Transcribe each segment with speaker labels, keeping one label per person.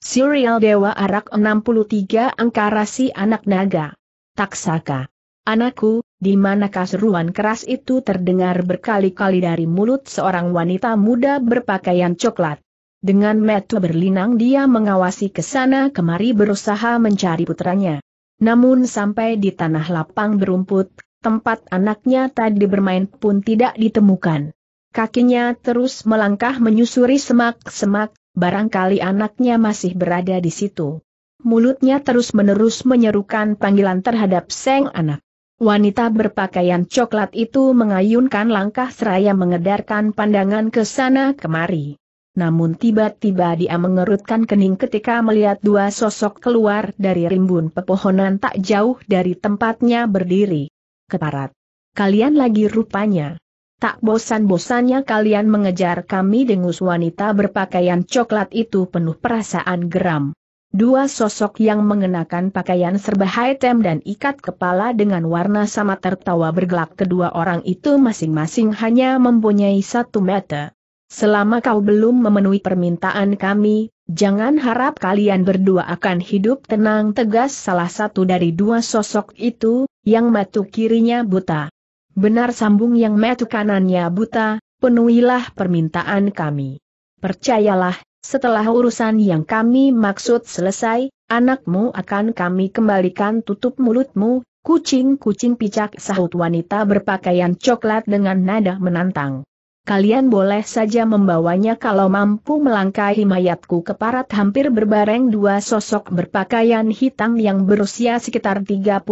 Speaker 1: Serial Dewa Arak 63 Angkara si anak naga. Taksaka. Anakku, di manakah seruan keras itu terdengar berkali-kali dari mulut seorang wanita muda berpakaian coklat. Dengan mata berlinang dia mengawasi ke sana kemari berusaha mencari putranya. Namun sampai di tanah lapang berumput, tempat anaknya tadi bermain pun tidak ditemukan. Kakinya terus melangkah menyusuri semak-semak, Barangkali anaknya masih berada di situ. Mulutnya terus-menerus menyerukan panggilan terhadap seng anak. Wanita berpakaian coklat itu mengayunkan langkah seraya mengedarkan pandangan ke sana kemari. Namun tiba-tiba dia mengerutkan kening ketika melihat dua sosok keluar dari rimbun pepohonan tak jauh dari tempatnya berdiri. Keparat. Kalian lagi rupanya. Tak bosan-bosannya kalian mengejar kami dengus wanita berpakaian coklat itu penuh perasaan geram. Dua sosok yang mengenakan pakaian serba hitam dan ikat kepala dengan warna sama tertawa bergelak kedua orang itu masing-masing hanya mempunyai satu mata. Selama kau belum memenuhi permintaan kami, jangan harap kalian berdua akan hidup tenang tegas salah satu dari dua sosok itu, yang matu kirinya buta. Benar sambung yang metu kanannya buta, penuhilah permintaan kami. Percayalah, setelah urusan yang kami maksud selesai, anakmu akan kami kembalikan tutup mulutmu, kucing-kucing picak sahut wanita berpakaian coklat dengan nada menantang. Kalian boleh saja membawanya kalau mampu melangkahi mayatku ke parat hampir berbareng dua sosok berpakaian hitam yang berusia sekitar 35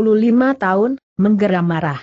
Speaker 1: tahun, menggeram marah.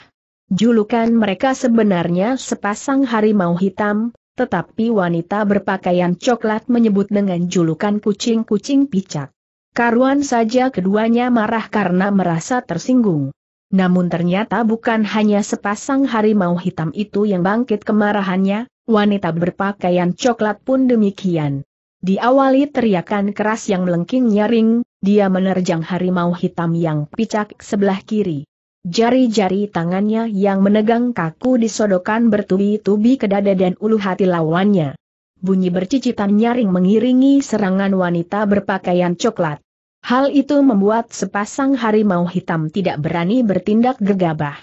Speaker 1: Julukan mereka sebenarnya sepasang harimau hitam, tetapi wanita berpakaian coklat menyebut dengan julukan kucing-kucing picak. Karuan saja keduanya marah karena merasa tersinggung. Namun ternyata bukan hanya sepasang harimau hitam itu yang bangkit kemarahannya, wanita berpakaian coklat pun demikian. Diawali teriakan keras yang melengking nyaring, dia menerjang harimau hitam yang picak sebelah kiri. Jari-jari tangannya yang menegang kaku disodokan bertubi-tubi ke dada dan ulu hati lawannya. Bunyi bercicitan nyaring mengiringi serangan wanita berpakaian coklat. Hal itu membuat sepasang harimau hitam tidak berani bertindak gegabah.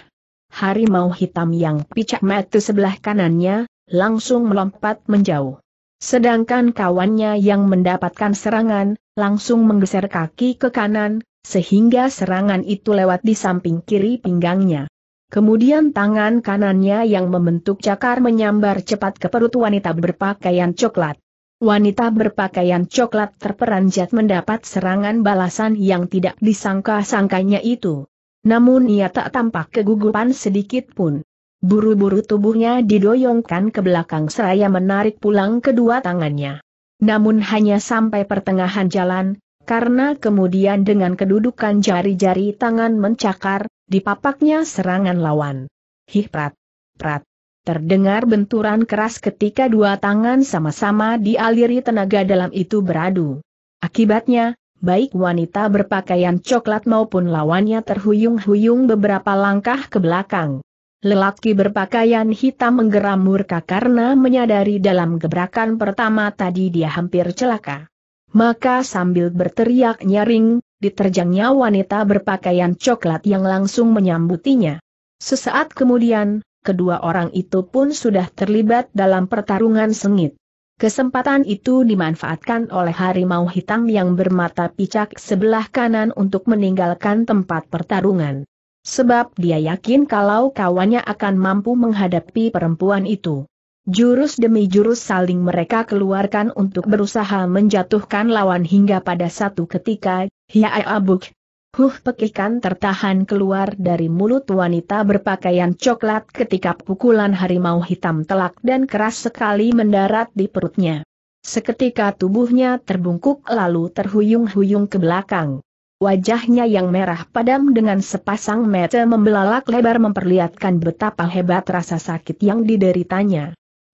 Speaker 1: Harimau hitam yang picak mati sebelah kanannya, langsung melompat menjauh. Sedangkan kawannya yang mendapatkan serangan, langsung menggeser kaki ke kanan, sehingga serangan itu lewat di samping kiri pinggangnya. Kemudian tangan kanannya yang membentuk cakar menyambar cepat ke perut wanita berpakaian coklat. Wanita berpakaian coklat terperanjat mendapat serangan balasan yang tidak disangka-sangkanya itu. Namun ia tak tampak kegugupan sedikit pun. Buru-buru tubuhnya didoyongkan ke belakang seraya menarik pulang kedua tangannya. Namun hanya sampai pertengahan jalan, karena kemudian dengan kedudukan jari-jari tangan mencakar, dipapaknya serangan lawan. Hih prat, prat. Terdengar benturan keras ketika dua tangan sama-sama dialiri tenaga dalam itu beradu. Akibatnya, baik wanita berpakaian coklat maupun lawannya terhuyung-huyung beberapa langkah ke belakang. Lelaki berpakaian hitam menggeram murka karena menyadari dalam gebrakan pertama tadi dia hampir celaka. Maka sambil berteriak nyaring, diterjangnya wanita berpakaian coklat yang langsung menyambutinya. Sesaat kemudian, kedua orang itu pun sudah terlibat dalam pertarungan sengit. Kesempatan itu dimanfaatkan oleh harimau hitam yang bermata picak sebelah kanan untuk meninggalkan tempat pertarungan. Sebab dia yakin kalau kawannya akan mampu menghadapi perempuan itu. Jurus demi jurus saling mereka keluarkan untuk berusaha menjatuhkan lawan hingga pada satu ketika, hiai abuk. Huh pekikan tertahan keluar dari mulut wanita berpakaian coklat ketika pukulan harimau hitam telak dan keras sekali mendarat di perutnya. Seketika tubuhnya terbungkuk lalu terhuyung-huyung ke belakang. Wajahnya yang merah padam dengan sepasang mata membelalak lebar memperlihatkan betapa hebat rasa sakit yang dideritanya.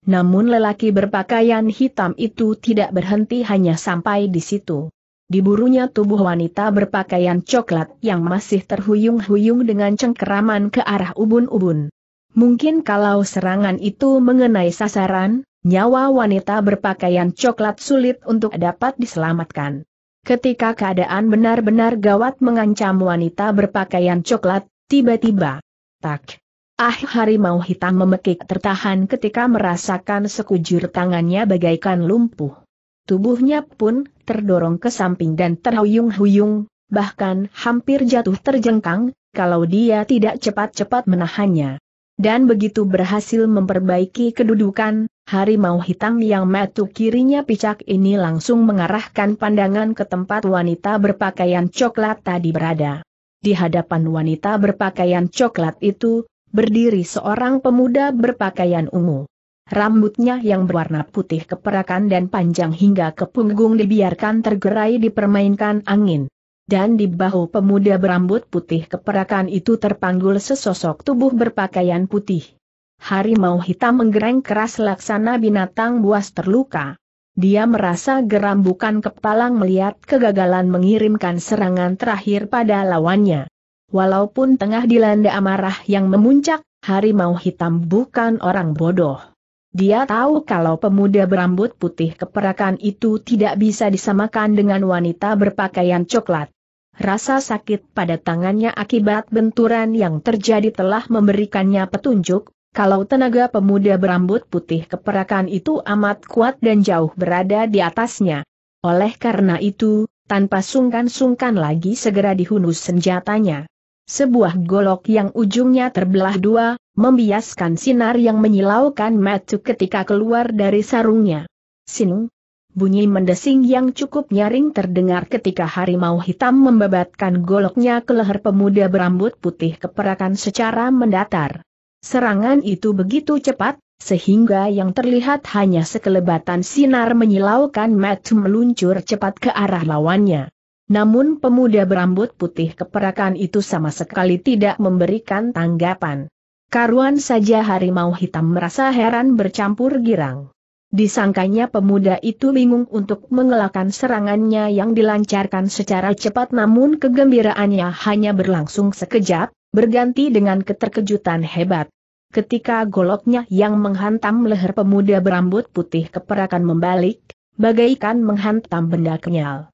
Speaker 1: Namun lelaki berpakaian hitam itu tidak berhenti hanya sampai di situ. Diburunya tubuh wanita berpakaian coklat yang masih terhuyung-huyung dengan cengkeraman ke arah ubun-ubun. Mungkin kalau serangan itu mengenai sasaran, nyawa wanita berpakaian coklat sulit untuk dapat diselamatkan. Ketika keadaan benar-benar gawat mengancam wanita berpakaian coklat, tiba-tiba, tak, Ah harimau hitam memekik tertahan ketika merasakan sekujur tangannya bagaikan lumpuh. Tubuhnya pun terdorong ke samping dan terhuyung-huyung, bahkan hampir jatuh terjengkang, kalau dia tidak cepat-cepat menahannya. Dan begitu berhasil memperbaiki kedudukan, harimau hitam yang metu kirinya picak ini langsung mengarahkan pandangan ke tempat wanita berpakaian coklat tadi berada. Di hadapan wanita berpakaian coklat itu, berdiri seorang pemuda berpakaian ungu. Rambutnya yang berwarna putih keperakan dan panjang hingga ke punggung dibiarkan tergerai dipermainkan angin. Dan di bahu pemuda berambut putih keperakan itu terpanggul sesosok tubuh berpakaian putih. Harimau hitam menggereng keras laksana binatang buas terluka. Dia merasa geram bukan kepalang melihat kegagalan mengirimkan serangan terakhir pada lawannya. Walaupun tengah dilanda amarah yang memuncak, harimau hitam bukan orang bodoh. Dia tahu kalau pemuda berambut putih keperakan itu tidak bisa disamakan dengan wanita berpakaian coklat. Rasa sakit pada tangannya akibat benturan yang terjadi telah memberikannya petunjuk, kalau tenaga pemuda berambut putih keperakan itu amat kuat dan jauh berada di atasnya. Oleh karena itu, tanpa sungkan-sungkan lagi segera dihunus senjatanya. Sebuah golok yang ujungnya terbelah dua, membiaskan sinar yang menyilaukan matu ketika keluar dari sarungnya. Sin, Bunyi mendesing yang cukup nyaring terdengar ketika harimau hitam membebatkan goloknya ke leher pemuda berambut putih keperakan secara mendatar. Serangan itu begitu cepat, sehingga yang terlihat hanya sekelebatan sinar menyilaukan matu meluncur cepat ke arah lawannya. Namun pemuda berambut putih keperakan itu sama sekali tidak memberikan tanggapan. Karuan saja harimau hitam merasa heran bercampur girang. Disangkanya pemuda itu bingung untuk mengelakkan serangannya yang dilancarkan secara cepat namun kegembiraannya hanya berlangsung sekejap, berganti dengan keterkejutan hebat. Ketika goloknya yang menghantam leher pemuda berambut putih keperakan membalik, bagaikan menghantam benda kenyal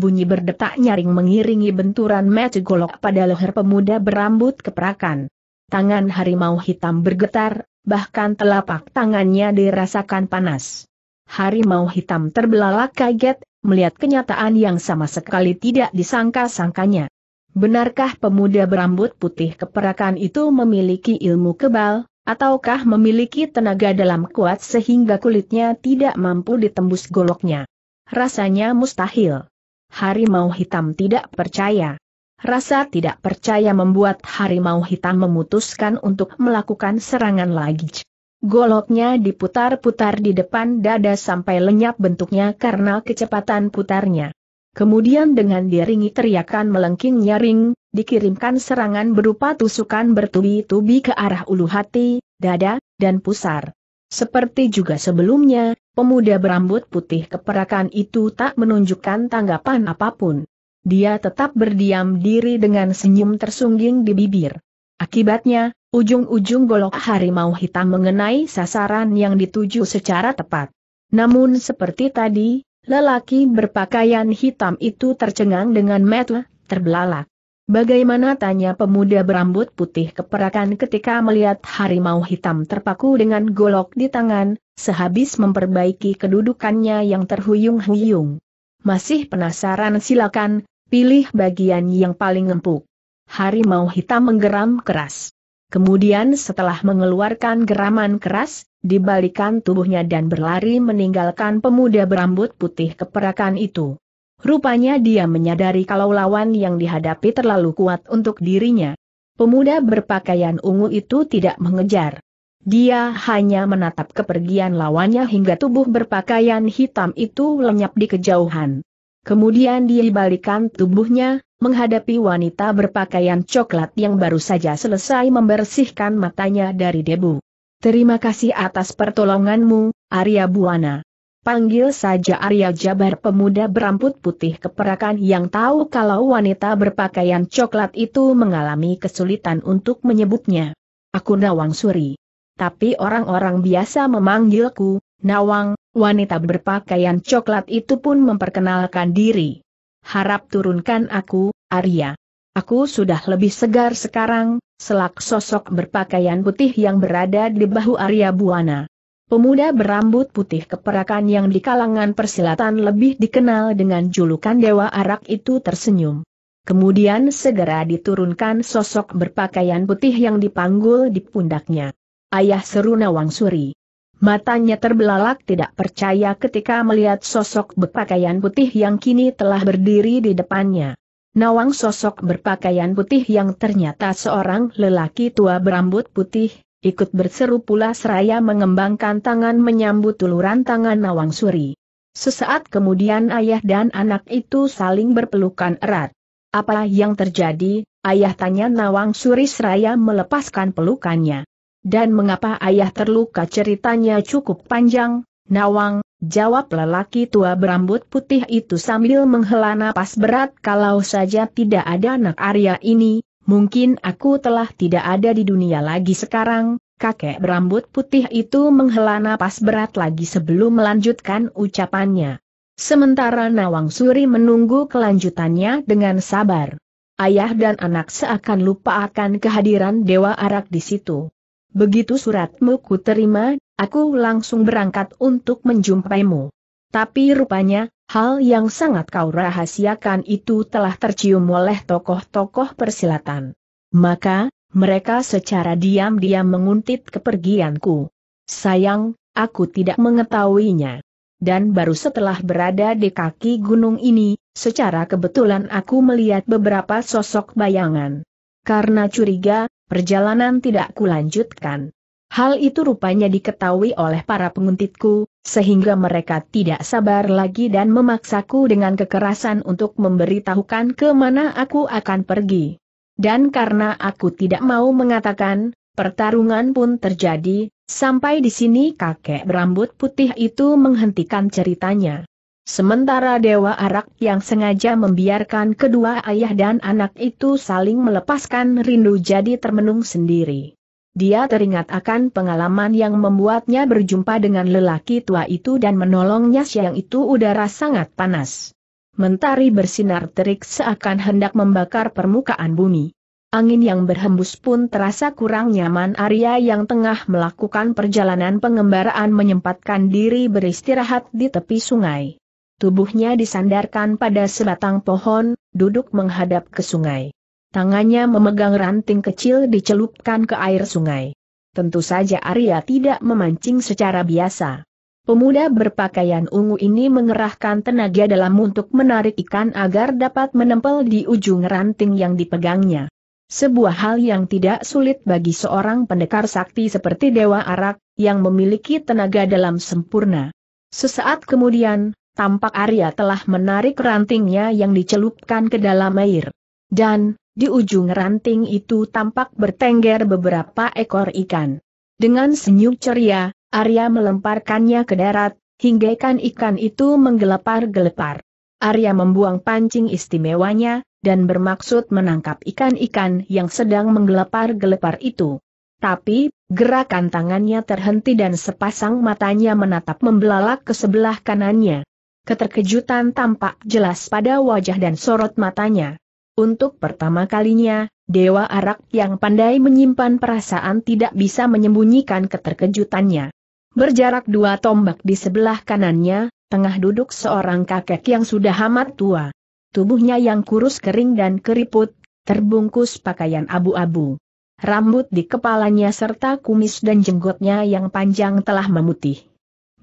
Speaker 1: bunyi berdetak nyaring mengiringi benturan mata golok pada leher pemuda berambut keperakan. Tangan harimau hitam bergetar, bahkan telapak tangannya dirasakan panas. Harimau hitam terbelalak kaget, melihat kenyataan yang sama sekali tidak disangka-sangkanya. Benarkah pemuda berambut putih keperakan itu memiliki ilmu kebal, ataukah memiliki tenaga dalam kuat sehingga kulitnya tidak mampu ditembus goloknya? Rasanya mustahil harimau hitam tidak percaya. Rasa tidak percaya membuat harimau hitam memutuskan untuk melakukan serangan lagi. Goloknya diputar-putar di depan dada sampai lenyap bentuknya karena kecepatan putarnya. Kemudian dengan diringi teriakan melengking nyaring, dikirimkan serangan berupa tusukan bertubi-tubi ke arah ulu hati, dada, dan pusar. Seperti juga sebelumnya, Pemuda berambut putih keperakan itu tak menunjukkan tanggapan apapun. Dia tetap berdiam diri dengan senyum tersungging di bibir. Akibatnya, ujung-ujung golok harimau hitam mengenai sasaran yang dituju secara tepat. Namun seperti tadi, lelaki berpakaian hitam itu tercengang dengan metu, terbelalak. Bagaimana tanya pemuda berambut putih keperakan ketika melihat harimau hitam terpaku dengan golok di tangan, sehabis memperbaiki kedudukannya yang terhuyung-huyung. Masih penasaran silakan, pilih bagian yang paling empuk. Harimau hitam menggeram keras. Kemudian setelah mengeluarkan geraman keras, dibalikan tubuhnya dan berlari meninggalkan pemuda berambut putih keperakan itu. Rupanya dia menyadari kalau lawan yang dihadapi terlalu kuat untuk dirinya. Pemuda berpakaian ungu itu tidak mengejar. Dia hanya menatap kepergian lawannya hingga tubuh berpakaian hitam itu lenyap di kejauhan. Kemudian dia balikan tubuhnya, menghadapi wanita berpakaian coklat yang baru saja selesai membersihkan matanya dari debu. Terima kasih atas pertolonganmu, Arya Buana. Panggil saja Arya Jabar pemuda berambut putih keperakan yang tahu kalau wanita berpakaian coklat itu mengalami kesulitan untuk menyebutnya. Aku Nawang Suri. Tapi orang-orang biasa memanggilku, Nawang, wanita berpakaian coklat itu pun memperkenalkan diri. Harap turunkan aku, Arya. Aku sudah lebih segar sekarang, selak sosok berpakaian putih yang berada di bahu Arya Buana. Pemuda berambut putih keperakan yang di kalangan persilatan lebih dikenal dengan julukan Dewa Arak itu tersenyum. Kemudian segera diturunkan sosok berpakaian putih yang dipanggul di pundaknya. Ayah seru Nawang Suri. Matanya terbelalak tidak percaya ketika melihat sosok berpakaian putih yang kini telah berdiri di depannya. Nawang sosok berpakaian putih yang ternyata seorang lelaki tua berambut putih, Ikut berseru pula seraya mengembangkan tangan menyambut uluran tangan Nawang Suri. Sesaat kemudian ayah dan anak itu saling berpelukan erat. Apa yang terjadi, ayah tanya Nawang Suri seraya melepaskan pelukannya. Dan mengapa ayah terluka ceritanya cukup panjang, Nawang, jawab lelaki tua berambut putih itu sambil menghela napas berat kalau saja tidak ada anak Arya ini, Mungkin aku telah tidak ada di dunia lagi sekarang, kakek berambut putih itu menghela napas berat lagi sebelum melanjutkan ucapannya. Sementara Nawang Suri menunggu kelanjutannya dengan sabar. Ayah dan anak seakan lupa akan kehadiran Dewa Arak di situ. Begitu suratmu ku terima, aku langsung berangkat untuk menjumpaimu. Tapi rupanya, hal yang sangat kau rahasiakan itu telah tercium oleh tokoh-tokoh persilatan. Maka, mereka secara diam-diam menguntit kepergianku. Sayang, aku tidak mengetahuinya. Dan baru setelah berada di kaki gunung ini, secara kebetulan aku melihat beberapa sosok bayangan. Karena curiga, perjalanan tidak kulanjutkan. Hal itu rupanya diketahui oleh para penguntitku, sehingga mereka tidak sabar lagi dan memaksaku dengan kekerasan untuk memberitahukan ke mana aku akan pergi. Dan karena aku tidak mau mengatakan, pertarungan pun terjadi, sampai di sini kakek berambut putih itu menghentikan ceritanya. Sementara Dewa Arak yang sengaja membiarkan kedua ayah dan anak itu saling melepaskan rindu jadi termenung sendiri dia teringat akan pengalaman yang membuatnya berjumpa dengan lelaki tua itu dan menolongnya siang itu udara sangat panas. Mentari bersinar terik seakan hendak membakar permukaan bumi. Angin yang berhembus pun terasa kurang nyaman Arya yang tengah melakukan perjalanan pengembaraan menyempatkan diri beristirahat di tepi sungai. Tubuhnya disandarkan pada sebatang pohon, duduk menghadap ke sungai. Tangannya memegang ranting kecil dicelupkan ke air sungai. Tentu saja Arya tidak memancing secara biasa. Pemuda berpakaian ungu ini mengerahkan tenaga dalam untuk menarik ikan agar dapat menempel di ujung ranting yang dipegangnya. Sebuah hal yang tidak sulit bagi seorang pendekar sakti seperti Dewa Arak, yang memiliki tenaga dalam sempurna. Sesaat kemudian, tampak Arya telah menarik rantingnya yang dicelupkan ke dalam air. Dan, di ujung ranting itu tampak bertengger beberapa ekor ikan. Dengan senyum ceria, Arya melemparkannya ke darat, hingga ikan-ikan itu menggelepar-gelepar. Arya membuang pancing istimewanya, dan bermaksud menangkap ikan-ikan yang sedang menggelepar-gelepar itu. Tapi, gerakan tangannya terhenti dan sepasang matanya menatap membelalak ke sebelah kanannya. Keterkejutan tampak jelas pada wajah dan sorot matanya. Untuk pertama kalinya, Dewa Arak yang pandai menyimpan perasaan tidak bisa menyembunyikan keterkejutannya. Berjarak dua tombak di sebelah kanannya, tengah duduk seorang kakek yang sudah amat tua. Tubuhnya yang kurus kering dan keriput, terbungkus pakaian abu-abu. Rambut di kepalanya serta kumis dan jenggotnya yang panjang telah memutih.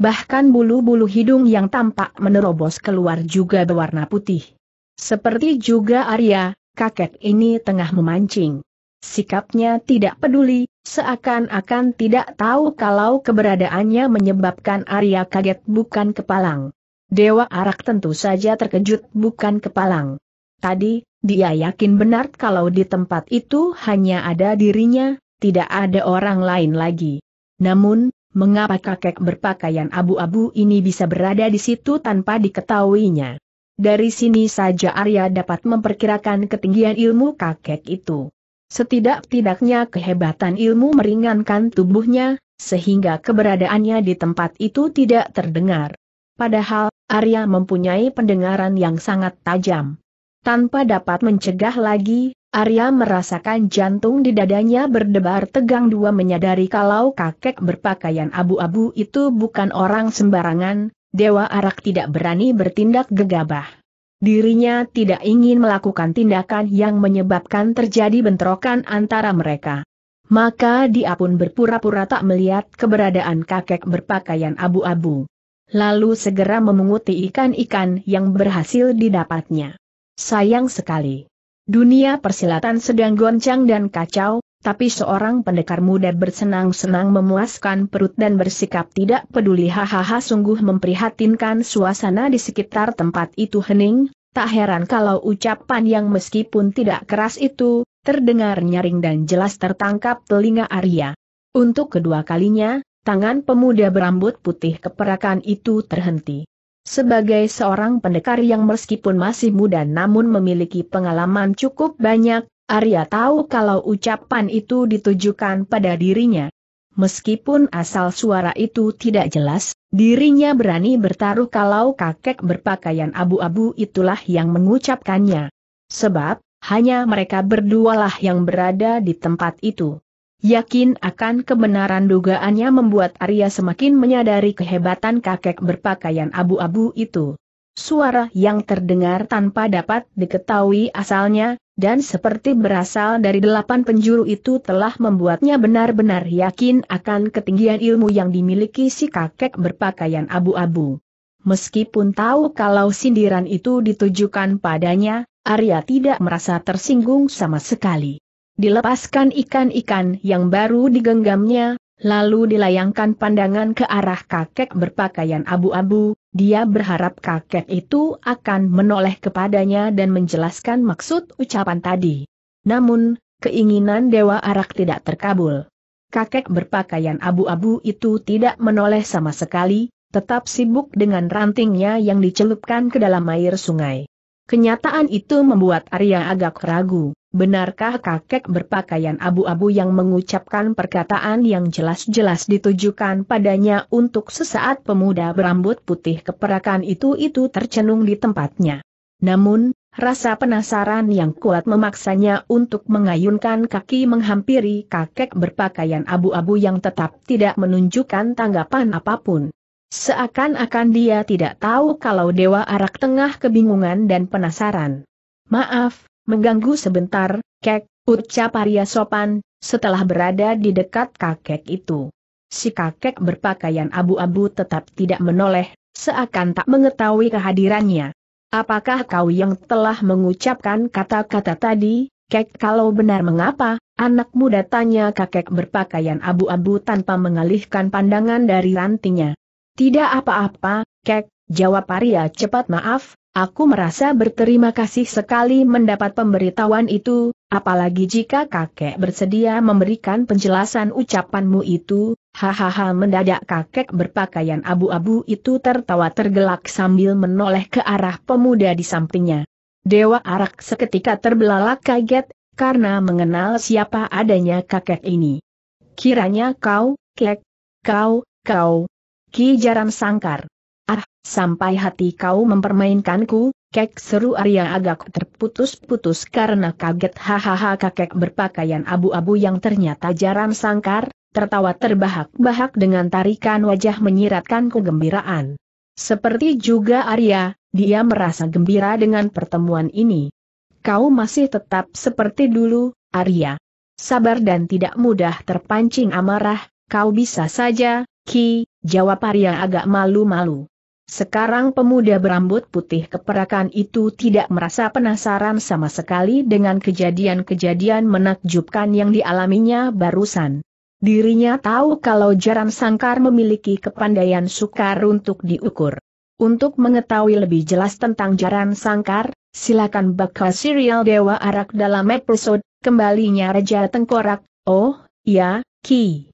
Speaker 1: Bahkan bulu-bulu hidung yang tampak menerobos keluar juga berwarna putih. Seperti juga Arya, kakek ini tengah memancing. Sikapnya tidak peduli, seakan-akan tidak tahu kalau keberadaannya menyebabkan Arya kaget bukan kepalang. Dewa Arak tentu saja terkejut bukan kepalang. Tadi, dia yakin benar kalau di tempat itu hanya ada dirinya, tidak ada orang lain lagi. Namun, mengapa kakek berpakaian abu-abu ini bisa berada di situ tanpa diketahuinya? Dari sini saja Arya dapat memperkirakan ketinggian ilmu kakek itu. Setidak-tidaknya kehebatan ilmu meringankan tubuhnya, sehingga keberadaannya di tempat itu tidak terdengar. Padahal, Arya mempunyai pendengaran yang sangat tajam. Tanpa dapat mencegah lagi, Arya merasakan jantung di dadanya berdebar tegang dua menyadari kalau kakek berpakaian abu-abu itu bukan orang sembarangan, Dewa Arak tidak berani bertindak gegabah. Dirinya tidak ingin melakukan tindakan yang menyebabkan terjadi bentrokan antara mereka. Maka dia pun berpura-pura tak melihat keberadaan kakek berpakaian abu-abu. Lalu segera memunguti ikan-ikan yang berhasil didapatnya. Sayang sekali. Dunia persilatan sedang goncang dan kacau, tapi seorang pendekar muda bersenang-senang memuaskan perut dan bersikap tidak peduli hahaha sungguh memprihatinkan suasana di sekitar tempat itu hening, tak heran kalau ucapan yang meskipun tidak keras itu, terdengar nyaring dan jelas tertangkap telinga Arya. Untuk kedua kalinya, tangan pemuda berambut putih keperakan itu terhenti. Sebagai seorang pendekar yang meskipun masih muda namun memiliki pengalaman cukup banyak, Arya tahu kalau ucapan itu ditujukan pada dirinya. Meskipun asal suara itu tidak jelas, dirinya berani bertaruh kalau kakek berpakaian abu-abu itulah yang mengucapkannya. Sebab, hanya mereka berdualah yang berada di tempat itu. Yakin akan kebenaran dugaannya membuat Arya semakin menyadari kehebatan kakek berpakaian abu-abu itu. Suara yang terdengar tanpa dapat diketahui asalnya, dan seperti berasal dari delapan penjuru itu telah membuatnya benar-benar yakin akan ketinggian ilmu yang dimiliki si kakek berpakaian abu-abu. Meskipun tahu kalau sindiran itu ditujukan padanya, Arya tidak merasa tersinggung sama sekali. Dilepaskan ikan-ikan yang baru digenggamnya, lalu dilayangkan pandangan ke arah kakek berpakaian abu-abu, dia berharap kakek itu akan menoleh kepadanya dan menjelaskan maksud ucapan tadi. Namun, keinginan Dewa Arak tidak terkabul. Kakek berpakaian abu-abu itu tidak menoleh sama sekali, tetap sibuk dengan rantingnya yang dicelupkan ke dalam air sungai. Kenyataan itu membuat Arya agak ragu. Benarkah kakek berpakaian abu-abu yang mengucapkan perkataan yang jelas-jelas ditujukan padanya untuk sesaat pemuda berambut putih keperakan itu-itu tercenung di tempatnya? Namun, rasa penasaran yang kuat memaksanya untuk mengayunkan kaki menghampiri kakek berpakaian abu-abu yang tetap tidak menunjukkan tanggapan apapun. Seakan-akan dia tidak tahu kalau Dewa Arak tengah kebingungan dan penasaran. Maaf, Mengganggu sebentar, kek, ucap Arya sopan, setelah berada di dekat kakek itu. Si kakek berpakaian abu-abu tetap tidak menoleh, seakan tak mengetahui kehadirannya. Apakah kau yang telah mengucapkan kata-kata tadi, kek kalau benar mengapa, anak muda tanya kakek berpakaian abu-abu tanpa mengalihkan pandangan dari rantinya. Tidak apa-apa, kek, Jawab Arya cepat maaf, aku merasa berterima kasih sekali mendapat pemberitahuan itu, apalagi jika kakek bersedia memberikan penjelasan ucapanmu itu, hahaha mendadak kakek berpakaian abu-abu itu tertawa tergelak sambil menoleh ke arah pemuda di sampingnya. Dewa Arak seketika terbelalak kaget, karena mengenal siapa adanya kakek ini. Kiranya kau, kek, kau, kau, Ki Sangkar. Ah, sampai hati kau mempermainkanku, kek seru Arya agak terputus-putus karena kaget hahaha kakek berpakaian abu-abu yang ternyata jarang sangkar, tertawa terbahak-bahak dengan tarikan wajah menyiratkan kegembiraan. Seperti juga Arya, dia merasa gembira dengan pertemuan ini. Kau masih tetap seperti dulu, Arya. Sabar dan tidak mudah terpancing amarah, kau bisa saja, Ki, jawab Arya agak malu-malu. Sekarang pemuda berambut putih keperakan itu tidak merasa penasaran sama sekali dengan kejadian-kejadian menakjubkan yang dialaminya barusan. Dirinya tahu kalau Jaran Sangkar memiliki kepandaian sukar untuk diukur. Untuk mengetahui lebih jelas tentang Jaran Sangkar, silakan baca serial Dewa Arak dalam episode, kembalinya Raja Tengkorak, oh, ya, Ki.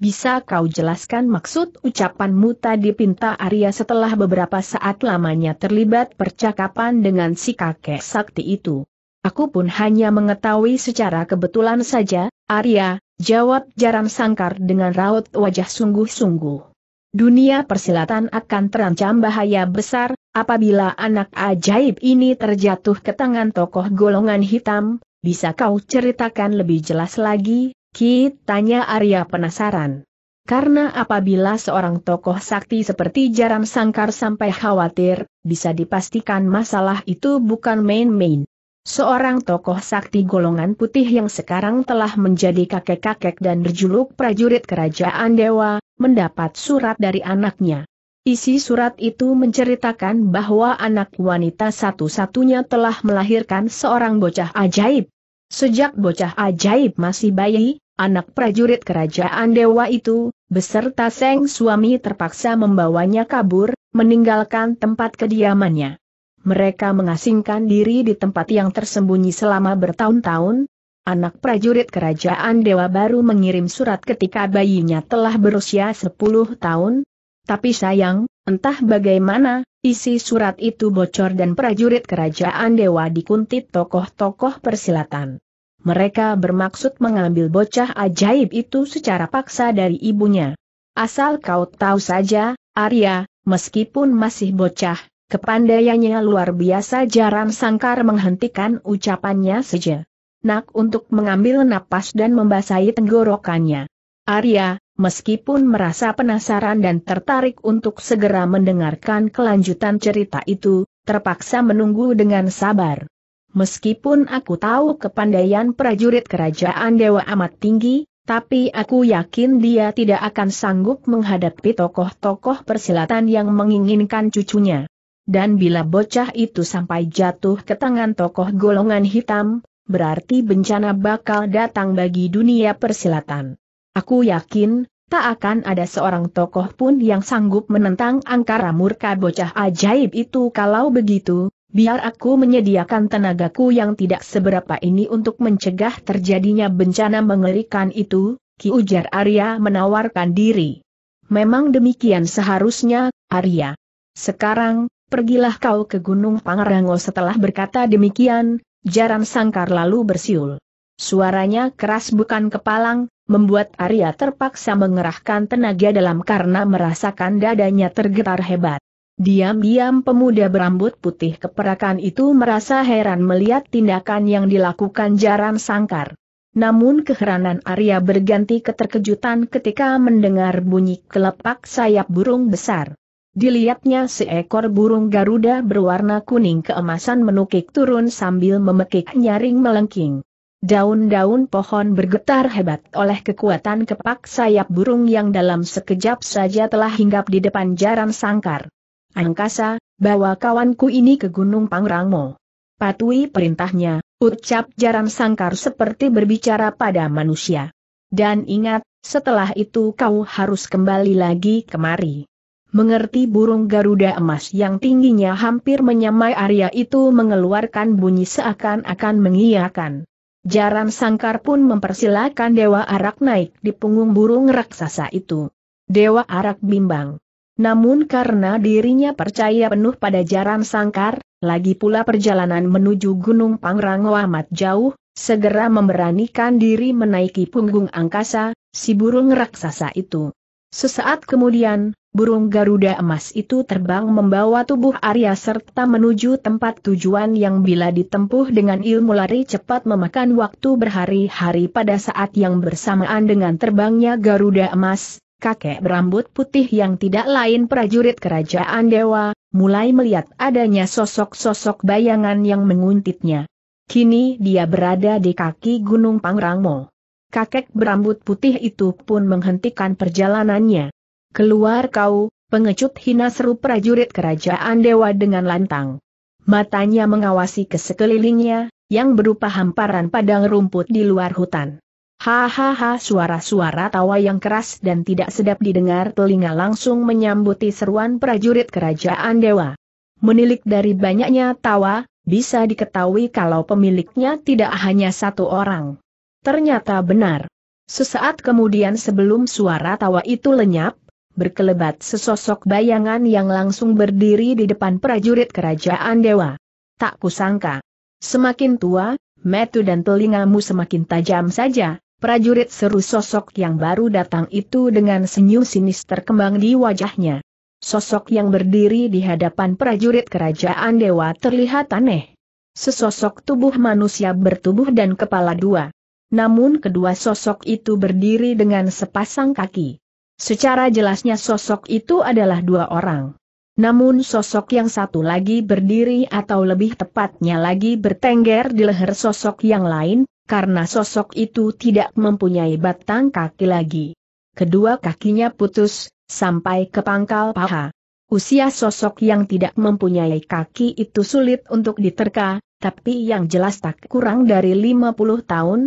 Speaker 1: Bisa kau jelaskan maksud ucapanmu tadi pinta Arya setelah beberapa saat lamanya terlibat percakapan dengan si kakek sakti itu. Aku pun hanya mengetahui secara kebetulan saja, Arya, jawab Jaran Sangkar dengan raut wajah sungguh-sungguh. Dunia persilatan akan terancam bahaya besar, apabila anak ajaib ini terjatuh ke tangan tokoh golongan hitam, bisa kau ceritakan lebih jelas lagi, Ki, tanya Arya penasaran. Karena apabila seorang tokoh sakti seperti Jaram Sangkar sampai khawatir, bisa dipastikan masalah itu bukan main-main. Seorang tokoh sakti golongan putih yang sekarang telah menjadi kakek-kakek dan berjuluk prajurit kerajaan dewa, mendapat surat dari anaknya. Isi surat itu menceritakan bahwa anak wanita satu-satunya telah melahirkan seorang bocah ajaib. Sejak bocah ajaib masih bayi, anak prajurit kerajaan dewa itu, beserta seng suami terpaksa membawanya kabur, meninggalkan tempat kediamannya. Mereka mengasingkan diri di tempat yang tersembunyi selama bertahun-tahun. Anak prajurit kerajaan dewa baru mengirim surat ketika bayinya telah berusia 10 tahun, tapi sayang, entah bagaimana, isi surat itu bocor dan prajurit kerajaan dewa dikuntit tokoh-tokoh persilatan. Mereka bermaksud mengambil bocah ajaib itu secara paksa dari ibunya. Asal kau tahu saja, Arya, meskipun masih bocah, Kepandaiannya luar biasa Jaran Sangkar menghentikan ucapannya saja. Nak untuk mengambil napas dan membasahi tenggorokannya. Arya, meskipun merasa penasaran dan tertarik untuk segera mendengarkan kelanjutan cerita itu, terpaksa menunggu dengan sabar. Meskipun aku tahu kepandaian prajurit kerajaan dewa amat tinggi, tapi aku yakin dia tidak akan sanggup menghadapi tokoh-tokoh persilatan yang menginginkan cucunya. Dan bila bocah itu sampai jatuh ke tangan tokoh golongan hitam, berarti bencana bakal datang bagi dunia persilatan. Aku yakin, tak akan ada seorang tokoh pun yang sanggup menentang angkara murka bocah ajaib itu kalau begitu, biar aku menyediakan tenagaku yang tidak seberapa ini untuk mencegah terjadinya bencana mengerikan itu, Ki Ujar Arya menawarkan diri. Memang demikian seharusnya, Arya. Sekarang, pergilah kau ke Gunung Pangrango setelah berkata demikian, Jaran Sangkar lalu bersiul. Suaranya keras bukan kepalang, membuat Arya terpaksa mengerahkan tenaga dalam karena merasakan dadanya tergetar hebat. Diam-diam pemuda berambut putih keperakan itu merasa heran melihat tindakan yang dilakukan Jaran Sangkar. Namun keheranan Arya berganti keterkejutan ketika mendengar bunyi kelepak sayap burung besar. Dilihatnya seekor burung Garuda berwarna kuning keemasan menukik turun sambil memekik nyaring melengking. Daun-daun pohon bergetar hebat oleh kekuatan kepak sayap burung yang dalam sekejap saja telah hinggap di depan jaran sangkar. Angkasa, bawa kawanku ini ke Gunung Pangrango. Patuhi perintahnya, ucap jaran sangkar seperti berbicara pada manusia. Dan ingat, setelah itu kau harus kembali lagi kemari. Mengerti burung Garuda emas yang tingginya hampir menyamai Arya itu mengeluarkan bunyi seakan-akan mengiyakan. Jaran Sangkar pun mempersilahkan Dewa Arak naik di punggung burung raksasa itu. Dewa Arak bimbang. Namun karena dirinya percaya penuh pada Jaran Sangkar, lagi pula perjalanan menuju Gunung Pangrango amat jauh, segera memberanikan diri menaiki punggung angkasa, si burung raksasa itu. Sesaat kemudian, burung Garuda emas itu terbang membawa tubuh Arya serta menuju tempat tujuan yang bila ditempuh dengan ilmu lari cepat memakan waktu berhari-hari pada saat yang bersamaan dengan terbangnya Garuda emas, kakek berambut putih yang tidak lain prajurit kerajaan dewa, mulai melihat adanya sosok-sosok bayangan yang menguntitnya. Kini dia berada di kaki Gunung Pangrango kakek berambut putih itu pun menghentikan perjalanannya. Keluar kau, pengecut hina seru prajurit kerajaan dewa dengan lantang. Matanya mengawasi ke sekelilingnya, yang berupa hamparan padang rumput di luar hutan. Hahaha suara-suara tawa yang keras dan tidak sedap didengar telinga langsung menyambuti seruan prajurit kerajaan dewa. Menilik dari banyaknya tawa, bisa diketahui kalau pemiliknya tidak hanya satu orang. Ternyata benar. Sesaat kemudian sebelum suara tawa itu lenyap, berkelebat sesosok bayangan yang langsung berdiri di depan prajurit kerajaan dewa. Tak kusangka. Semakin tua, metu dan telingamu semakin tajam saja, prajurit seru sosok yang baru datang itu dengan senyum sinis terkembang di wajahnya. Sosok yang berdiri di hadapan prajurit kerajaan dewa terlihat aneh. Sesosok tubuh manusia bertubuh dan kepala dua namun kedua sosok itu berdiri dengan sepasang kaki. Secara jelasnya sosok itu adalah dua orang. Namun sosok yang satu lagi berdiri atau lebih tepatnya lagi bertengger di leher sosok yang lain, karena sosok itu tidak mempunyai batang kaki lagi. Kedua kakinya putus, sampai ke pangkal paha. Usia sosok yang tidak mempunyai kaki itu sulit untuk diterka, tapi yang jelas tak kurang dari 50 tahun,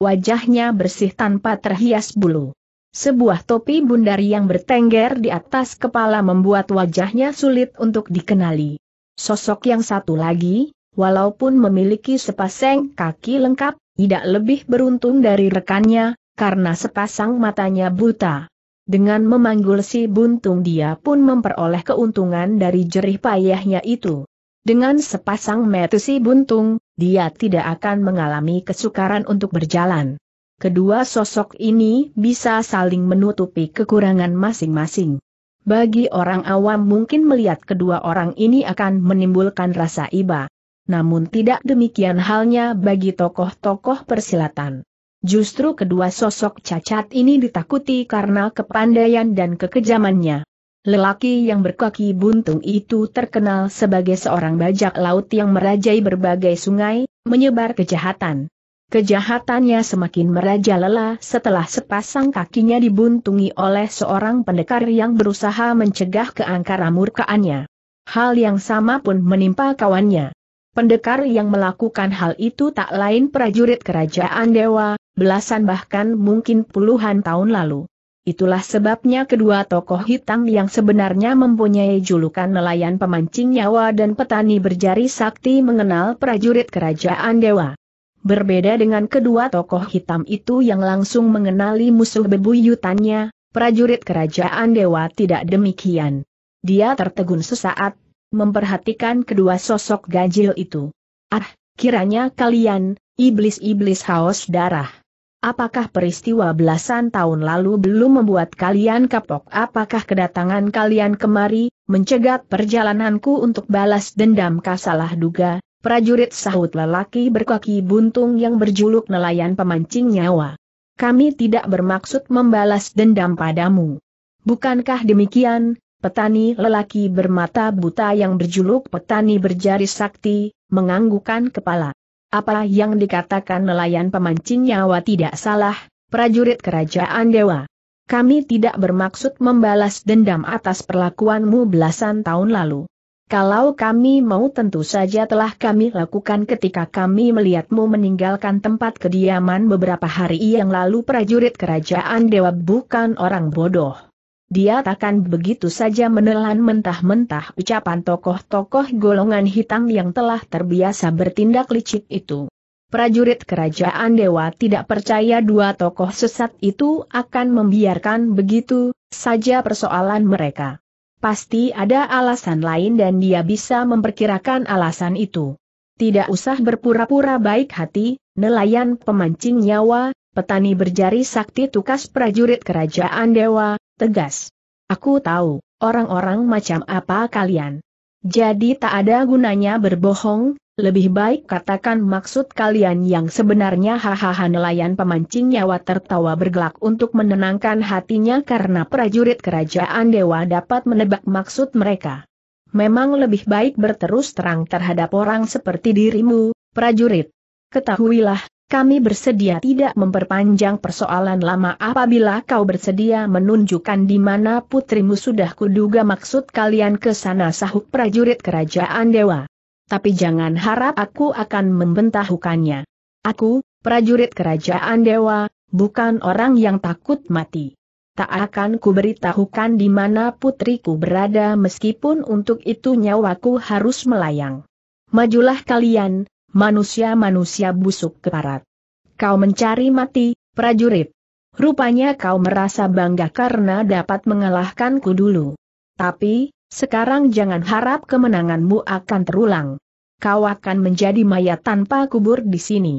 Speaker 1: wajahnya bersih tanpa terhias bulu. Sebuah topi bundar yang bertengger di atas kepala membuat wajahnya sulit untuk dikenali. Sosok yang satu lagi, walaupun memiliki sepasang kaki lengkap, tidak lebih beruntung dari rekannya, karena sepasang matanya buta. Dengan memanggul si buntung dia pun memperoleh keuntungan dari jerih payahnya itu. Dengan sepasang mata si buntung, dia tidak akan mengalami kesukaran untuk berjalan. Kedua sosok ini bisa saling menutupi kekurangan masing-masing. Bagi orang awam mungkin melihat kedua orang ini akan menimbulkan rasa iba. Namun tidak demikian halnya bagi tokoh-tokoh persilatan. Justru kedua sosok cacat ini ditakuti karena kepandaian dan kekejamannya. Lelaki yang berkaki buntung itu terkenal sebagai seorang bajak laut yang merajai berbagai sungai, menyebar kejahatan. Kejahatannya semakin merajalela setelah sepasang kakinya dibuntungi oleh seorang pendekar yang berusaha mencegah keangkara murkaannya. Hal yang sama pun menimpa kawannya. Pendekar yang melakukan hal itu tak lain prajurit kerajaan dewa, belasan bahkan mungkin puluhan tahun lalu. Itulah sebabnya kedua tokoh hitam yang sebenarnya mempunyai julukan nelayan pemancing nyawa dan petani berjari sakti mengenal prajurit kerajaan dewa. Berbeda dengan kedua tokoh hitam itu yang langsung mengenali musuh bebuyutannya, prajurit kerajaan dewa tidak demikian. Dia tertegun sesaat, memperhatikan kedua sosok ganjil itu. Ah, kiranya kalian, iblis-iblis haus darah. Apakah peristiwa belasan tahun lalu belum membuat kalian kapok? Apakah kedatangan kalian kemari, mencegat perjalananku untuk balas dendam kasalah duga? Prajurit sahut lelaki berkaki buntung yang berjuluk nelayan pemancing nyawa. Kami tidak bermaksud membalas dendam padamu. Bukankah demikian, petani lelaki bermata buta yang berjuluk petani berjari sakti, menganggukan kepala. Apa yang dikatakan nelayan pemancing nyawa tidak salah, prajurit kerajaan dewa. Kami tidak bermaksud membalas dendam atas perlakuanmu belasan tahun lalu. Kalau kami mau tentu saja telah kami lakukan ketika kami melihatmu meninggalkan tempat kediaman beberapa hari yang lalu prajurit kerajaan dewa bukan orang bodoh. Dia takkan begitu saja menelan mentah-mentah ucapan tokoh-tokoh golongan hitam yang telah terbiasa bertindak licik itu. Prajurit kerajaan dewa tidak percaya dua tokoh sesat itu akan membiarkan begitu saja persoalan mereka. Pasti ada alasan lain dan dia bisa memperkirakan alasan itu. Tidak usah berpura-pura baik hati, nelayan pemancing nyawa, petani berjari sakti tukas prajurit kerajaan dewa, tegas. Aku tahu, orang-orang macam apa kalian. Jadi tak ada gunanya berbohong, lebih baik katakan maksud kalian yang sebenarnya hahaha nelayan pemancing nyawa tertawa bergelak untuk menenangkan hatinya karena prajurit kerajaan dewa dapat menebak maksud mereka. Memang lebih baik berterus terang terhadap orang seperti dirimu, prajurit. Ketahuilah, kami bersedia tidak memperpanjang persoalan lama apabila kau bersedia menunjukkan di mana putrimu sudah kuduga maksud kalian ke sana sahuk prajurit kerajaan dewa. Tapi jangan harap aku akan membentahukannya. Aku, prajurit kerajaan dewa, bukan orang yang takut mati. Tak akan kuberitahukan di mana putriku berada meskipun untuk itu nyawaku harus melayang. Majulah kalian, manusia-manusia busuk keparat. Kau mencari mati, prajurit. Rupanya kau merasa bangga karena dapat mengalahkanku dulu. Tapi, sekarang jangan harap kemenanganmu akan terulang. Kau akan menjadi mayat tanpa kubur di sini.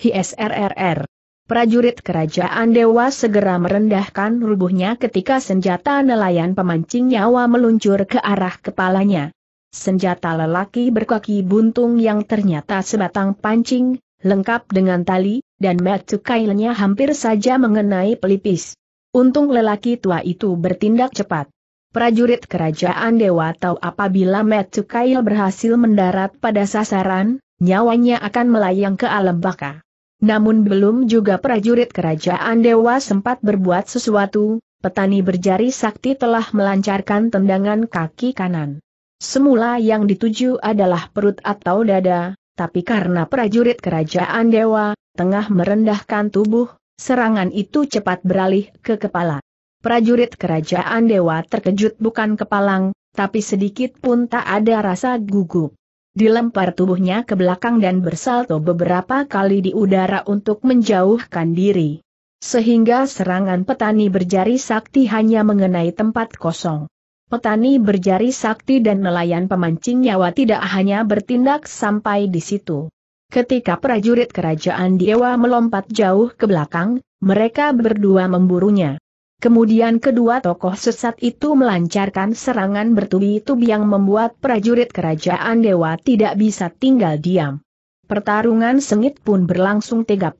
Speaker 1: HSRRR. Prajurit kerajaan dewa segera merendahkan rubuhnya ketika senjata nelayan pemancing nyawa meluncur ke arah kepalanya senjata lelaki berkaki buntung yang ternyata sebatang pancing, lengkap dengan tali, dan metu kailnya hampir saja mengenai pelipis. Untung lelaki tua itu bertindak cepat. Prajurit kerajaan dewa tahu apabila metu kail berhasil mendarat pada sasaran, nyawanya akan melayang ke alam baka. Namun belum juga prajurit kerajaan dewa sempat berbuat sesuatu, petani berjari sakti telah melancarkan tendangan kaki kanan. Semula yang dituju adalah perut atau dada, tapi karena prajurit kerajaan dewa, tengah merendahkan tubuh, serangan itu cepat beralih ke kepala. Prajurit kerajaan dewa terkejut bukan kepalang, tapi sedikit pun tak ada rasa gugup. Dilempar tubuhnya ke belakang dan bersalto beberapa kali di udara untuk menjauhkan diri. Sehingga serangan petani berjari sakti hanya mengenai tempat kosong petani berjari sakti dan nelayan pemancing nyawa tidak hanya bertindak sampai di situ. Ketika prajurit kerajaan Dewa melompat jauh ke belakang, mereka berdua memburunya. Kemudian kedua tokoh sesat itu melancarkan serangan bertubi-tubi yang membuat prajurit kerajaan Dewa tidak bisa tinggal diam. Pertarungan sengit pun berlangsung 31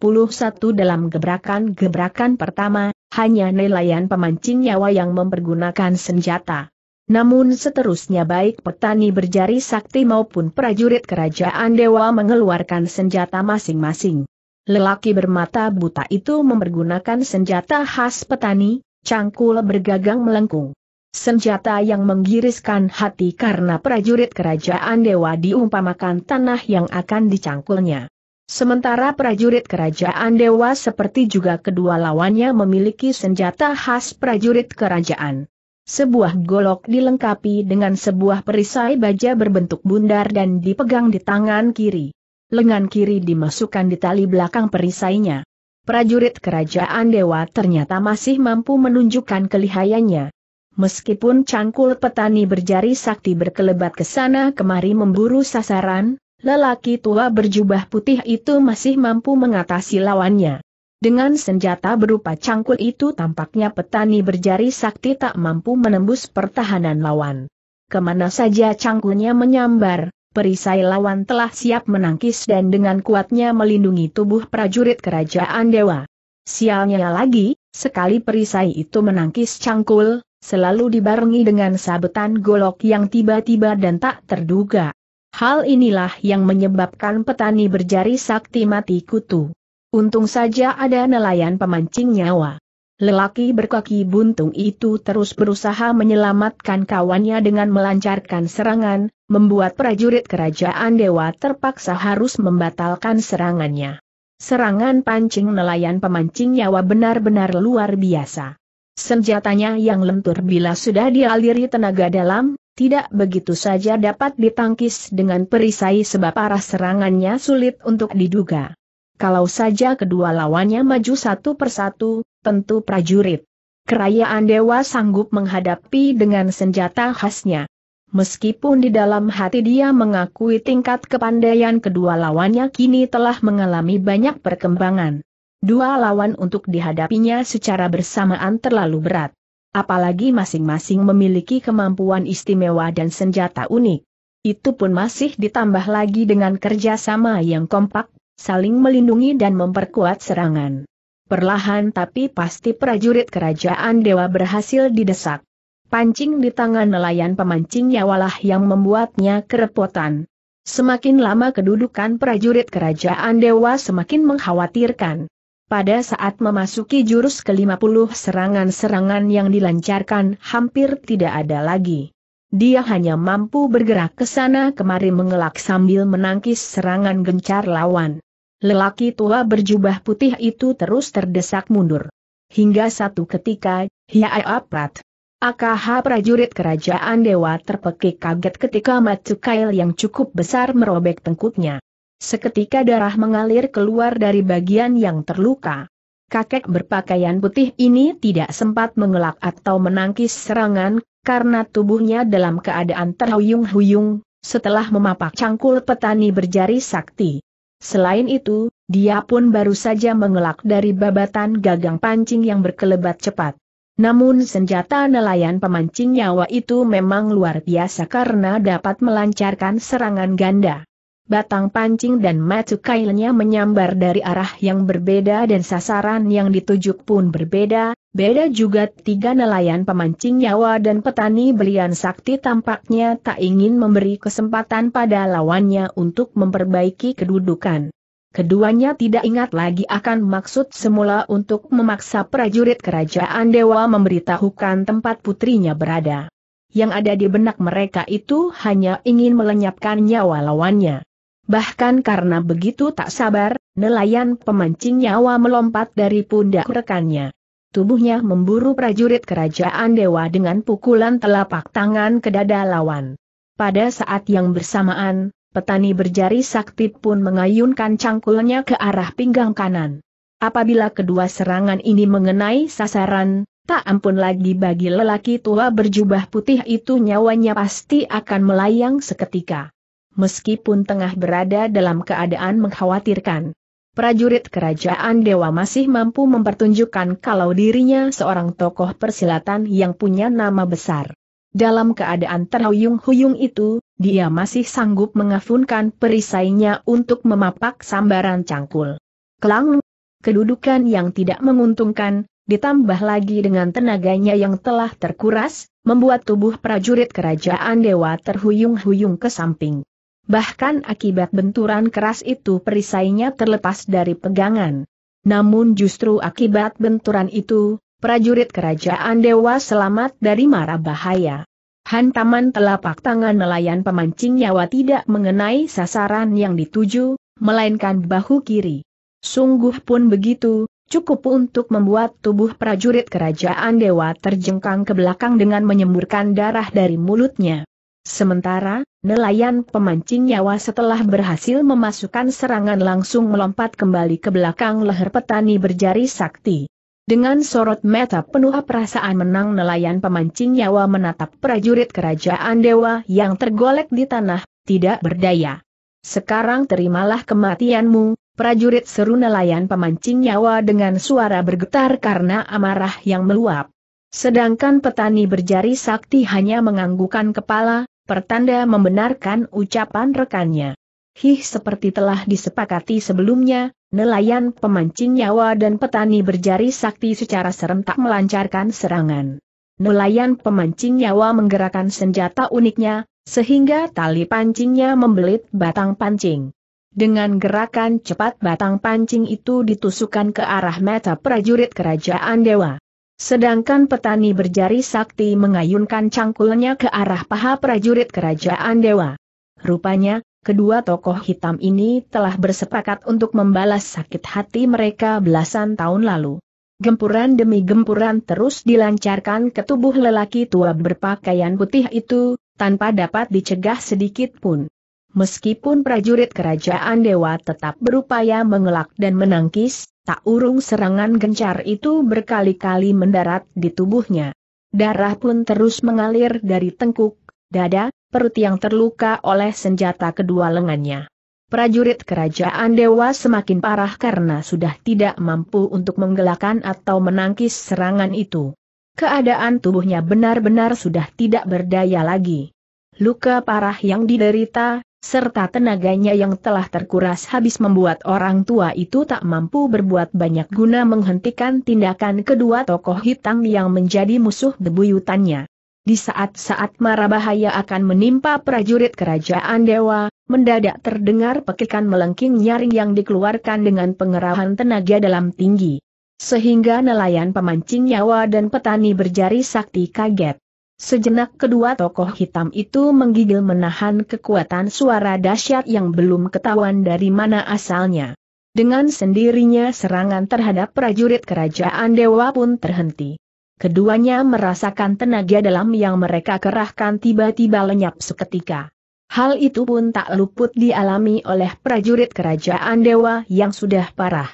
Speaker 1: dalam gebrakan-gebrakan pertama, hanya nelayan pemancing nyawa yang mempergunakan senjata. Namun seterusnya baik petani berjari sakti maupun prajurit kerajaan dewa mengeluarkan senjata masing-masing. Lelaki bermata buta itu mempergunakan senjata khas petani, cangkul bergagang melengkung. Senjata yang menggiriskan hati karena prajurit kerajaan dewa diumpamakan tanah yang akan dicangkulnya. Sementara prajurit kerajaan dewa seperti juga kedua lawannya memiliki senjata khas prajurit kerajaan. Sebuah golok dilengkapi dengan sebuah perisai baja berbentuk bundar dan dipegang di tangan kiri. Lengan kiri dimasukkan di tali belakang perisainya. Prajurit kerajaan dewa ternyata masih mampu menunjukkan kelihayannya. Meskipun cangkul petani berjari sakti berkelebat ke sana kemari memburu sasaran, lelaki tua berjubah putih itu masih mampu mengatasi lawannya. Dengan senjata berupa cangkul itu tampaknya petani berjari sakti tak mampu menembus pertahanan lawan. Kemana saja cangkulnya menyambar, perisai lawan telah siap menangkis dan dengan kuatnya melindungi tubuh prajurit kerajaan dewa. Sialnya lagi, sekali perisai itu menangkis cangkul, selalu dibarengi dengan sabetan golok yang tiba-tiba dan tak terduga. Hal inilah yang menyebabkan petani berjari sakti mati kutu. Untung saja ada nelayan pemancing nyawa. Lelaki berkaki buntung itu terus berusaha menyelamatkan kawannya dengan melancarkan serangan, membuat prajurit kerajaan dewa terpaksa harus membatalkan serangannya. Serangan pancing nelayan pemancing nyawa benar-benar luar biasa. Senjatanya yang lentur bila sudah dialiri tenaga dalam, tidak begitu saja dapat ditangkis dengan perisai sebab arah serangannya sulit untuk diduga. Kalau saja kedua lawannya maju satu persatu, tentu prajurit kerajaan dewa sanggup menghadapi dengan senjata khasnya. Meskipun di dalam hati dia mengakui tingkat kepandaian kedua lawannya kini telah mengalami banyak perkembangan. Dua lawan untuk dihadapinya secara bersamaan terlalu berat. Apalagi masing-masing memiliki kemampuan istimewa dan senjata unik. Itu pun masih ditambah lagi dengan kerjasama yang kompak, saling melindungi dan memperkuat serangan. Perlahan tapi pasti prajurit kerajaan dewa berhasil didesak. Pancing di tangan nelayan pemancing nyawalah yang membuatnya kerepotan. Semakin lama kedudukan prajurit kerajaan dewa semakin mengkhawatirkan. Pada saat memasuki jurus ke-50 serangan-serangan yang dilancarkan hampir tidak ada lagi. Dia hanya mampu bergerak ke sana kemari mengelak sambil menangkis serangan gencar lawan. Lelaki tua berjubah putih itu terus terdesak mundur. Hingga satu ketika, hiai aprat. AKH prajurit kerajaan dewa terpekik kaget ketika macu kail yang cukup besar merobek tengkuknya. Seketika darah mengalir keluar dari bagian yang terluka. Kakek berpakaian putih ini tidak sempat mengelak atau menangkis serangan, karena tubuhnya dalam keadaan terhuyung-huyung, setelah memapak cangkul petani berjari sakti. Selain itu, dia pun baru saja mengelak dari babatan gagang pancing yang berkelebat cepat. Namun senjata nelayan pemancing nyawa itu memang luar biasa karena dapat melancarkan serangan ganda. Batang pancing dan macu kailnya menyambar dari arah yang berbeda dan sasaran yang ditujuk pun berbeda, Beda juga tiga nelayan pemancing nyawa dan petani belian sakti tampaknya tak ingin memberi kesempatan pada lawannya untuk memperbaiki kedudukan. Keduanya tidak ingat lagi akan maksud semula untuk memaksa prajurit kerajaan dewa memberitahukan tempat putrinya berada. Yang ada di benak mereka itu hanya ingin melenyapkan nyawa lawannya. Bahkan karena begitu tak sabar, nelayan pemancing nyawa melompat dari pundak rekannya tubuhnya memburu prajurit kerajaan dewa dengan pukulan telapak tangan ke dada lawan. Pada saat yang bersamaan, petani berjari sakti pun mengayunkan cangkulnya ke arah pinggang kanan. Apabila kedua serangan ini mengenai sasaran, tak ampun lagi bagi lelaki tua berjubah putih itu nyawanya pasti akan melayang seketika. Meskipun tengah berada dalam keadaan mengkhawatirkan, prajurit kerajaan dewa masih mampu mempertunjukkan kalau dirinya seorang tokoh persilatan yang punya nama besar. Dalam keadaan terhuyung-huyung itu, dia masih sanggup mengafunkan perisainya untuk memapak sambaran cangkul. Kelang, kedudukan yang tidak menguntungkan, ditambah lagi dengan tenaganya yang telah terkuras, membuat tubuh prajurit kerajaan dewa terhuyung-huyung ke samping. Bahkan akibat benturan keras itu perisainya terlepas dari pegangan. Namun justru akibat benturan itu, prajurit kerajaan dewa selamat dari mara bahaya. Hantaman telapak tangan nelayan pemancing nyawa tidak mengenai sasaran yang dituju, melainkan bahu kiri. Sungguh pun begitu, cukup untuk membuat tubuh prajurit kerajaan dewa terjengkang ke belakang dengan menyemburkan darah dari mulutnya. Sementara, nelayan pemancing nyawa setelah berhasil memasukkan serangan langsung melompat kembali ke belakang leher petani berjari sakti. Dengan sorot mata penuh perasaan menang nelayan pemancing nyawa menatap prajurit kerajaan dewa yang tergolek di tanah, tidak berdaya. Sekarang terimalah kematianmu, prajurit seru nelayan pemancing nyawa dengan suara bergetar karena amarah yang meluap. Sedangkan petani berjari sakti hanya menganggukan kepala, Pertanda membenarkan ucapan rekannya. Hih seperti telah disepakati sebelumnya, nelayan pemancing nyawa dan petani berjari sakti secara serentak melancarkan serangan. Nelayan pemancing nyawa menggerakkan senjata uniknya, sehingga tali pancingnya membelit batang pancing. Dengan gerakan cepat batang pancing itu ditusukkan ke arah mata prajurit kerajaan dewa. Sedangkan petani berjari sakti mengayunkan cangkulnya ke arah paha prajurit kerajaan dewa. Rupanya, kedua tokoh hitam ini telah bersepakat untuk membalas sakit hati mereka belasan tahun lalu. Gempuran demi gempuran terus dilancarkan ke tubuh lelaki tua berpakaian putih itu, tanpa dapat dicegah sedikit pun. Meskipun prajurit kerajaan dewa tetap berupaya mengelak dan menangkis, Tak urung serangan gencar itu berkali-kali mendarat di tubuhnya. Darah pun terus mengalir dari tengkuk, dada, perut yang terluka oleh senjata kedua lengannya. Prajurit kerajaan dewa semakin parah karena sudah tidak mampu untuk menggelakkan atau menangkis serangan itu. Keadaan tubuhnya benar-benar sudah tidak berdaya lagi. Luka parah yang diderita, serta tenaganya yang telah terkuras habis membuat orang tua itu tak mampu berbuat banyak guna menghentikan tindakan kedua tokoh hitam yang menjadi musuh bebuyutannya. Di saat-saat mara bahaya akan menimpa prajurit kerajaan dewa, mendadak terdengar pekikan melengking nyaring yang dikeluarkan dengan pengerahan tenaga dalam tinggi. Sehingga nelayan pemancing nyawa dan petani berjari sakti kaget. Sejenak kedua tokoh hitam itu menggigil menahan kekuatan suara dahsyat yang belum ketahuan dari mana asalnya. Dengan sendirinya serangan terhadap prajurit kerajaan dewa pun terhenti. Keduanya merasakan tenaga dalam yang mereka kerahkan tiba-tiba lenyap seketika. Hal itu pun tak luput dialami oleh prajurit kerajaan dewa yang sudah parah.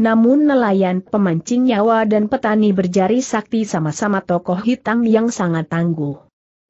Speaker 1: Namun nelayan pemancing nyawa dan petani berjari sakti sama-sama tokoh hitam yang sangat tangguh.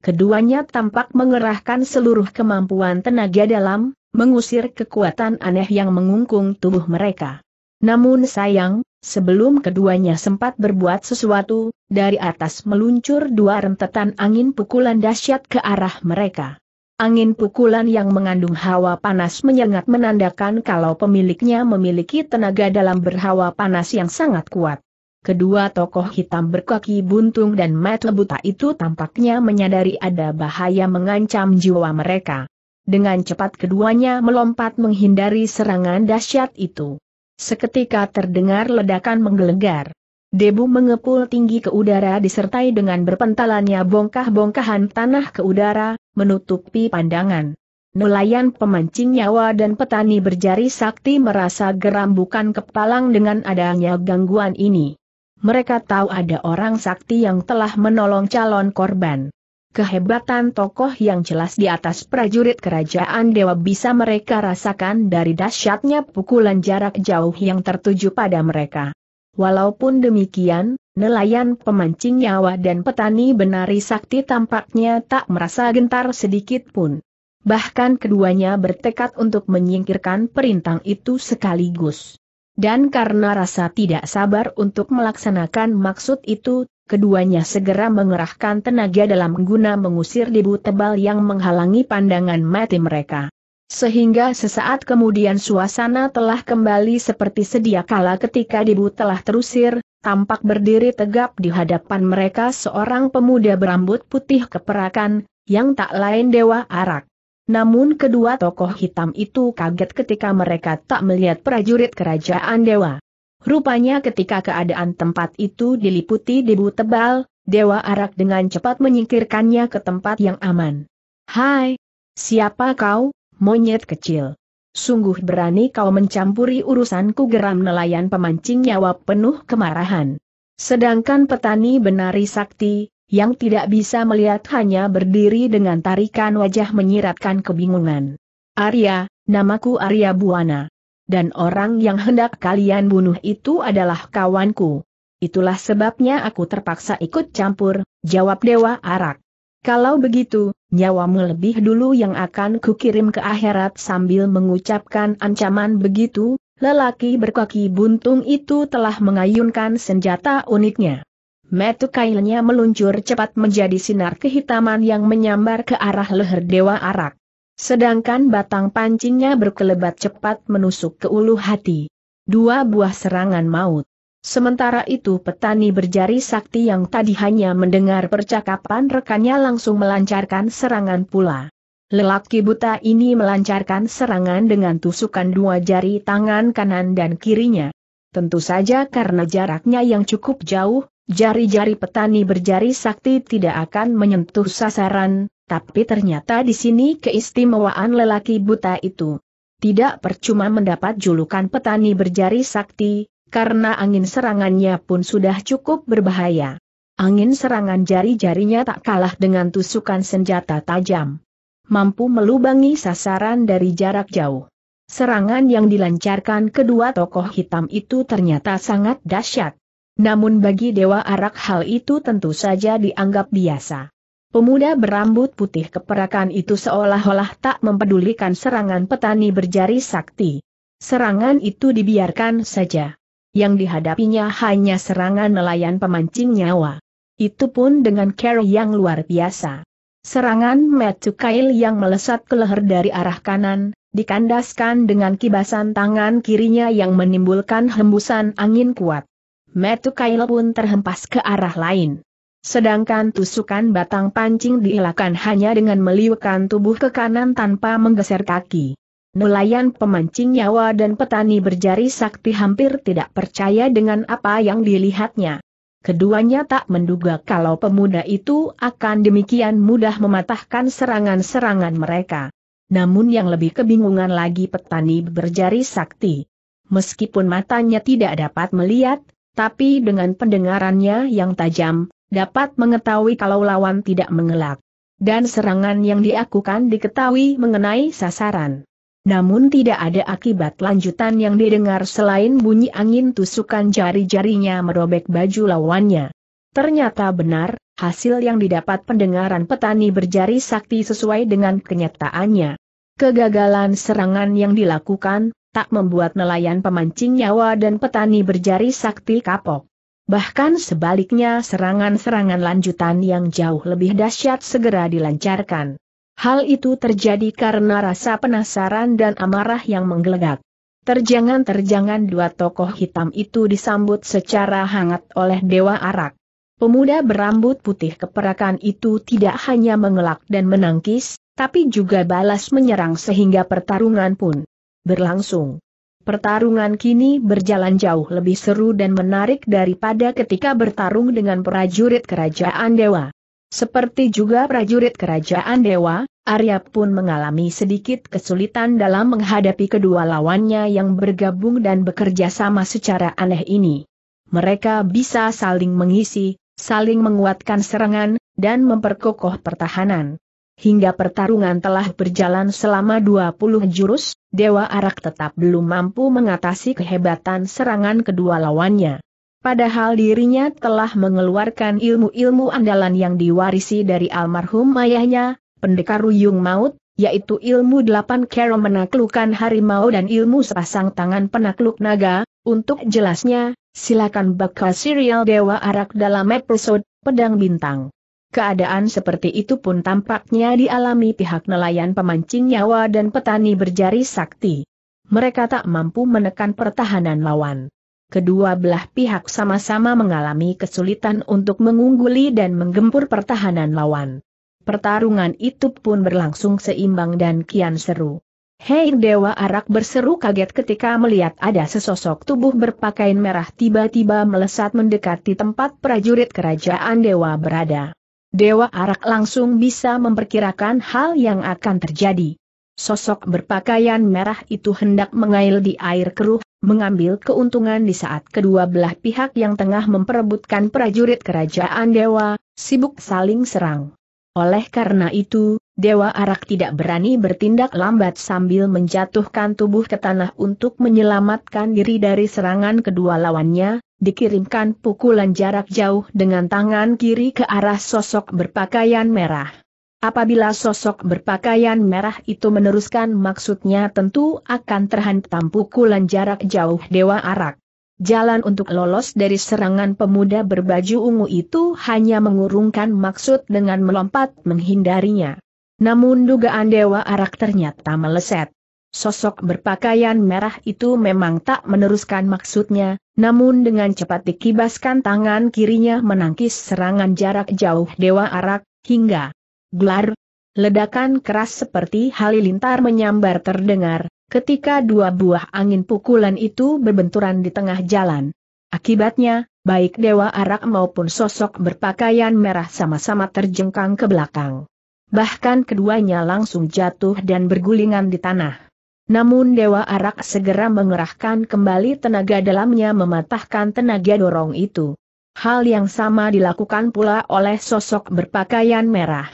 Speaker 1: Keduanya tampak mengerahkan seluruh kemampuan tenaga dalam, mengusir kekuatan aneh yang mengungkung tubuh mereka. Namun sayang, sebelum keduanya sempat berbuat sesuatu, dari atas meluncur dua rentetan angin pukulan dahsyat ke arah mereka. Angin pukulan yang mengandung hawa panas menyengat menandakan kalau pemiliknya memiliki tenaga dalam berhawa panas yang sangat kuat. Kedua tokoh hitam berkaki buntung dan mata buta itu tampaknya menyadari ada bahaya mengancam jiwa mereka. Dengan cepat keduanya melompat menghindari serangan dahsyat itu. Seketika terdengar ledakan menggelegar. Debu mengepul tinggi ke udara disertai dengan berpentalannya bongkah-bongkahan tanah ke udara, menutupi pandangan. Nelayan pemancing nyawa dan petani berjari sakti merasa geram bukan kepalang dengan adanya gangguan ini. Mereka tahu ada orang sakti yang telah menolong calon korban. Kehebatan tokoh yang jelas di atas prajurit kerajaan dewa bisa mereka rasakan dari dahsyatnya pukulan jarak jauh yang tertuju pada mereka. Walaupun demikian, nelayan pemancing nyawa dan petani benari sakti tampaknya tak merasa gentar sedikit pun. Bahkan keduanya bertekad untuk menyingkirkan perintang itu sekaligus. Dan karena rasa tidak sabar untuk melaksanakan maksud itu, keduanya segera mengerahkan tenaga dalam guna mengusir debu tebal yang menghalangi pandangan mati mereka. Sehingga sesaat kemudian suasana telah kembali seperti sedia kala ketika debu telah terusir, tampak berdiri tegap di hadapan mereka seorang pemuda berambut putih keperakan, yang tak lain Dewa Arak. Namun kedua tokoh hitam itu kaget ketika mereka tak melihat prajurit kerajaan Dewa. Rupanya ketika keadaan tempat itu diliputi debu tebal, Dewa Arak dengan cepat menyingkirkannya ke tempat yang aman. Hai, siapa kau? monyet kecil. Sungguh berani kau mencampuri urusanku geram nelayan pemancing nyawa penuh kemarahan. Sedangkan petani benari sakti, yang tidak bisa melihat hanya berdiri dengan tarikan wajah menyiratkan kebingungan. Arya, namaku Arya Buana. Dan orang yang hendak kalian bunuh itu adalah kawanku. Itulah sebabnya aku terpaksa ikut campur, jawab Dewa Arak. Kalau begitu, nyawamu lebih dulu yang akan kukirim ke akhirat sambil mengucapkan ancaman begitu, lelaki berkaki buntung itu telah mengayunkan senjata uniknya. Metu kailnya meluncur cepat menjadi sinar kehitaman yang menyambar ke arah leher Dewa Arak. Sedangkan batang pancingnya berkelebat cepat menusuk ke ulu hati. Dua buah serangan maut. Sementara itu petani berjari sakti yang tadi hanya mendengar percakapan rekannya langsung melancarkan serangan pula. Lelaki buta ini melancarkan serangan dengan tusukan dua jari tangan kanan dan kirinya. Tentu saja karena jaraknya yang cukup jauh, jari-jari petani berjari sakti tidak akan menyentuh sasaran, tapi ternyata di sini keistimewaan lelaki buta itu. Tidak percuma mendapat julukan petani berjari sakti, karena angin serangannya pun sudah cukup berbahaya. Angin serangan jari-jarinya tak kalah dengan tusukan senjata tajam. Mampu melubangi sasaran dari jarak jauh. Serangan yang dilancarkan kedua tokoh hitam itu ternyata sangat dahsyat. Namun bagi Dewa Arak hal itu tentu saja dianggap biasa. Pemuda berambut putih keperakan itu seolah-olah tak mempedulikan serangan petani berjari sakti. Serangan itu dibiarkan saja yang dihadapinya hanya serangan nelayan pemancing nyawa. Itu pun dengan carry yang luar biasa. Serangan Matthew Kyle yang melesat ke leher dari arah kanan, dikandaskan dengan kibasan tangan kirinya yang menimbulkan hembusan angin kuat. Matthew Kyle pun terhempas ke arah lain. Sedangkan tusukan batang pancing dielakkan hanya dengan meliukkan tubuh ke kanan tanpa menggeser kaki. Nelayan pemancing nyawa dan petani berjari sakti hampir tidak percaya dengan apa yang dilihatnya. Keduanya tak menduga kalau pemuda itu akan demikian mudah mematahkan serangan-serangan mereka. Namun yang lebih kebingungan lagi petani berjari sakti. Meskipun matanya tidak dapat melihat, tapi dengan pendengarannya yang tajam, dapat mengetahui kalau lawan tidak mengelak. Dan serangan yang diakukan diketahui mengenai sasaran. Namun tidak ada akibat lanjutan yang didengar selain bunyi angin tusukan jari-jarinya merobek baju lawannya. Ternyata benar, hasil yang didapat pendengaran petani berjari sakti sesuai dengan kenyataannya. Kegagalan serangan yang dilakukan, tak membuat nelayan pemancing nyawa dan petani berjari sakti kapok. Bahkan sebaliknya serangan-serangan lanjutan yang jauh lebih dahsyat segera dilancarkan. Hal itu terjadi karena rasa penasaran dan amarah yang menggelegak. Terjangan-terjangan dua tokoh hitam itu disambut secara hangat oleh Dewa Arak. Pemuda berambut putih keperakan itu tidak hanya mengelak dan menangkis, tapi juga balas menyerang sehingga pertarungan pun berlangsung. Pertarungan kini berjalan jauh lebih seru dan menarik daripada ketika bertarung dengan prajurit kerajaan dewa. Seperti juga prajurit kerajaan dewa, Arya pun mengalami sedikit kesulitan dalam menghadapi kedua lawannya yang bergabung dan bekerja sama secara aneh ini. Mereka bisa saling mengisi, saling menguatkan serangan, dan memperkokoh pertahanan. Hingga pertarungan telah berjalan selama 20 jurus, Dewa Arak tetap belum mampu mengatasi kehebatan serangan kedua lawannya. Padahal dirinya telah mengeluarkan ilmu-ilmu andalan yang diwarisi dari almarhum ayahnya, pendekar Ruyung Maut, yaitu ilmu delapan kero menaklukkan harimau dan ilmu sepasang tangan penakluk naga, untuk jelasnya, silakan baca serial Dewa Arak dalam episode Pedang Bintang. Keadaan seperti itu pun tampaknya dialami pihak nelayan pemancing nyawa dan petani berjari sakti. Mereka tak mampu menekan pertahanan lawan. Kedua belah pihak sama-sama mengalami kesulitan untuk mengungguli dan menggempur pertahanan lawan. Pertarungan itu pun berlangsung seimbang dan kian seru. Hei Dewa Arak berseru kaget ketika melihat ada sesosok tubuh berpakaian merah tiba-tiba melesat mendekati tempat prajurit kerajaan Dewa berada. Dewa Arak langsung bisa memperkirakan hal yang akan terjadi. Sosok berpakaian merah itu hendak mengail di air keruh, mengambil keuntungan di saat kedua belah pihak yang tengah memperebutkan prajurit kerajaan Dewa, sibuk saling serang. Oleh karena itu, Dewa Arak tidak berani bertindak lambat sambil menjatuhkan tubuh ke tanah untuk menyelamatkan diri dari serangan kedua lawannya, dikirimkan pukulan jarak jauh dengan tangan kiri ke arah sosok berpakaian merah. Apabila sosok berpakaian merah itu meneruskan maksudnya tentu akan terhantam pukulan jarak jauh Dewa Arak. Jalan untuk lolos dari serangan pemuda berbaju ungu itu hanya mengurungkan maksud dengan melompat menghindarinya. Namun dugaan Dewa Arak ternyata meleset. Sosok berpakaian merah itu memang tak meneruskan maksudnya, namun dengan cepat dikibaskan tangan kirinya menangkis serangan jarak jauh Dewa Arak, hingga gelar. Ledakan keras seperti halilintar menyambar terdengar, ketika dua buah angin pukulan itu berbenturan di tengah jalan. Akibatnya, baik Dewa Arak maupun sosok berpakaian merah sama-sama terjengkang ke belakang. Bahkan keduanya langsung jatuh dan bergulingan di tanah. Namun Dewa Arak segera mengerahkan kembali tenaga dalamnya mematahkan tenaga dorong itu. Hal yang sama dilakukan pula oleh sosok berpakaian merah.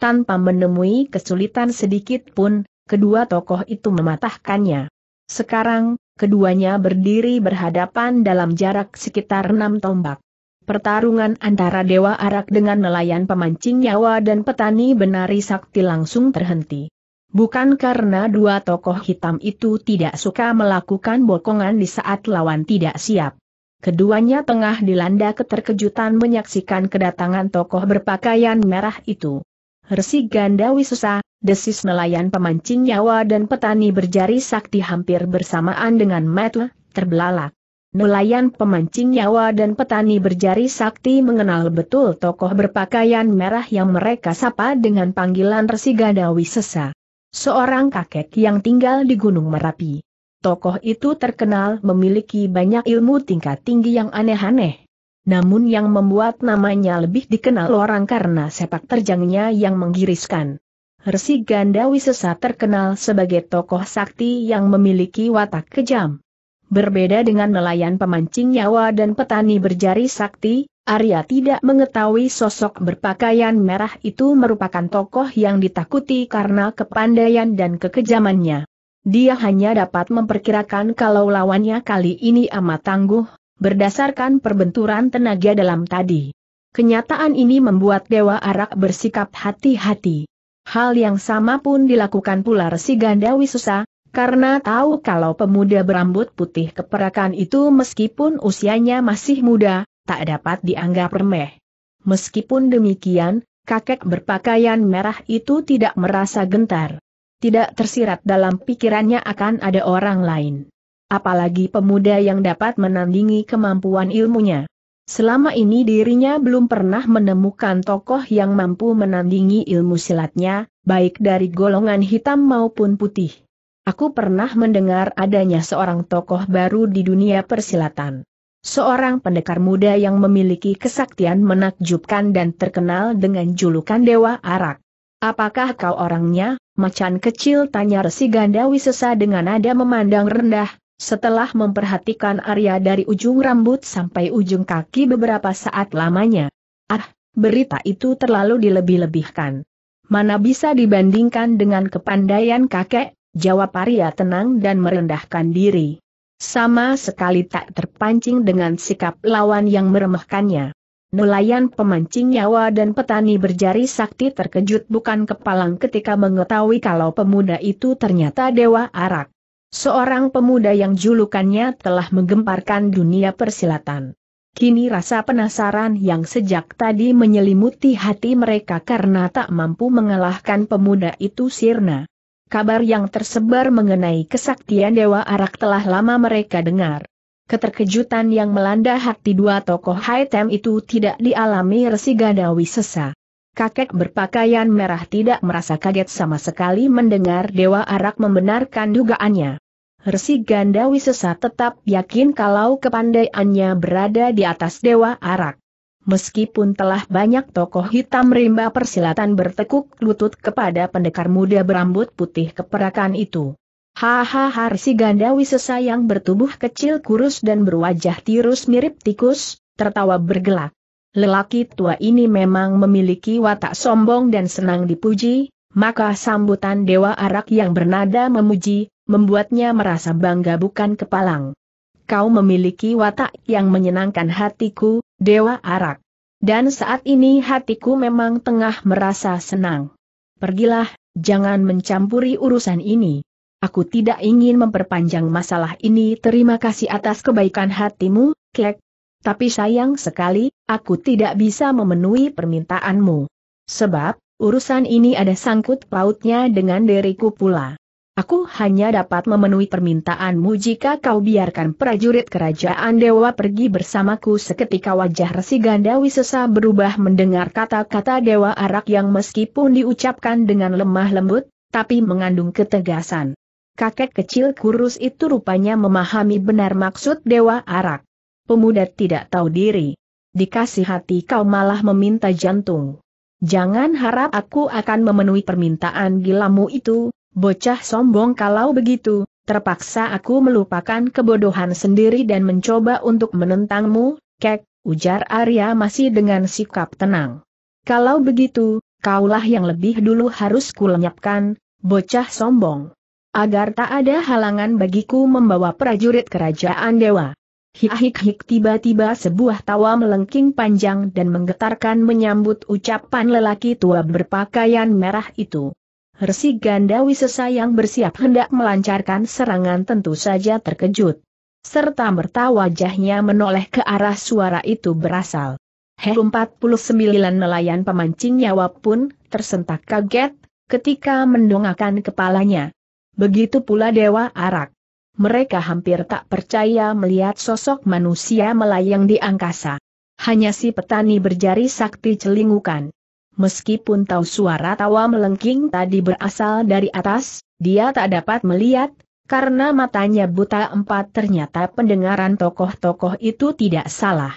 Speaker 1: Tanpa menemui kesulitan sedikit pun, kedua tokoh itu mematahkannya. Sekarang, keduanya berdiri berhadapan dalam jarak sekitar enam tombak. Pertarungan antara Dewa Arak dengan nelayan pemancing nyawa dan petani benari sakti langsung terhenti. Bukan karena dua tokoh hitam itu tidak suka melakukan bokongan di saat lawan tidak siap. Keduanya tengah dilanda keterkejutan menyaksikan kedatangan tokoh berpakaian merah itu. Resi Gandawi Wisesa, desis nelayan pemancing nyawa dan petani berjari sakti hampir bersamaan dengan metu, terbelalak. Nelayan pemancing nyawa dan petani berjari sakti mengenal betul tokoh berpakaian merah yang mereka sapa dengan panggilan Resi Gandawi Wisesa. Seorang kakek yang tinggal di Gunung Merapi. Tokoh itu terkenal memiliki banyak ilmu tingkat tinggi yang aneh-aneh namun yang membuat namanya lebih dikenal orang karena sepak terjangnya yang menggiriskan. Resi Gandawi sesat terkenal sebagai tokoh sakti yang memiliki watak kejam. Berbeda dengan nelayan pemancing nyawa dan petani berjari sakti, Arya tidak mengetahui sosok berpakaian merah itu merupakan tokoh yang ditakuti karena kepandaian dan kekejamannya. Dia hanya dapat memperkirakan kalau lawannya kali ini amat tangguh, berdasarkan perbenturan tenaga dalam tadi. Kenyataan ini membuat Dewa Arak bersikap hati-hati. Hal yang sama pun dilakukan pula Resi Gandawi Susa, karena tahu kalau pemuda berambut putih keperakan itu meskipun usianya masih muda, tak dapat dianggap remeh. Meskipun demikian, kakek berpakaian merah itu tidak merasa gentar. Tidak tersirat dalam pikirannya akan ada orang lain apalagi pemuda yang dapat menandingi kemampuan ilmunya. Selama ini dirinya belum pernah menemukan tokoh yang mampu menandingi ilmu silatnya, baik dari golongan hitam maupun putih. Aku pernah mendengar adanya seorang tokoh baru di dunia persilatan. Seorang pendekar muda yang memiliki kesaktian menakjubkan dan terkenal dengan julukan Dewa Arak. Apakah kau orangnya, macan kecil tanya Resi Gandawi sesa dengan nada memandang rendah, setelah memperhatikan Arya dari ujung rambut sampai ujung kaki beberapa saat lamanya. Ah, berita itu terlalu dilebih-lebihkan. Mana bisa dibandingkan dengan kepandaian kakek, jawab Arya tenang dan merendahkan diri. Sama sekali tak terpancing dengan sikap lawan yang meremehkannya. Nelayan pemancing nyawa dan petani berjari sakti terkejut bukan kepalang ketika mengetahui kalau pemuda itu ternyata Dewa Arak. Seorang pemuda yang julukannya telah menggemparkan dunia persilatan. Kini rasa penasaran yang sejak tadi menyelimuti hati mereka karena tak mampu mengalahkan pemuda itu sirna. Kabar yang tersebar mengenai kesaktian Dewa Arak telah lama mereka dengar. Keterkejutan yang melanda hati dua tokoh Haitem itu tidak dialami Resi Gadawi Sesa. Kakek berpakaian merah tidak merasa kaget sama sekali mendengar Dewa Arak membenarkan dugaannya. Resi Gandawi sesat tetap yakin kalau kepandaiannya berada di atas Dewa Arak. Meskipun telah banyak tokoh hitam rimba persilatan bertekuk lutut kepada pendekar muda berambut putih keperakan itu. Hahaha Resi Gandawi yang bertubuh kecil kurus dan berwajah tirus mirip tikus, tertawa bergelak lelaki tua ini memang memiliki watak sombong dan senang dipuji, maka sambutan Dewa Arak yang bernada memuji, membuatnya merasa bangga bukan kepalang. Kau memiliki watak yang menyenangkan hatiku, Dewa Arak. Dan saat ini hatiku memang tengah merasa senang. Pergilah, jangan mencampuri urusan ini. Aku tidak ingin memperpanjang masalah ini. Terima kasih atas kebaikan hatimu, Klek, tapi sayang sekali, aku tidak bisa memenuhi permintaanmu. Sebab, urusan ini ada sangkut pautnya dengan diriku pula. Aku hanya dapat memenuhi permintaanmu jika kau biarkan prajurit kerajaan dewa pergi bersamaku seketika wajah Resi Ganda Wisesa berubah mendengar kata-kata dewa arak yang meskipun diucapkan dengan lemah lembut, tapi mengandung ketegasan. Kakek kecil kurus itu rupanya memahami benar maksud dewa arak pemuda tidak tahu diri. Dikasih hati kau malah meminta jantung. Jangan harap aku akan memenuhi permintaan gilamu itu, bocah sombong kalau begitu, terpaksa aku melupakan kebodohan sendiri dan mencoba untuk menentangmu, kek, ujar Arya masih dengan sikap tenang. Kalau begitu, kaulah yang lebih dulu harus kulenyapkan, bocah sombong. Agar tak ada halangan bagiku membawa prajurit kerajaan dewa. Hik-hik-hik tiba-tiba sebuah tawa melengking panjang dan menggetarkan menyambut ucapan lelaki tua berpakaian merah itu. Resi Gandawi sesayang bersiap hendak melancarkan serangan tentu saja terkejut. Serta merta wajahnya menoleh ke arah suara itu berasal. Heh 49 nelayan pemancing nyawa pun tersentak kaget ketika mendongakkan kepalanya. Begitu pula Dewa Arak mereka hampir tak percaya melihat sosok manusia melayang di angkasa. Hanya si petani berjari sakti celingukan. Meskipun tahu suara tawa melengking tadi berasal dari atas, dia tak dapat melihat, karena matanya buta empat ternyata pendengaran tokoh-tokoh itu tidak salah.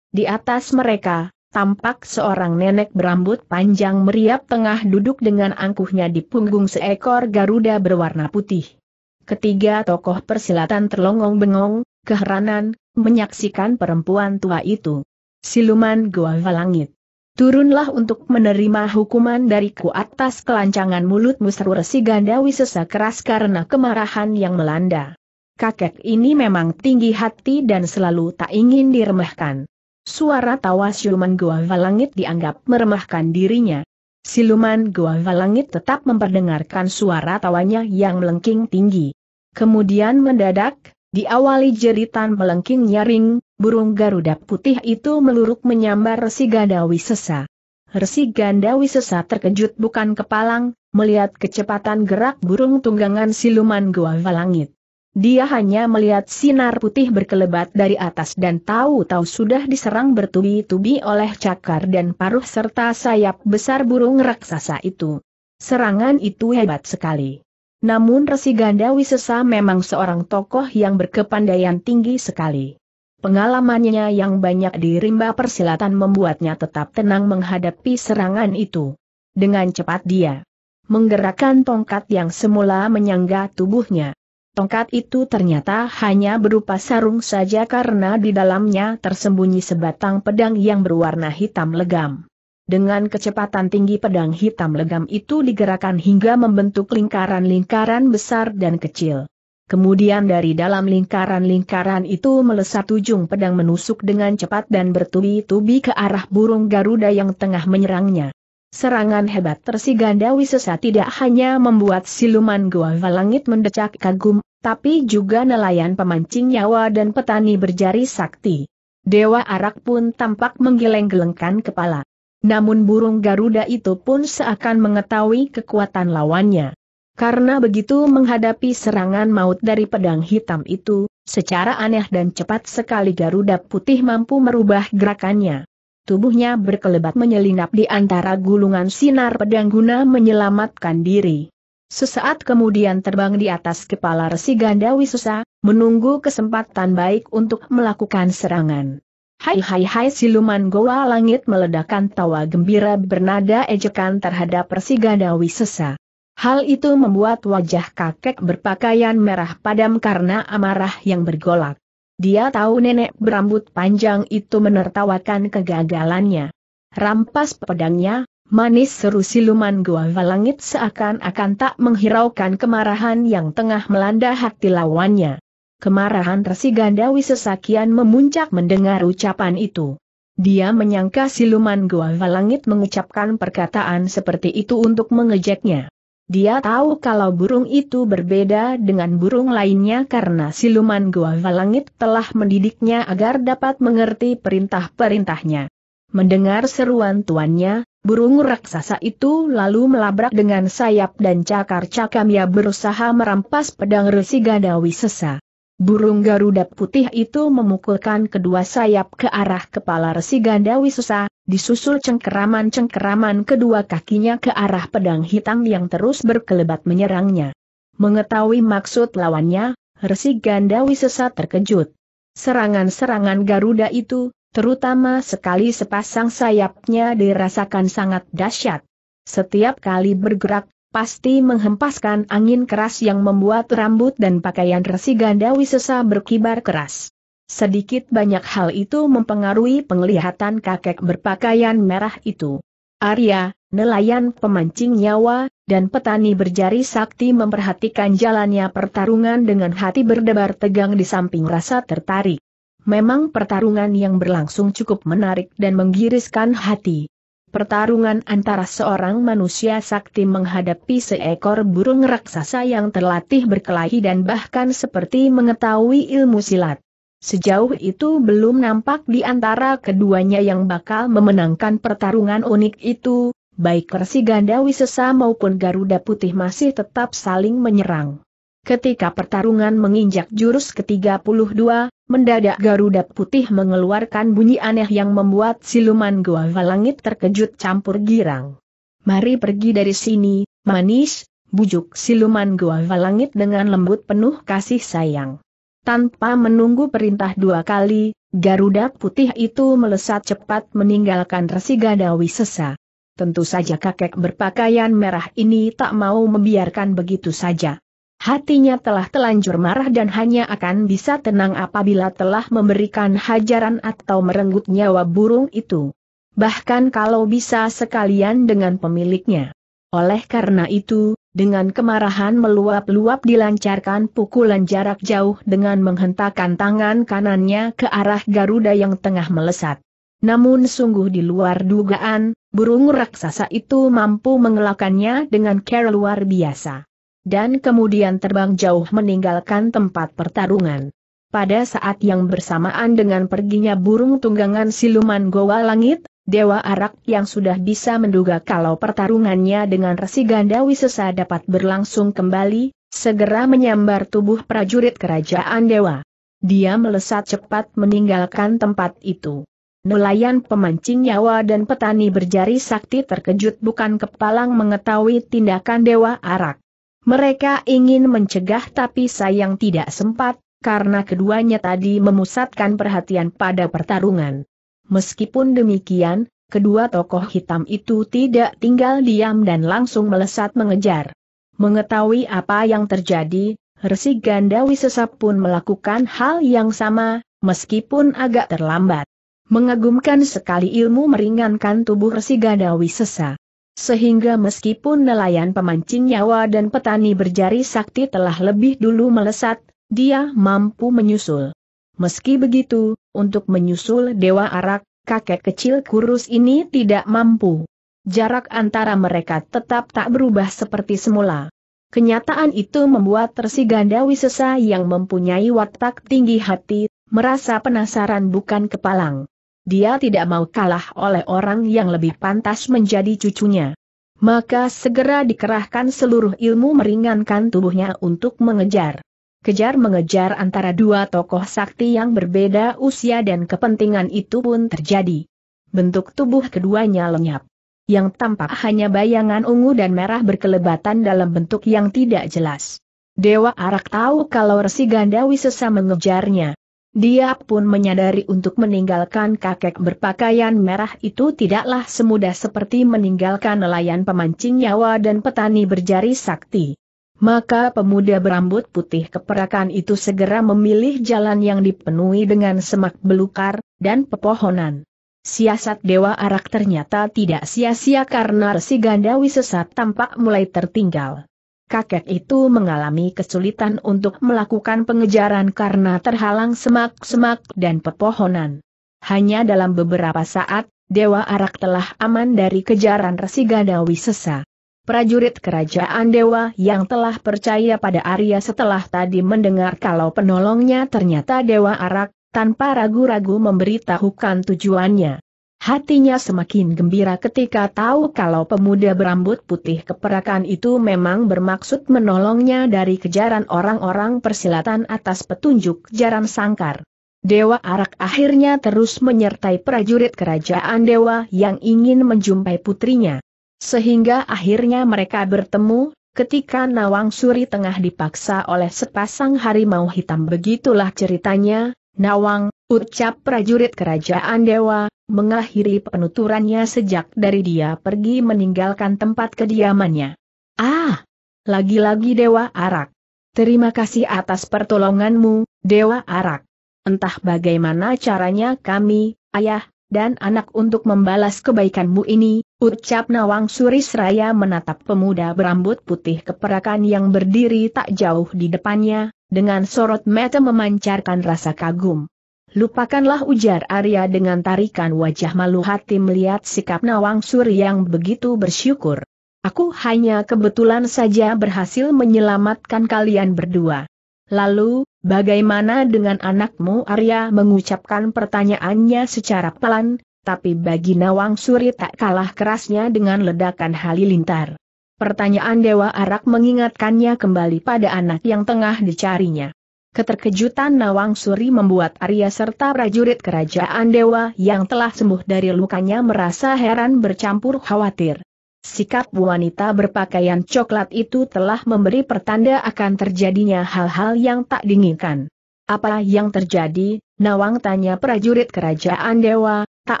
Speaker 1: Di atas mereka, tampak seorang nenek berambut panjang meriap tengah duduk dengan angkuhnya di punggung seekor Garuda berwarna putih. Ketiga tokoh persilatan terlongong-bengong, keheranan, menyaksikan perempuan tua itu. Siluman gua Langit. Turunlah untuk menerima hukuman dari dariku atas kelancangan mulut Musru resi gandawi sesak keras karena kemarahan yang melanda. Kakek ini memang tinggi hati dan selalu tak ingin diremehkan. Suara tawa siluman gua Langit dianggap meremahkan dirinya. Siluman gua Langit tetap memperdengarkan suara tawanya yang melengking tinggi. Kemudian mendadak, diawali jeritan melengking nyaring, burung Garuda putih itu meluruk menyambar Resi Gandawi Sesa. Resi Gandawi Sesa terkejut bukan kepalang, melihat kecepatan gerak burung tunggangan siluman gua Langit. Dia hanya melihat sinar putih berkelebat dari atas dan tahu-tahu sudah diserang bertubi-tubi oleh cakar dan paruh serta sayap besar burung raksasa itu. Serangan itu hebat sekali. Namun Resi Ganda Wisesa memang seorang tokoh yang berkepandaian tinggi sekali. Pengalamannya yang banyak di rimba persilatan membuatnya tetap tenang menghadapi serangan itu. Dengan cepat dia menggerakkan tongkat yang semula menyangga tubuhnya. Tongkat itu ternyata hanya berupa sarung saja karena di dalamnya tersembunyi sebatang pedang yang berwarna hitam legam. Dengan kecepatan tinggi pedang hitam legam itu digerakkan hingga membentuk lingkaran-lingkaran besar dan kecil. Kemudian dari dalam lingkaran-lingkaran itu melesat ujung pedang menusuk dengan cepat dan bertubi-tubi ke arah burung Garuda yang tengah menyerangnya. Serangan hebat Tersiganda Wisesa tidak hanya membuat siluman gua langit mendecak kagum, tapi juga nelayan pemancing nyawa dan petani berjari sakti. Dewa Arak pun tampak menggeleng-gelengkan kepala. Namun burung Garuda itu pun seakan mengetahui kekuatan lawannya. Karena begitu menghadapi serangan maut dari pedang hitam itu, secara aneh dan cepat sekali Garuda putih mampu merubah gerakannya tubuhnya berkelebat menyelinap di antara gulungan sinar pedang guna menyelamatkan diri. Sesaat kemudian terbang di atas kepala Resi Gandawi Susa, menunggu kesempatan baik untuk melakukan serangan. Hai hai hai siluman goa langit meledakkan tawa gembira bernada ejekan terhadap Resi Gandawi Susa. Hal itu membuat wajah kakek berpakaian merah padam karena amarah yang bergolak. Dia tahu nenek berambut panjang itu menertawakan kegagalannya. Rampas pedangnya, manis seru siluman gua langit seakan-akan tak menghiraukan kemarahan yang tengah melanda hati lawannya. Kemarahan resi gandawi sesakian memuncak mendengar ucapan itu. Dia menyangka siluman gua langit mengucapkan perkataan seperti itu untuk mengejeknya. Dia tahu kalau burung itu berbeda dengan burung lainnya karena siluman gua Langit telah mendidiknya agar dapat mengerti perintah-perintahnya. Mendengar seruan tuannya, burung raksasa itu lalu melabrak dengan sayap dan cakar-cakamnya berusaha merampas pedang resi Gadawi Sesa. Burung Garuda putih itu memukulkan kedua sayap ke arah kepala Resi Gandawi Susa, Disusul cengkeraman-cengkeraman kedua kakinya ke arah pedang hitam yang terus berkelebat menyerangnya. Mengetahui maksud lawannya, Resi Gandawi sesat terkejut. Serangan-serangan Garuda itu, terutama sekali sepasang sayapnya dirasakan sangat dahsyat. Setiap kali bergerak, pasti menghempaskan angin keras yang membuat rambut dan pakaian Resi Gandawi sesa berkibar keras. Sedikit banyak hal itu mempengaruhi penglihatan kakek berpakaian merah itu. Arya, nelayan pemancing nyawa, dan petani berjari sakti memperhatikan jalannya pertarungan dengan hati berdebar tegang di samping rasa tertarik. Memang pertarungan yang berlangsung cukup menarik dan menggiriskan hati. Pertarungan antara seorang manusia sakti menghadapi seekor burung raksasa yang terlatih berkelahi dan bahkan seperti mengetahui ilmu silat. Sejauh itu belum nampak di antara keduanya yang bakal memenangkan pertarungan unik itu, baik Resi Ganda Wisesa maupun Garuda Putih masih tetap saling menyerang. Ketika pertarungan menginjak jurus ke-32, mendadak Garuda Putih mengeluarkan bunyi aneh yang membuat siluman Goa Langit terkejut campur girang. Mari pergi dari sini, manis, bujuk siluman Goa Langit dengan lembut penuh kasih sayang. Tanpa menunggu perintah dua kali, Garuda putih itu melesat cepat meninggalkan Resi Gadawi sesa. Tentu saja kakek berpakaian merah ini tak mau membiarkan begitu saja. Hatinya telah telanjur marah dan hanya akan bisa tenang apabila telah memberikan hajaran atau merenggut nyawa burung itu. Bahkan kalau bisa sekalian dengan pemiliknya. Oleh karena itu, dengan kemarahan meluap-luap dilancarkan pukulan jarak jauh dengan menghentakkan tangan kanannya ke arah Garuda yang tengah melesat. Namun sungguh di luar dugaan, burung raksasa itu mampu mengelakannya dengan care luar biasa. Dan kemudian terbang jauh meninggalkan tempat pertarungan. Pada saat yang bersamaan dengan perginya burung tunggangan siluman goa langit, Dewa Arak yang sudah bisa menduga kalau pertarungannya dengan Resi Gandawi sesa dapat berlangsung kembali, segera menyambar tubuh prajurit kerajaan Dewa. Dia melesat cepat meninggalkan tempat itu. Nelayan pemancing nyawa dan petani berjari sakti terkejut bukan kepalang mengetahui tindakan Dewa Arak. Mereka ingin mencegah tapi sayang tidak sempat, karena keduanya tadi memusatkan perhatian pada pertarungan. Meskipun demikian, kedua tokoh hitam itu tidak tinggal diam dan langsung melesat mengejar. Mengetahui apa yang terjadi, Resi Gandawi sesap pun melakukan hal yang sama, meskipun agak terlambat. Mengagumkan sekali ilmu meringankan tubuh Resi Gandawi sesa. Sehingga meskipun nelayan pemancing nyawa dan petani berjari sakti telah lebih dulu melesat, dia mampu menyusul. Meski begitu, untuk menyusul Dewa Arak, kakek kecil kurus ini tidak mampu. Jarak antara mereka tetap tak berubah seperti semula. Kenyataan itu membuat Tersiganda Wisesa yang mempunyai watak tinggi hati, merasa penasaran bukan kepalang. Dia tidak mau kalah oleh orang yang lebih pantas menjadi cucunya. Maka segera dikerahkan seluruh ilmu meringankan tubuhnya untuk mengejar. Kejar-mengejar antara dua tokoh sakti yang berbeda usia dan kepentingan itu pun terjadi. Bentuk tubuh keduanya lenyap. Yang tampak hanya bayangan ungu dan merah berkelebatan dalam bentuk yang tidak jelas. Dewa Arak tahu kalau Resi Gandawi sesa mengejarnya. Dia pun menyadari untuk meninggalkan kakek berpakaian merah itu tidaklah semudah seperti meninggalkan nelayan pemancing nyawa dan petani berjari sakti. Maka pemuda berambut putih keperakan itu segera memilih jalan yang dipenuhi dengan semak belukar, dan pepohonan. Siasat Dewa Arak ternyata tidak sia-sia karena Resi Gandawi sesat tampak mulai tertinggal. Kakek itu mengalami kesulitan untuk melakukan pengejaran karena terhalang semak-semak dan pepohonan. Hanya dalam beberapa saat, Dewa Arak telah aman dari kejaran Resi Gandawi sesa. Prajurit kerajaan dewa yang telah percaya pada Arya setelah tadi mendengar kalau penolongnya ternyata Dewa Arak, tanpa ragu-ragu memberitahukan tujuannya. Hatinya semakin gembira ketika tahu kalau pemuda berambut putih keperakan itu memang bermaksud menolongnya dari kejaran orang-orang persilatan atas petunjuk jaran sangkar. Dewa Arak akhirnya terus menyertai prajurit kerajaan dewa yang ingin menjumpai putrinya. Sehingga akhirnya mereka bertemu, ketika Nawang Suri tengah dipaksa oleh sepasang harimau hitam begitulah ceritanya, Nawang, ucap prajurit kerajaan dewa, mengakhiri penuturannya sejak dari dia pergi meninggalkan tempat kediamannya. Ah! Lagi-lagi Dewa Arak. Terima kasih atas pertolonganmu, Dewa Arak. Entah bagaimana caranya kami, ayah, dan anak untuk membalas kebaikanmu ini, ucap Nawang Suri Seraya menatap pemuda berambut putih keperakan yang berdiri tak jauh di depannya, dengan sorot mata memancarkan rasa kagum. Lupakanlah ujar Arya dengan tarikan wajah malu hati melihat sikap Nawang Suri yang begitu bersyukur. Aku hanya kebetulan saja berhasil menyelamatkan kalian berdua. Lalu, bagaimana dengan anakmu Arya mengucapkan pertanyaannya secara pelan, tapi bagi Nawang Suri tak kalah kerasnya dengan ledakan halilintar. Pertanyaan Dewa Arak mengingatkannya kembali pada anak yang tengah dicarinya. Keterkejutan Nawang Suri membuat Arya serta prajurit kerajaan Dewa yang telah sembuh dari lukanya merasa heran bercampur khawatir. Sikap wanita berpakaian coklat itu telah memberi pertanda akan terjadinya hal-hal yang tak diinginkan. Apa yang terjadi, Nawang tanya prajurit kerajaan dewa, tak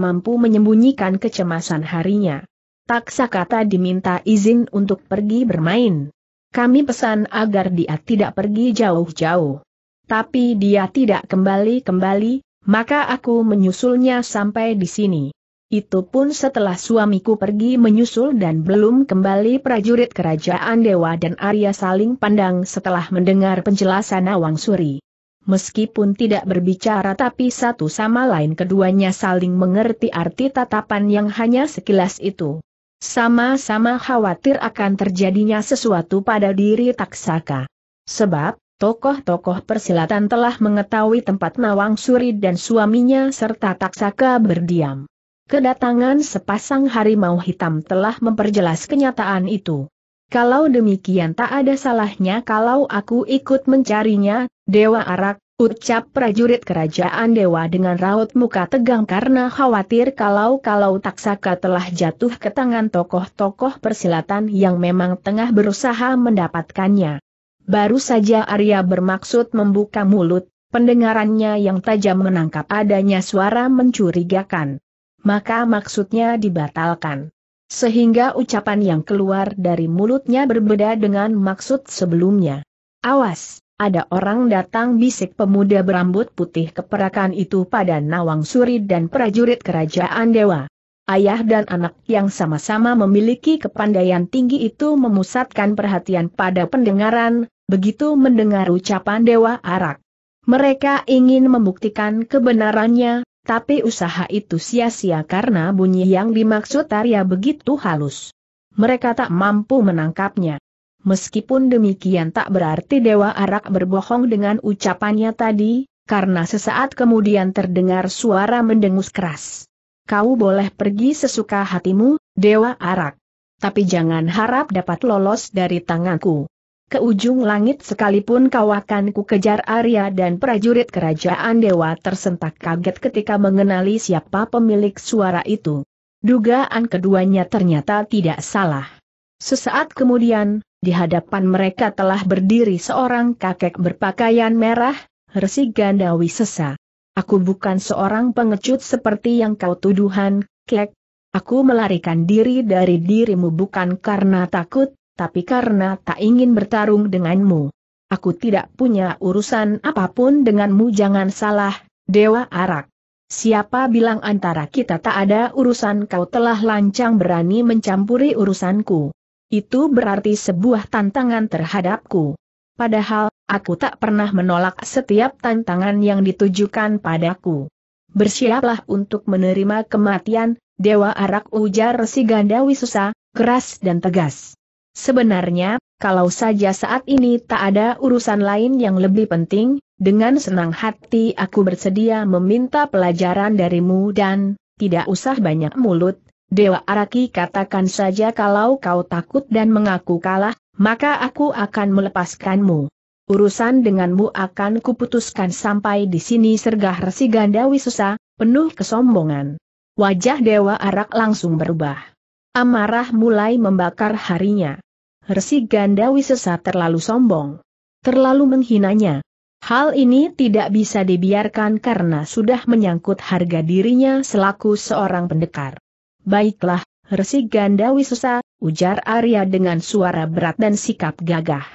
Speaker 1: mampu menyembunyikan kecemasan harinya. Tak kata diminta izin untuk pergi bermain. Kami pesan agar dia tidak pergi jauh-jauh. Tapi dia tidak kembali-kembali, maka aku menyusulnya sampai di sini. Itu pun setelah suamiku pergi menyusul dan belum kembali prajurit kerajaan dewa dan Arya saling pandang setelah mendengar penjelasan Nawang Suri. Meskipun tidak berbicara tapi satu sama lain keduanya saling mengerti arti tatapan yang hanya sekilas itu. Sama-sama khawatir akan terjadinya sesuatu pada diri Taksaka. Sebab, Tokoh-tokoh persilatan telah mengetahui tempat Nawang Suri dan suaminya serta Taksaka berdiam. Kedatangan sepasang harimau hitam telah memperjelas kenyataan itu. Kalau demikian tak ada salahnya kalau aku ikut mencarinya, Dewa Arak, ucap prajurit kerajaan Dewa dengan raut muka tegang karena khawatir kalau-kalau taksaka telah jatuh ke tangan tokoh-tokoh persilatan yang memang tengah berusaha mendapatkannya. Baru saja Arya bermaksud membuka mulut, pendengarannya yang tajam menangkap adanya suara mencurigakan maka maksudnya dibatalkan. Sehingga ucapan yang keluar dari mulutnya berbeda dengan maksud sebelumnya. Awas, ada orang datang bisik pemuda berambut putih keperakan itu pada Nawang Suri dan prajurit kerajaan dewa. Ayah dan anak yang sama-sama memiliki kepandaian tinggi itu memusatkan perhatian pada pendengaran, begitu mendengar ucapan Dewa Arak. Mereka ingin membuktikan kebenarannya, tapi usaha itu sia-sia karena bunyi yang dimaksud Arya begitu halus. Mereka tak mampu menangkapnya. Meskipun demikian tak berarti Dewa Arak berbohong dengan ucapannya tadi, karena sesaat kemudian terdengar suara mendengus keras. Kau boleh pergi sesuka hatimu, Dewa Arak. Tapi jangan harap dapat lolos dari tanganku. Ke ujung langit sekalipun kau akan ku kejar Arya dan prajurit kerajaan dewa tersentak kaget ketika mengenali siapa pemilik suara itu. Dugaan keduanya ternyata tidak salah. Sesaat kemudian, di hadapan mereka telah berdiri seorang kakek berpakaian merah, Resi Gandawi Sesa. Aku bukan seorang pengecut seperti yang kau tuduhan, Kek. Aku melarikan diri dari dirimu bukan karena takut, tapi karena tak ingin bertarung denganmu. Aku tidak punya urusan apapun denganmu jangan salah, Dewa Arak. Siapa bilang antara kita tak ada urusan kau telah lancang berani mencampuri urusanku. Itu berarti sebuah tantangan terhadapku. Padahal, aku tak pernah menolak setiap tantangan yang ditujukan padaku. Bersiaplah untuk menerima kematian, Dewa Arak ujar si Gandawi susah, keras dan tegas. Sebenarnya, kalau saja saat ini tak ada urusan lain yang lebih penting, dengan senang hati aku bersedia meminta pelajaran darimu dan, tidak usah banyak mulut, Dewa Araki katakan saja kalau kau takut dan mengaku kalah, maka aku akan melepaskanmu. Urusan denganmu akan kuputuskan sampai di sini sergah resi gandawi susah, penuh kesombongan. Wajah Dewa Arak langsung berubah. Amarah mulai membakar harinya. Resi Gandawi sesat terlalu sombong. Terlalu menghinanya. Hal ini tidak bisa dibiarkan karena sudah menyangkut harga dirinya selaku seorang pendekar. Baiklah, Resi Gandawi Wisesa, ujar Arya dengan suara berat dan sikap gagah.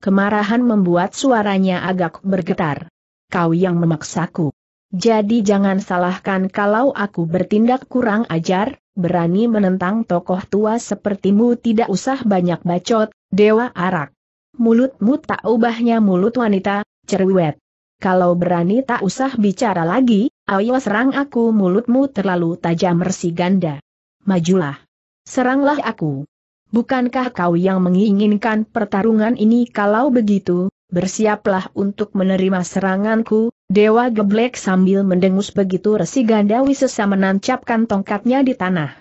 Speaker 1: Kemarahan membuat suaranya agak bergetar. Kau yang memaksaku. Jadi jangan salahkan kalau aku bertindak kurang ajar, berani menentang tokoh tua sepertimu tidak usah banyak bacot, dewa arak. Mulutmu tak ubahnya mulut wanita, cerwet. Kalau berani tak usah bicara lagi, ayo serang aku mulutmu terlalu tajam resi ganda. Majulah. Seranglah aku. Bukankah kau yang menginginkan pertarungan ini kalau begitu, bersiaplah untuk menerima seranganku, Dewa Geblek sambil mendengus begitu Resi Gandawi sesa menancapkan tongkatnya di tanah.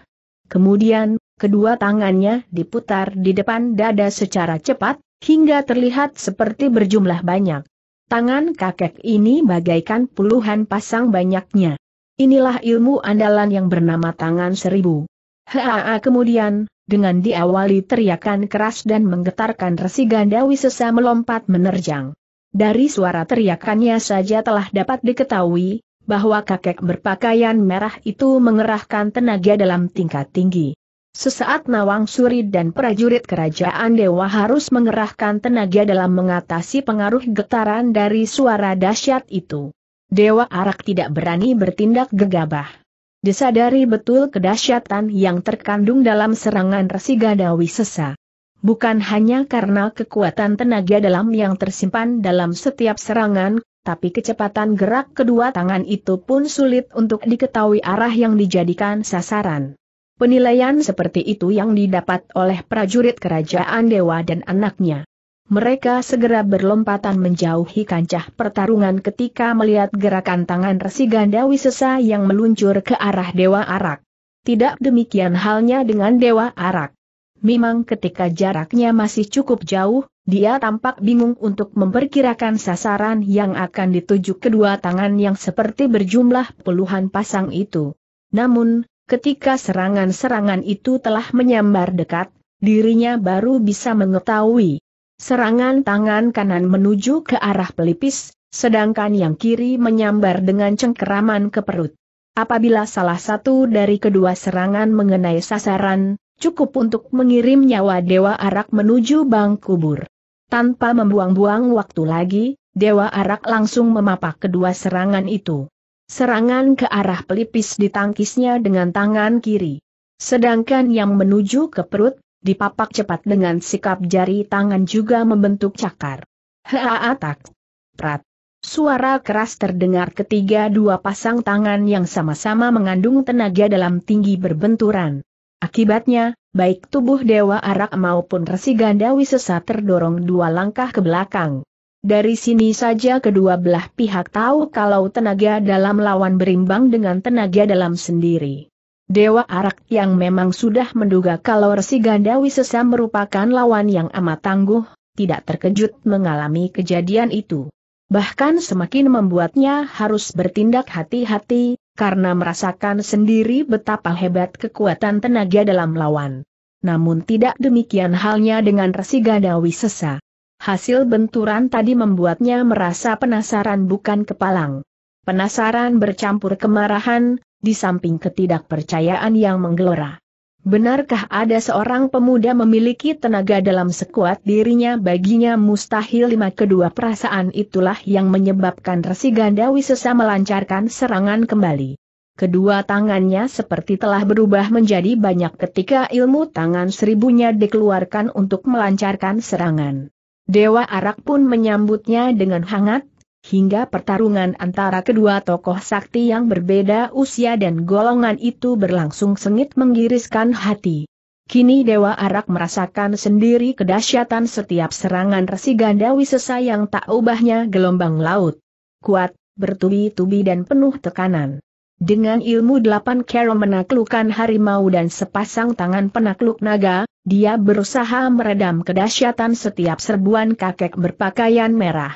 Speaker 1: Kemudian, kedua tangannya diputar di depan dada secara cepat, hingga terlihat seperti berjumlah banyak. Tangan kakek ini bagaikan puluhan pasang banyaknya. Inilah ilmu andalan yang bernama tangan seribu. Haa kemudian, dengan diawali teriakan keras dan menggetarkan resi gandawi Wisesa melompat menerjang. Dari suara teriakannya saja telah dapat diketahui, bahwa kakek berpakaian merah itu mengerahkan tenaga dalam tingkat tinggi. Sesaat Nawang Suri dan prajurit kerajaan dewa harus mengerahkan tenaga dalam mengatasi pengaruh getaran dari suara dahsyat itu. Dewa Arak tidak berani bertindak gegabah disadari betul kedahsyatan yang terkandung dalam serangan resi Gadawi sesa. Bukan hanya karena kekuatan tenaga dalam yang tersimpan dalam setiap serangan, tapi kecepatan gerak kedua tangan itu pun sulit untuk diketahui arah yang dijadikan sasaran. Penilaian seperti itu yang didapat oleh prajurit kerajaan dewa dan anaknya. Mereka segera berlompatan menjauhi kancah pertarungan ketika melihat gerakan tangan resi Gandawi Sesa yang meluncur ke arah Dewa Arak. Tidak demikian halnya dengan Dewa Arak. Memang ketika jaraknya masih cukup jauh, dia tampak bingung untuk memperkirakan sasaran yang akan dituju kedua tangan yang seperti berjumlah puluhan pasang itu. Namun, ketika serangan-serangan itu telah menyambar dekat, dirinya baru bisa mengetahui Serangan tangan kanan menuju ke arah pelipis, sedangkan yang kiri menyambar dengan cengkeraman ke perut. Apabila salah satu dari kedua serangan mengenai sasaran, cukup untuk mengirim nyawa Dewa Arak menuju bang kubur. Tanpa membuang-buang waktu lagi, Dewa Arak langsung memapak kedua serangan itu. Serangan ke arah pelipis ditangkisnya dengan tangan kiri. Sedangkan yang menuju ke perut, dipapak cepat dengan sikap jari tangan juga membentuk cakar. Haa tak. Prat. Suara keras terdengar ketiga dua pasang tangan yang sama-sama mengandung tenaga dalam tinggi berbenturan. Akibatnya, baik tubuh Dewa Arak maupun Resi Gandawi sesat terdorong dua langkah ke belakang. Dari sini saja kedua belah pihak tahu kalau tenaga dalam lawan berimbang dengan tenaga dalam sendiri. Dewa Arak yang memang sudah menduga kalau Resi Gandawi Sesa merupakan lawan yang amat tangguh, tidak terkejut mengalami kejadian itu. Bahkan semakin membuatnya harus bertindak hati-hati, karena merasakan sendiri betapa hebat kekuatan tenaga dalam lawan. Namun tidak demikian halnya dengan Resi Gandawi sesa. Hasil benturan tadi membuatnya merasa penasaran bukan kepalang. Penasaran bercampur kemarahan, di samping ketidakpercayaan yang menggelora. Benarkah ada seorang pemuda memiliki tenaga dalam sekuat dirinya baginya mustahil lima kedua perasaan itulah yang menyebabkan Resi Gandawi sesa melancarkan serangan kembali. Kedua tangannya seperti telah berubah menjadi banyak ketika ilmu tangan seribunya dikeluarkan untuk melancarkan serangan. Dewa Arak pun menyambutnya dengan hangat, hingga pertarungan antara kedua tokoh sakti yang berbeda usia dan golongan itu berlangsung sengit menggiriskan hati. Kini Dewa Arak merasakan sendiri kedahsyatan setiap serangan resi gandawi sesayang yang tak ubahnya gelombang laut. Kuat, bertubi-tubi dan penuh tekanan. Dengan ilmu delapan kero menaklukkan harimau dan sepasang tangan penakluk naga, dia berusaha meredam kedahsyatan setiap serbuan kakek berpakaian merah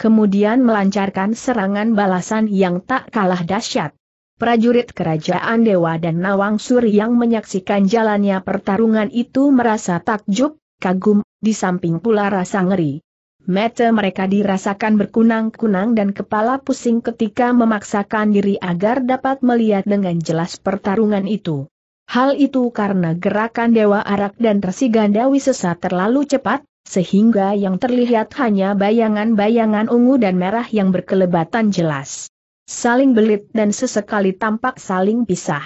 Speaker 1: kemudian melancarkan serangan balasan yang tak kalah dahsyat. Prajurit kerajaan Dewa dan Nawang Suri yang menyaksikan jalannya pertarungan itu merasa takjub, kagum, di samping pula rasa ngeri. Mata mereka dirasakan berkunang-kunang dan kepala pusing ketika memaksakan diri agar dapat melihat dengan jelas pertarungan itu. Hal itu karena gerakan Dewa Arak dan Resi Wisesa Wisesa terlalu cepat, sehingga yang terlihat hanya bayangan-bayangan ungu dan merah yang berkelebatan jelas. Saling belit dan sesekali tampak saling pisah.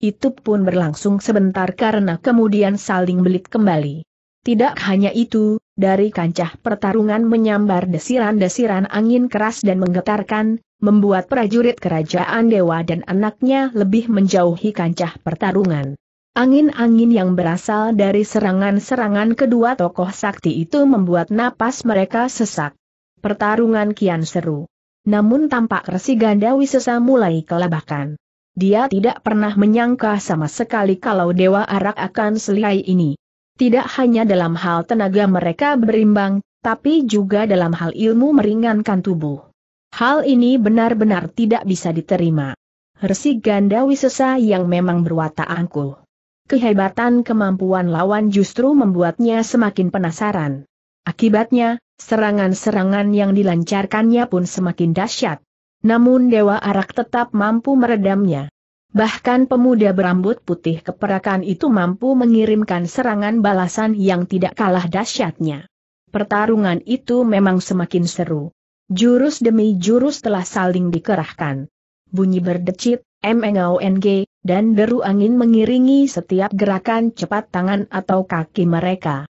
Speaker 1: Itu pun berlangsung sebentar karena kemudian saling belit kembali. Tidak hanya itu, dari kancah pertarungan menyambar desiran-desiran angin keras dan menggetarkan, membuat prajurit kerajaan dewa dan anaknya lebih menjauhi kancah pertarungan. Angin-angin yang berasal dari serangan-serangan kedua tokoh sakti itu membuat napas mereka sesak. Pertarungan kian seru. Namun tampak Resi Gandawi wisesa mulai kelabakan. Dia tidak pernah menyangka sama sekali kalau Dewa Arak akan selai ini. Tidak hanya dalam hal tenaga mereka berimbang, tapi juga dalam hal ilmu meringankan tubuh. Hal ini benar-benar tidak bisa diterima. Resi Gandawi wisesa yang memang berwatak angkuh kehebatan kemampuan lawan justru membuatnya semakin penasaran. Akibatnya, serangan-serangan yang dilancarkannya pun semakin dahsyat. Namun Dewa Arak tetap mampu meredamnya. Bahkan pemuda berambut putih keperakan itu mampu mengirimkan serangan balasan yang tidak kalah dahsyatnya. Pertarungan itu memang semakin seru. Jurus demi jurus telah saling dikerahkan. Bunyi berdecit, MNGONG, dan deru angin mengiringi setiap gerakan cepat tangan atau kaki mereka.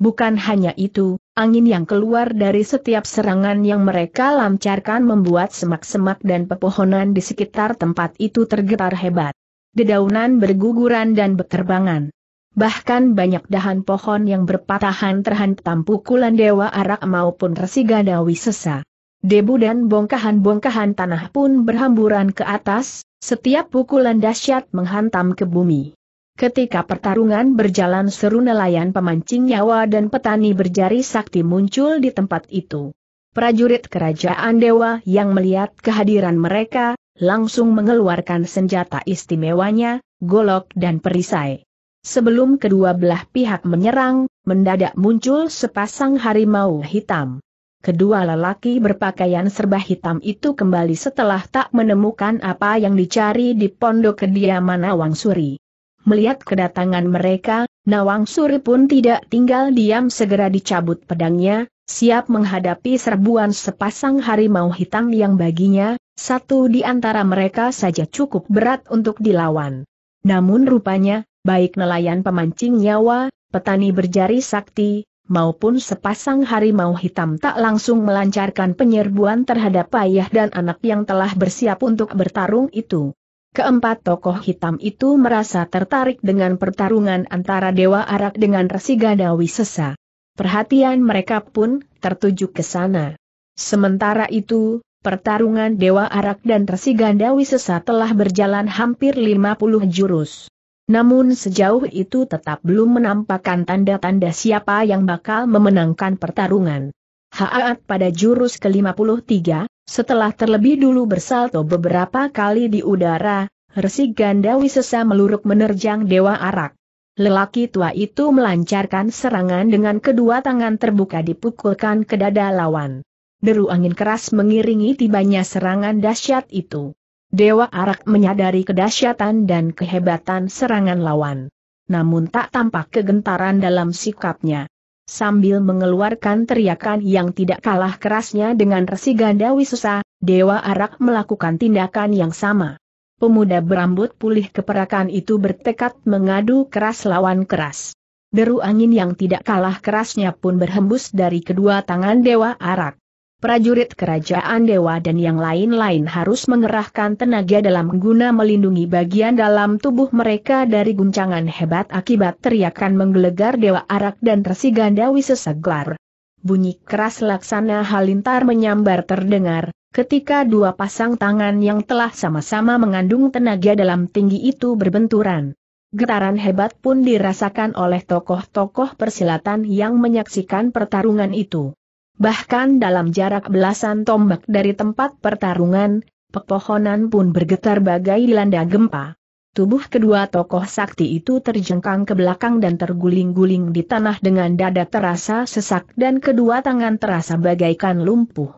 Speaker 1: Bukan hanya itu, angin yang keluar dari setiap serangan yang mereka lancarkan membuat semak-semak dan pepohonan di sekitar tempat itu tergetar hebat. Dedaunan berguguran dan berterbangan. Bahkan banyak dahan pohon yang berpatahan terhantam pukulan dewa arak maupun resi gadawi sesa. Debu dan bongkahan-bongkahan tanah pun berhamburan ke atas, setiap pukulan dahsyat menghantam ke bumi. Ketika pertarungan berjalan seru nelayan pemancing nyawa dan petani berjari sakti muncul di tempat itu. Prajurit kerajaan dewa yang melihat kehadiran mereka, langsung mengeluarkan senjata istimewanya, golok dan perisai. Sebelum kedua belah pihak menyerang, mendadak muncul sepasang harimau hitam. Kedua lelaki berpakaian serba hitam itu kembali setelah tak menemukan apa yang dicari di pondok kediaman Nawang Suri. Melihat kedatangan mereka, Nawang Suri pun tidak tinggal diam segera dicabut pedangnya, siap menghadapi serbuan sepasang harimau hitam yang baginya, satu di antara mereka saja cukup berat untuk dilawan. Namun rupanya, baik nelayan pemancing nyawa, petani berjari sakti, maupun sepasang harimau hitam tak langsung melancarkan penyerbuan terhadap ayah dan anak yang telah bersiap untuk bertarung itu. Keempat tokoh hitam itu merasa tertarik dengan pertarungan antara Dewa Arak dengan Resi Gadawi Sesa. Perhatian mereka pun tertuju ke sana. Sementara itu, pertarungan Dewa Arak dan Resi Gadawi Sesa telah berjalan hampir 50 jurus. Namun sejauh itu tetap belum menampakkan tanda-tanda siapa yang bakal memenangkan pertarungan. Haat pada jurus ke-53, setelah terlebih dulu bersalto beberapa kali di udara, Resi Gandawi sesa meluruk menerjang Dewa Arak. Lelaki tua itu melancarkan serangan dengan kedua tangan terbuka dipukulkan ke dada lawan. Deru angin keras mengiringi tibanya serangan dahsyat itu. Dewa Arak menyadari kedahsyatan dan kehebatan serangan lawan. Namun tak tampak kegentaran dalam sikapnya. Sambil mengeluarkan teriakan yang tidak kalah kerasnya dengan resi ganda wisusa, Dewa Arak melakukan tindakan yang sama. Pemuda berambut pulih keperakan itu bertekad mengadu keras lawan keras. Deru angin yang tidak kalah kerasnya pun berhembus dari kedua tangan Dewa Arak prajurit kerajaan dewa dan yang lain-lain harus mengerahkan tenaga dalam guna melindungi bagian dalam tubuh mereka dari guncangan hebat akibat teriakan menggelegar dewa arak dan gandawi seseglar. Bunyi keras laksana halintar menyambar terdengar, ketika dua pasang tangan yang telah sama-sama mengandung tenaga dalam tinggi itu berbenturan. Getaran hebat pun dirasakan oleh tokoh-tokoh persilatan yang menyaksikan pertarungan itu. Bahkan dalam jarak belasan tombak dari tempat pertarungan, pepohonan pun bergetar bagai dilanda gempa. Tubuh kedua tokoh sakti itu terjengkang ke belakang dan terguling-guling di tanah dengan dada terasa sesak dan kedua tangan terasa bagaikan lumpuh.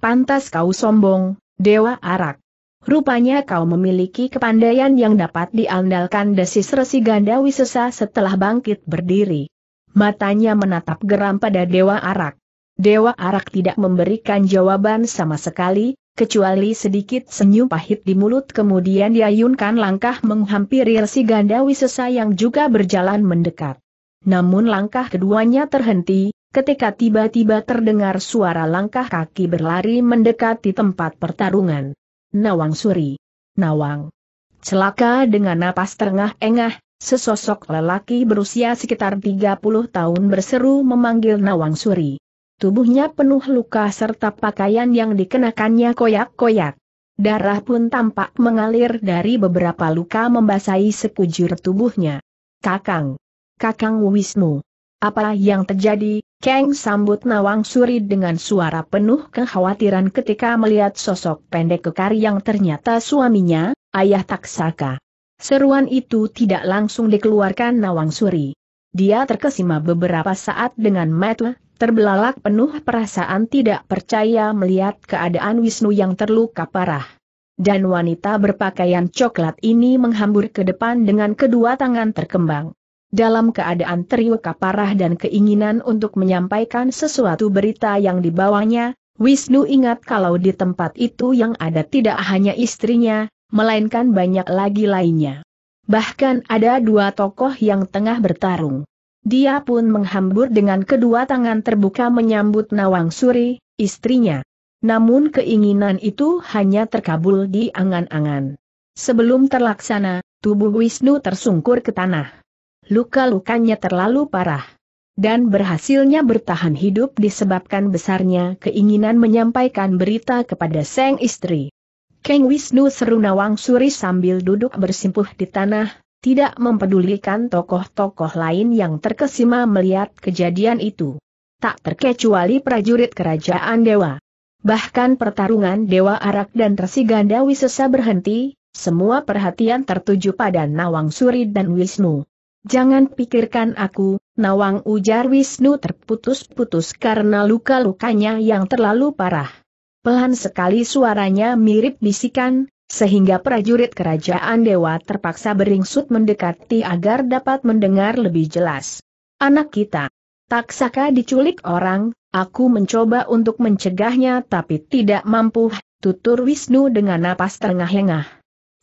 Speaker 1: Pantas kau sombong, Dewa Arak. Rupanya kau memiliki kepandaian yang dapat diandalkan desis resi ganda wisesa setelah bangkit berdiri. Matanya menatap geram pada Dewa Arak. Dewa Arak tidak memberikan jawaban sama sekali, kecuali sedikit senyum pahit di mulut kemudian diayunkan langkah menghampiri Resi Gandawi Wisesa yang juga berjalan mendekat. Namun langkah keduanya terhenti, ketika tiba-tiba terdengar suara langkah kaki berlari mendekati tempat pertarungan. Nawang Suri. Nawang. Celaka dengan napas terengah-engah, sesosok lelaki berusia sekitar 30 tahun berseru memanggil Nawang Suri. Tubuhnya penuh luka serta pakaian yang dikenakannya koyak-koyak. Darah pun tampak mengalir dari beberapa luka membasahi sekujur tubuhnya. Kakang. Kakang Wisnu. Apa yang terjadi? Kang sambut Nawang Suri dengan suara penuh kekhawatiran ketika melihat sosok pendek kekar yang ternyata suaminya, ayah Taksaka. Seruan itu tidak langsung dikeluarkan Nawang Suri. Dia terkesima beberapa saat dengan mata terbelalak penuh perasaan tidak percaya melihat keadaan Wisnu yang terluka parah. Dan wanita berpakaian coklat ini menghambur ke depan dengan kedua tangan terkembang. Dalam keadaan terluka parah dan keinginan untuk menyampaikan sesuatu berita yang dibawanya, Wisnu ingat kalau di tempat itu yang ada tidak hanya istrinya, melainkan banyak lagi lainnya. Bahkan ada dua tokoh yang tengah bertarung. Dia pun menghambur dengan kedua tangan terbuka menyambut Nawang Suri, istrinya. Namun keinginan itu hanya terkabul di angan-angan. Sebelum terlaksana, tubuh Wisnu tersungkur ke tanah. Luka-lukanya terlalu parah. Dan berhasilnya bertahan hidup disebabkan besarnya keinginan menyampaikan berita kepada sang istri. Keng Wisnu seru Nawang Suri sambil duduk bersimpuh di tanah, tidak mempedulikan tokoh-tokoh lain yang terkesima melihat kejadian itu. Tak terkecuali prajurit kerajaan dewa. Bahkan pertarungan Dewa Arak dan Tersiganda Wisesa berhenti, semua perhatian tertuju pada Nawang Suri dan Wisnu. Jangan pikirkan aku, Nawang ujar Wisnu terputus-putus karena luka-lukanya yang terlalu parah. Pelan sekali suaranya mirip bisikan, sehingga prajurit kerajaan dewa terpaksa beringsut mendekati agar dapat mendengar lebih jelas. Anak kita, taksaka diculik orang, aku mencoba untuk mencegahnya tapi tidak mampu, tutur Wisnu dengan napas terengah engah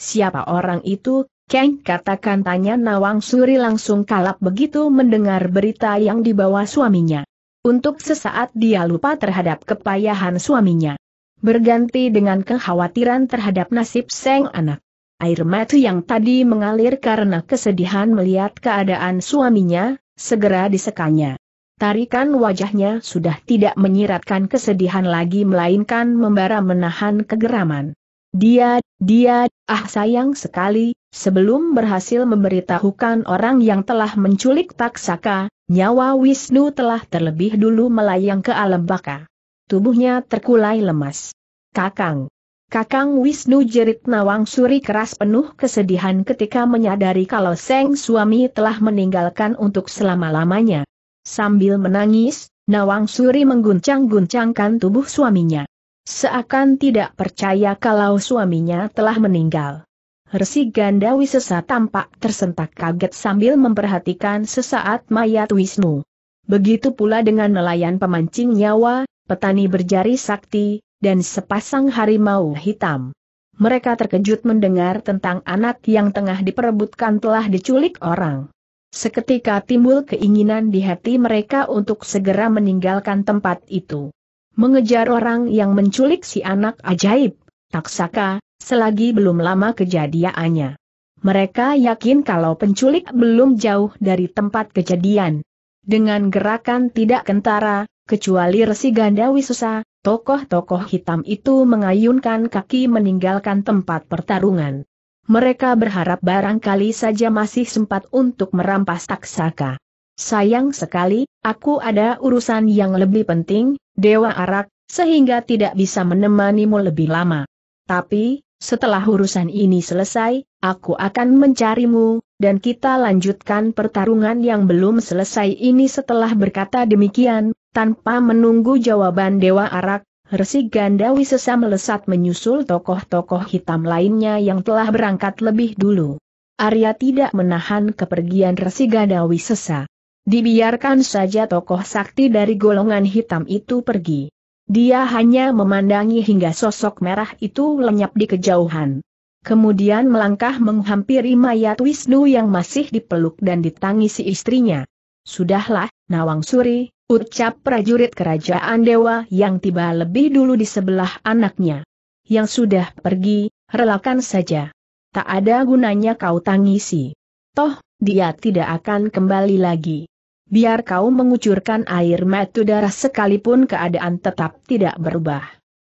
Speaker 1: Siapa orang itu, Keng katakan tanya Nawang Suri langsung kalap begitu mendengar berita yang dibawa suaminya. Untuk sesaat dia lupa terhadap kepayahan suaminya berganti dengan kekhawatiran terhadap nasib sang anak. Air mata yang tadi mengalir karena kesedihan melihat keadaan suaminya, segera disekanya. Tarikan wajahnya sudah tidak menyiratkan kesedihan lagi melainkan membara menahan kegeraman. Dia, dia, ah sayang sekali, sebelum berhasil memberitahukan orang yang telah menculik Taksaka, nyawa Wisnu telah terlebih dulu melayang ke alam baka. Tubuhnya terkulai lemas. Kakang. Kakang Wisnu jerit Nawang Suri keras penuh kesedihan ketika menyadari kalau Seng suami telah meninggalkan untuk selama-lamanya. Sambil menangis, Nawang Suri mengguncang-guncangkan tubuh suaminya. Seakan tidak percaya kalau suaminya telah meninggal. Resi Ganda Wisesa tampak tersentak kaget sambil memperhatikan sesaat mayat Wisnu. Begitu pula dengan nelayan pemancing nyawa, petani berjari sakti, dan sepasang harimau hitam. Mereka terkejut mendengar tentang anak yang tengah diperebutkan telah diculik orang. Seketika timbul keinginan di hati mereka untuk segera meninggalkan tempat itu. Mengejar orang yang menculik si anak ajaib, taksaka, selagi belum lama kejadiannya. Mereka yakin kalau penculik belum jauh dari tempat kejadian. Dengan gerakan tidak kentara, Kecuali Resi Ganda Wisusa, tokoh-tokoh hitam itu mengayunkan kaki meninggalkan tempat pertarungan. Mereka berharap barangkali saja masih sempat untuk merampas taksaka. Sayang sekali, aku ada urusan yang lebih penting, Dewa Arak, sehingga tidak bisa menemanimu lebih lama. Tapi, setelah urusan ini selesai, aku akan mencarimu, dan kita lanjutkan pertarungan yang belum selesai ini setelah berkata demikian, tanpa menunggu jawaban Dewa Arak, Resi Gandawi sesa melesat menyusul tokoh-tokoh hitam lainnya yang telah berangkat lebih dulu. Arya tidak menahan kepergian Resi Gandawi sesa. Dibiarkan saja tokoh sakti dari golongan hitam itu pergi. Dia hanya memandangi hingga sosok merah itu lenyap di kejauhan. Kemudian melangkah menghampiri mayat Wisnu yang masih dipeluk dan ditangisi istrinya. Sudahlah, Nawang Suri, ucap prajurit kerajaan dewa yang tiba lebih dulu di sebelah anaknya. Yang sudah pergi, relakan saja. Tak ada gunanya kau tangisi. Toh, dia tidak akan kembali lagi. Biar kau mengucurkan air mata darah sekalipun keadaan tetap tidak berubah.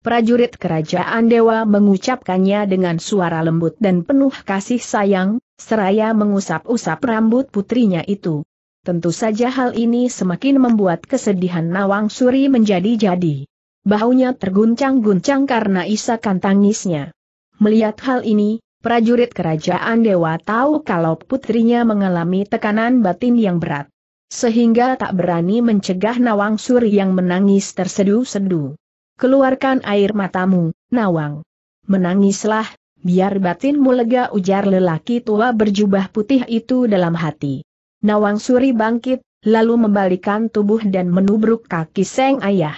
Speaker 1: Prajurit kerajaan dewa mengucapkannya dengan suara lembut dan penuh kasih sayang, seraya mengusap-usap rambut putrinya itu. Tentu saja hal ini semakin membuat kesedihan Nawang Suri menjadi jadi. Bahunya terguncang-guncang karena isakan tangisnya. Melihat hal ini, prajurit kerajaan dewa tahu kalau putrinya mengalami tekanan batin yang berat. Sehingga tak berani mencegah Nawang Suri yang menangis tersedu-sedu. Keluarkan air matamu, Nawang. Menangislah, biar batinmu lega ujar lelaki tua berjubah putih itu dalam hati. Nawang Suri bangkit, lalu membalikan tubuh dan menubruk kaki Seng Ayah.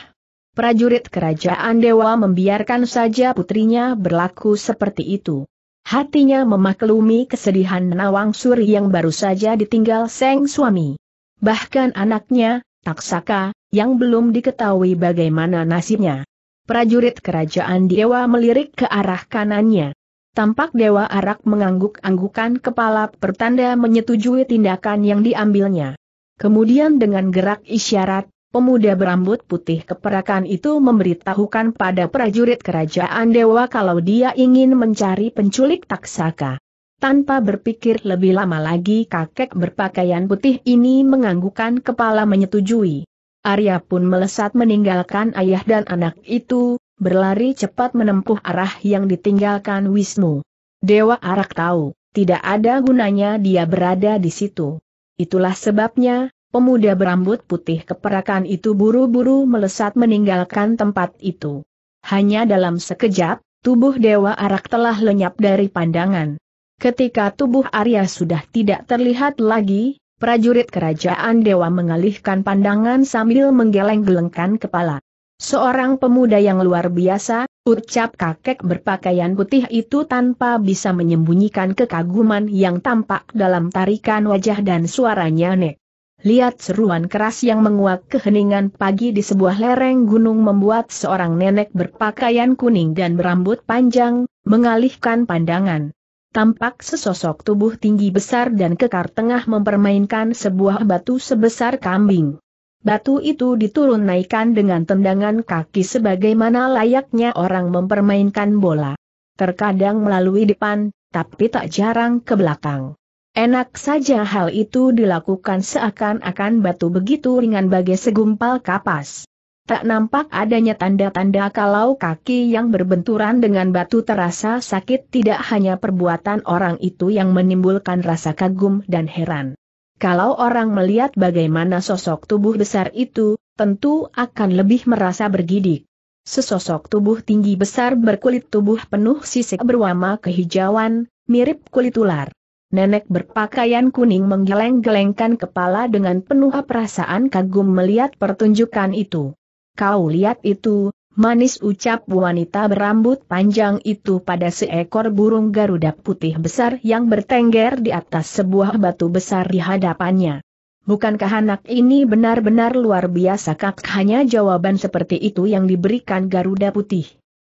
Speaker 1: Prajurit kerajaan dewa membiarkan saja putrinya berlaku seperti itu. Hatinya memaklumi kesedihan Nawang Suri yang baru saja ditinggal Seng suami. Bahkan anaknya, Taksaka, yang belum diketahui bagaimana nasibnya. Prajurit kerajaan dewa melirik ke arah kanannya. Tampak Dewa Arak mengangguk-anggukan kepala pertanda menyetujui tindakan yang diambilnya. Kemudian dengan gerak isyarat, pemuda berambut putih keperakan itu memberitahukan pada prajurit kerajaan Dewa kalau dia ingin mencari penculik taksaka. Tanpa berpikir lebih lama lagi kakek berpakaian putih ini menganggukkan kepala menyetujui. Arya pun melesat meninggalkan ayah dan anak itu, berlari cepat menempuh arah yang ditinggalkan Wisnu. Dewa Arak tahu, tidak ada gunanya dia berada di situ. Itulah sebabnya, pemuda berambut putih keperakan itu buru-buru melesat meninggalkan tempat itu. Hanya dalam sekejap, tubuh Dewa Arak telah lenyap dari pandangan. Ketika tubuh Arya sudah tidak terlihat lagi, prajurit kerajaan dewa mengalihkan pandangan sambil menggeleng-gelengkan kepala. Seorang pemuda yang luar biasa, ucap kakek berpakaian putih itu tanpa bisa menyembunyikan kekaguman yang tampak dalam tarikan wajah dan suaranya nek. Lihat seruan keras yang menguak keheningan pagi di sebuah lereng gunung membuat seorang nenek berpakaian kuning dan berambut panjang, mengalihkan pandangan. Tampak sesosok tubuh tinggi besar dan kekar tengah mempermainkan sebuah batu sebesar kambing. Batu itu diturun naikkan dengan tendangan kaki sebagaimana layaknya orang mempermainkan bola. Terkadang melalui depan, tapi tak jarang ke belakang. Enak saja hal itu dilakukan seakan-akan batu begitu ringan bagai segumpal kapas. Tak nampak adanya tanda-tanda kalau kaki yang berbenturan dengan batu terasa sakit tidak hanya perbuatan orang itu yang menimbulkan rasa kagum dan heran. Kalau orang melihat bagaimana sosok tubuh besar itu, tentu akan lebih merasa bergidik. Sesosok tubuh tinggi besar berkulit tubuh penuh sisik berwarna kehijauan, mirip kulit ular. Nenek berpakaian kuning menggeleng-gelengkan kepala dengan penuh perasaan kagum melihat pertunjukan itu. Kau lihat itu, manis ucap wanita berambut panjang itu pada seekor burung Garuda putih besar yang bertengger di atas sebuah batu besar di hadapannya. Bukankah anak ini benar-benar luar biasa kak? Hanya jawaban seperti itu yang diberikan Garuda putih.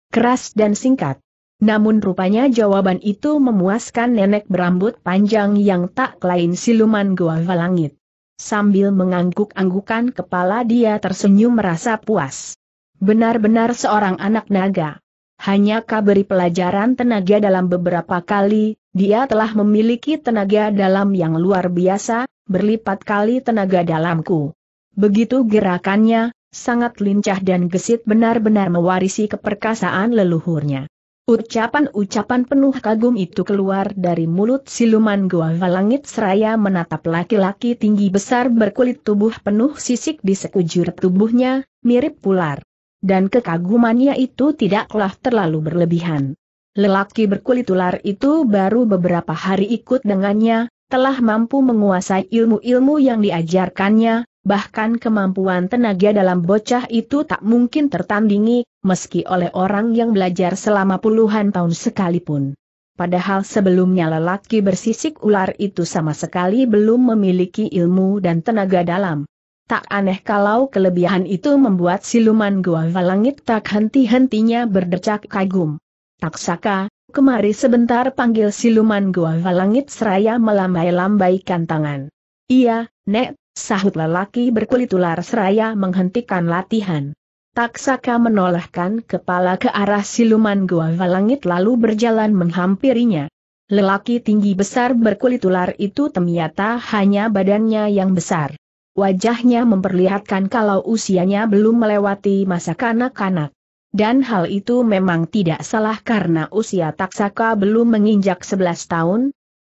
Speaker 1: Keras dan singkat. Namun rupanya jawaban itu memuaskan nenek berambut panjang yang tak lain siluman gua langit. Sambil mengangguk-anggukan kepala dia tersenyum merasa puas. Benar-benar seorang anak naga. Hanya beri pelajaran tenaga dalam beberapa kali, dia telah memiliki tenaga dalam yang luar biasa, berlipat kali tenaga dalamku. Begitu gerakannya, sangat lincah dan gesit benar-benar mewarisi keperkasaan leluhurnya. Ucapan-ucapan penuh kagum itu keluar dari mulut siluman gua Langit Seraya menatap laki-laki tinggi besar berkulit tubuh penuh sisik di sekujur tubuhnya, mirip ular dan kekagumannya itu tidaklah terlalu berlebihan. Lelaki berkulit ular itu baru beberapa hari ikut dengannya, telah mampu menguasai ilmu-ilmu yang diajarkannya, bahkan kemampuan tenaga dalam bocah itu tak mungkin tertandingi, meski oleh orang yang belajar selama puluhan tahun sekalipun. Padahal sebelumnya lelaki bersisik ular itu sama sekali belum memiliki ilmu dan tenaga dalam, Tak aneh kalau kelebihan itu membuat siluman gua langit tak henti-hentinya berdecak kagum. Taksaka, kemari sebentar panggil siluman gua langit seraya melambai-lambaikan tangan. Iya, Nek, sahut lelaki berkulit ular seraya menghentikan latihan. Taksaka saka menolehkan kepala ke arah siluman gua langit lalu berjalan menghampirinya. Lelaki tinggi besar berkulit ular itu ternyata hanya badannya yang besar. Wajahnya memperlihatkan kalau usianya belum melewati masa kanak-kanak. Dan hal itu memang tidak salah karena usia taksaka belum menginjak 11 tahun.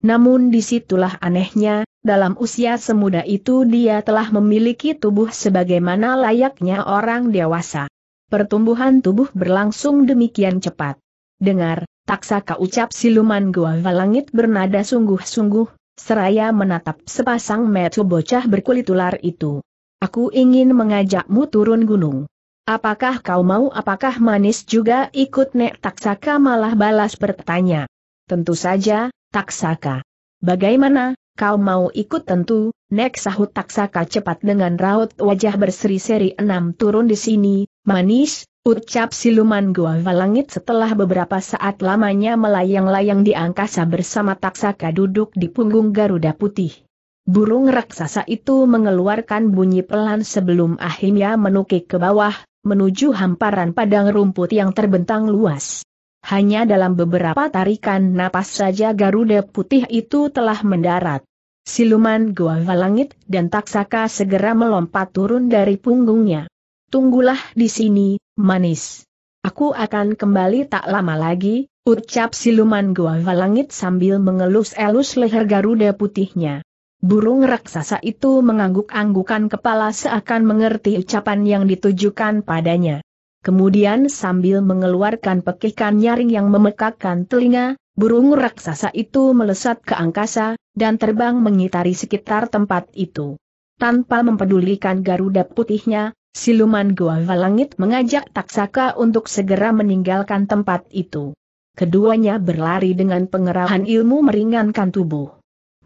Speaker 1: Namun disitulah anehnya, dalam usia semuda itu dia telah memiliki tubuh sebagaimana layaknya orang dewasa. Pertumbuhan tubuh berlangsung demikian cepat. Dengar, taksaka ucap siluman gua langit bernada sungguh-sungguh, seraya menatap sepasang metu bocah berkulit ular itu. Aku ingin mengajakmu turun gunung. Apakah kau mau apakah manis juga ikut Nek Taksaka malah balas bertanya. Tentu saja, Taksaka. Bagaimana, kau mau ikut tentu, Nek sahut Taksaka cepat dengan raut wajah berseri-seri enam turun di sini, manis, Ucap siluman Gua Langit setelah beberapa saat lamanya melayang-layang di angkasa bersama taksaka duduk di punggung Garuda Putih. Burung raksasa itu mengeluarkan bunyi pelan sebelum akhirnya menukik ke bawah, menuju hamparan padang rumput yang terbentang luas. Hanya dalam beberapa tarikan napas saja Garuda Putih itu telah mendarat. Siluman Gua Langit dan Taksaka segera melompat turun dari punggungnya. Tunggulah di sini, Manis. Aku akan kembali tak lama lagi, ucap siluman gua langit sambil mengelus-elus leher Garuda putihnya. Burung raksasa itu mengangguk-anggukan kepala seakan mengerti ucapan yang ditujukan padanya. Kemudian sambil mengeluarkan pekikan nyaring yang memekakkan telinga, burung raksasa itu melesat ke angkasa, dan terbang mengitari sekitar tempat itu. Tanpa mempedulikan Garuda putihnya, Siluman gua Langit mengajak Taksaka untuk segera meninggalkan tempat itu. Keduanya berlari dengan pengerahan ilmu meringankan tubuh.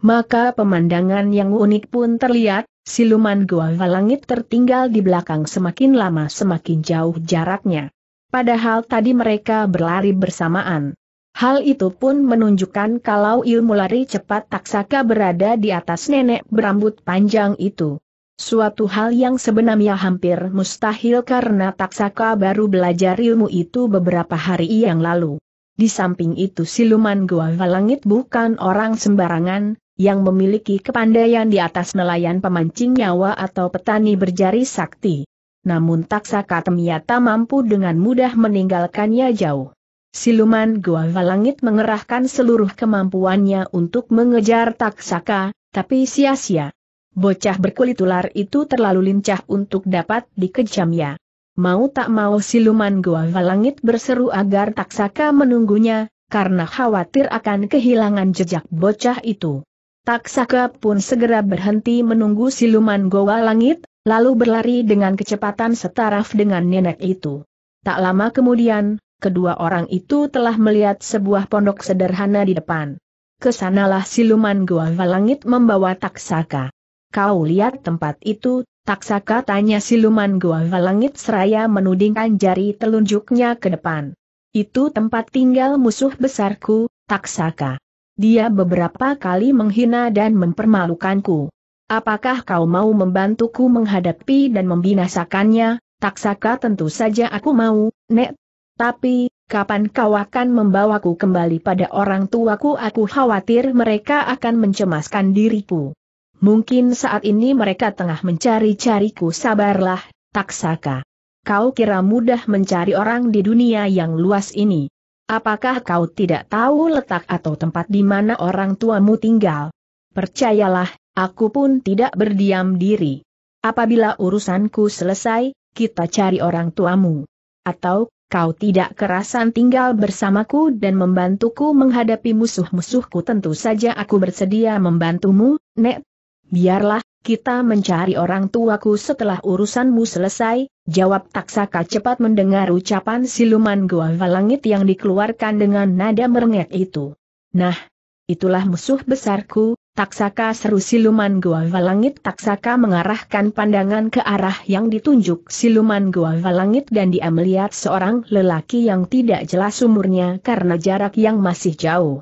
Speaker 1: Maka pemandangan yang unik pun terlihat, siluman gua Langit tertinggal di belakang semakin lama semakin jauh jaraknya. Padahal tadi mereka berlari bersamaan. Hal itu pun menunjukkan kalau ilmu lari cepat Taksaka berada di atas nenek berambut panjang itu. Suatu hal yang sebenarnya hampir mustahil karena Taksaka baru belajar ilmu itu beberapa hari yang lalu. Di samping itu siluman Gua Langit bukan orang sembarangan, yang memiliki kepandaian di atas nelayan pemancing nyawa atau petani berjari sakti. Namun Taksaka ternyata mampu dengan mudah meninggalkannya jauh. Siluman Gua Langit mengerahkan seluruh kemampuannya untuk mengejar Taksaka, tapi sia-sia. Bocah berkulit ular itu terlalu lincah untuk dapat dikejamnya. Mau tak mau siluman goa langit berseru agar taksaka menunggunya, karena khawatir akan kehilangan jejak bocah itu. Taksaka pun segera berhenti menunggu siluman goa langit, lalu berlari dengan kecepatan setaraf dengan nenek itu. Tak lama kemudian, kedua orang itu telah melihat sebuah pondok sederhana di depan. Kesanalah siluman goa langit membawa taksaka. Kau lihat tempat itu, taksaka tanya siluman gua langit seraya menudingkan jari telunjuknya ke depan. Itu tempat tinggal musuh besarku, taksaka. Dia beberapa kali menghina dan mempermalukanku. Apakah kau mau membantuku menghadapi dan membinasakannya? Taksaka tentu saja aku mau, Nek. Tapi, kapan kau akan membawaku kembali pada orang tuaku? Aku khawatir mereka akan mencemaskan diriku. Mungkin saat ini mereka tengah mencari-cariku sabarlah, taksaka. Kau kira mudah mencari orang di dunia yang luas ini. Apakah kau tidak tahu letak atau tempat di mana orang tuamu tinggal? Percayalah, aku pun tidak berdiam diri. Apabila urusanku selesai, kita cari orang tuamu. Atau, kau tidak kerasan tinggal bersamaku dan membantuku menghadapi musuh-musuhku tentu saja aku bersedia membantumu, Nek Biarlah, kita mencari orang tuaku setelah urusanmu selesai, jawab Taksaka cepat mendengar ucapan siluman Gua Valangit yang dikeluarkan dengan nada merengek itu. Nah, itulah musuh besarku, Taksaka seru siluman Gua Valangit. Taksaka mengarahkan pandangan ke arah yang ditunjuk siluman Gua Valangit dan dia melihat seorang lelaki yang tidak jelas umurnya karena jarak yang masih jauh.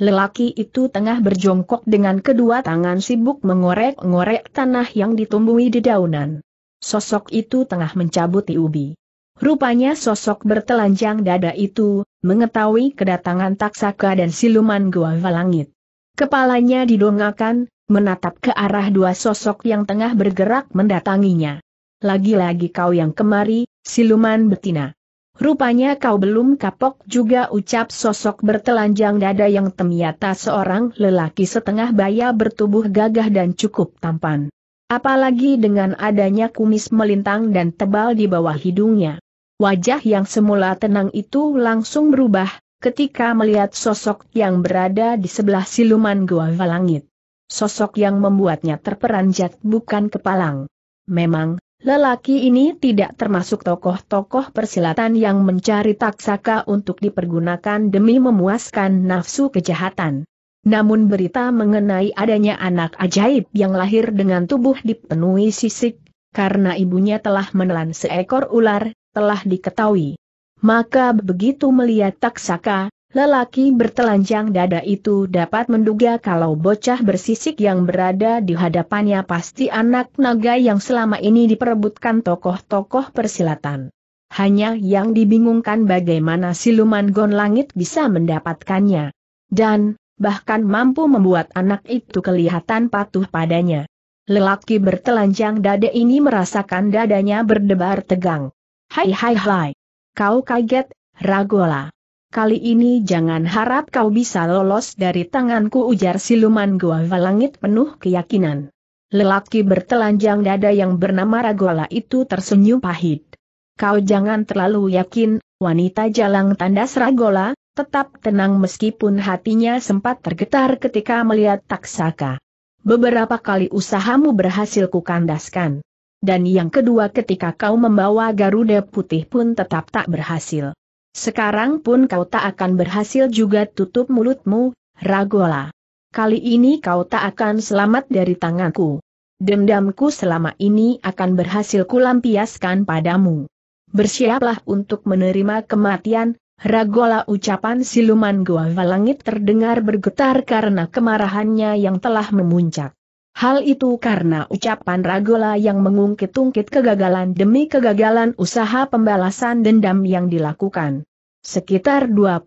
Speaker 1: Lelaki itu tengah berjongkok dengan kedua tangan sibuk mengorek-ngorek tanah yang ditumbuhi di daunan. Sosok itu tengah mencabuti ubi. Rupanya sosok bertelanjang dada itu, mengetahui kedatangan taksaka dan siluman gua langit. Kepalanya didongakan, menatap ke arah dua sosok yang tengah bergerak mendatanginya. Lagi-lagi kau yang kemari, siluman betina. Rupanya kau belum kapok juga ucap sosok bertelanjang dada yang ternyata seorang lelaki setengah baya bertubuh gagah dan cukup tampan. Apalagi dengan adanya kumis melintang dan tebal di bawah hidungnya. Wajah yang semula tenang itu langsung berubah, ketika melihat sosok yang berada di sebelah siluman gua langit. Sosok yang membuatnya terperanjat bukan kepalang. Memang, Lelaki ini tidak termasuk tokoh-tokoh persilatan yang mencari taksaka untuk dipergunakan demi memuaskan nafsu kejahatan. Namun berita mengenai adanya anak ajaib yang lahir dengan tubuh dipenuhi sisik, karena ibunya telah menelan seekor ular, telah diketahui. Maka begitu melihat taksaka, Lelaki bertelanjang dada itu dapat menduga kalau bocah bersisik yang berada di hadapannya pasti anak naga yang selama ini diperebutkan tokoh-tokoh persilatan. Hanya yang dibingungkan bagaimana siluman gon langit bisa mendapatkannya. Dan, bahkan mampu membuat anak itu kelihatan patuh padanya. Lelaki bertelanjang dada ini merasakan dadanya berdebar tegang. Hai hai hai. Kau kaget, Ragola. Kali ini jangan harap kau bisa lolos dari tanganku ujar siluman gua langit penuh keyakinan. Lelaki bertelanjang dada yang bernama Ragola itu tersenyum pahit. Kau jangan terlalu yakin, wanita jalang tandas Ragola, tetap tenang meskipun hatinya sempat tergetar ketika melihat taksaka. Beberapa kali usahamu berhasil kukandaskan. Dan yang kedua ketika kau membawa Garuda Putih pun tetap tak berhasil. Sekarang pun kau tak akan berhasil juga tutup mulutmu, Ragola. Kali ini kau tak akan selamat dari tanganku. Dendamku selama ini akan berhasil kulampiaskan padamu. Bersiaplah untuk menerima kematian, Ragola ucapan siluman gua valangit terdengar bergetar karena kemarahannya yang telah memuncak. Hal itu karena ucapan Ragola yang mengungkit-ungkit kegagalan demi kegagalan usaha pembalasan dendam yang dilakukan. Sekitar 25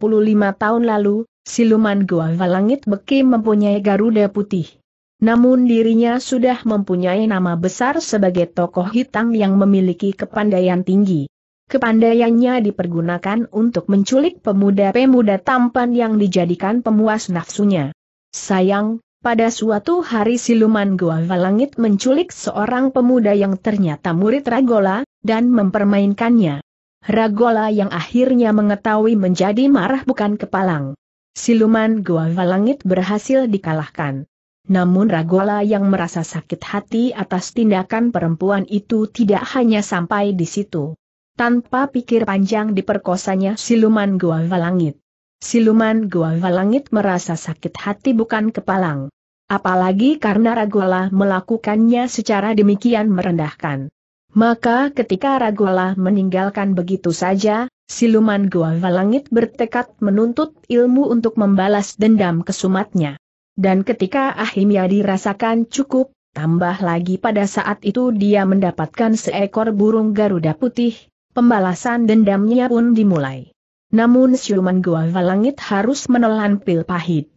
Speaker 1: tahun lalu, siluman gua Valangit Beki mempunyai Garuda Putih. Namun dirinya sudah mempunyai nama besar sebagai tokoh hitam yang memiliki kepandaian tinggi. Kepandaiannya dipergunakan untuk menculik pemuda-pemuda tampan yang dijadikan pemuas nafsunya. Sayang, pada suatu hari siluman Gua Valangit menculik seorang pemuda yang ternyata murid Ragola, dan mempermainkannya. Ragola yang akhirnya mengetahui menjadi marah bukan kepalang. Siluman Gua Valangit berhasil dikalahkan. Namun Ragola yang merasa sakit hati atas tindakan perempuan itu tidak hanya sampai di situ. Tanpa pikir panjang diperkosanya siluman Gua Valangit. Siluman Gua Langit merasa sakit hati bukan kepalang. Apalagi karena Ragola melakukannya secara demikian merendahkan. Maka ketika Ragola meninggalkan begitu saja, Siluman Gua Langit bertekad menuntut ilmu untuk membalas dendam kesumatnya. Dan ketika Ahimya dirasakan cukup, tambah lagi pada saat itu dia mendapatkan seekor burung Garuda putih, pembalasan dendamnya pun dimulai. Namun siluman Goa langit harus menelan pil pahit.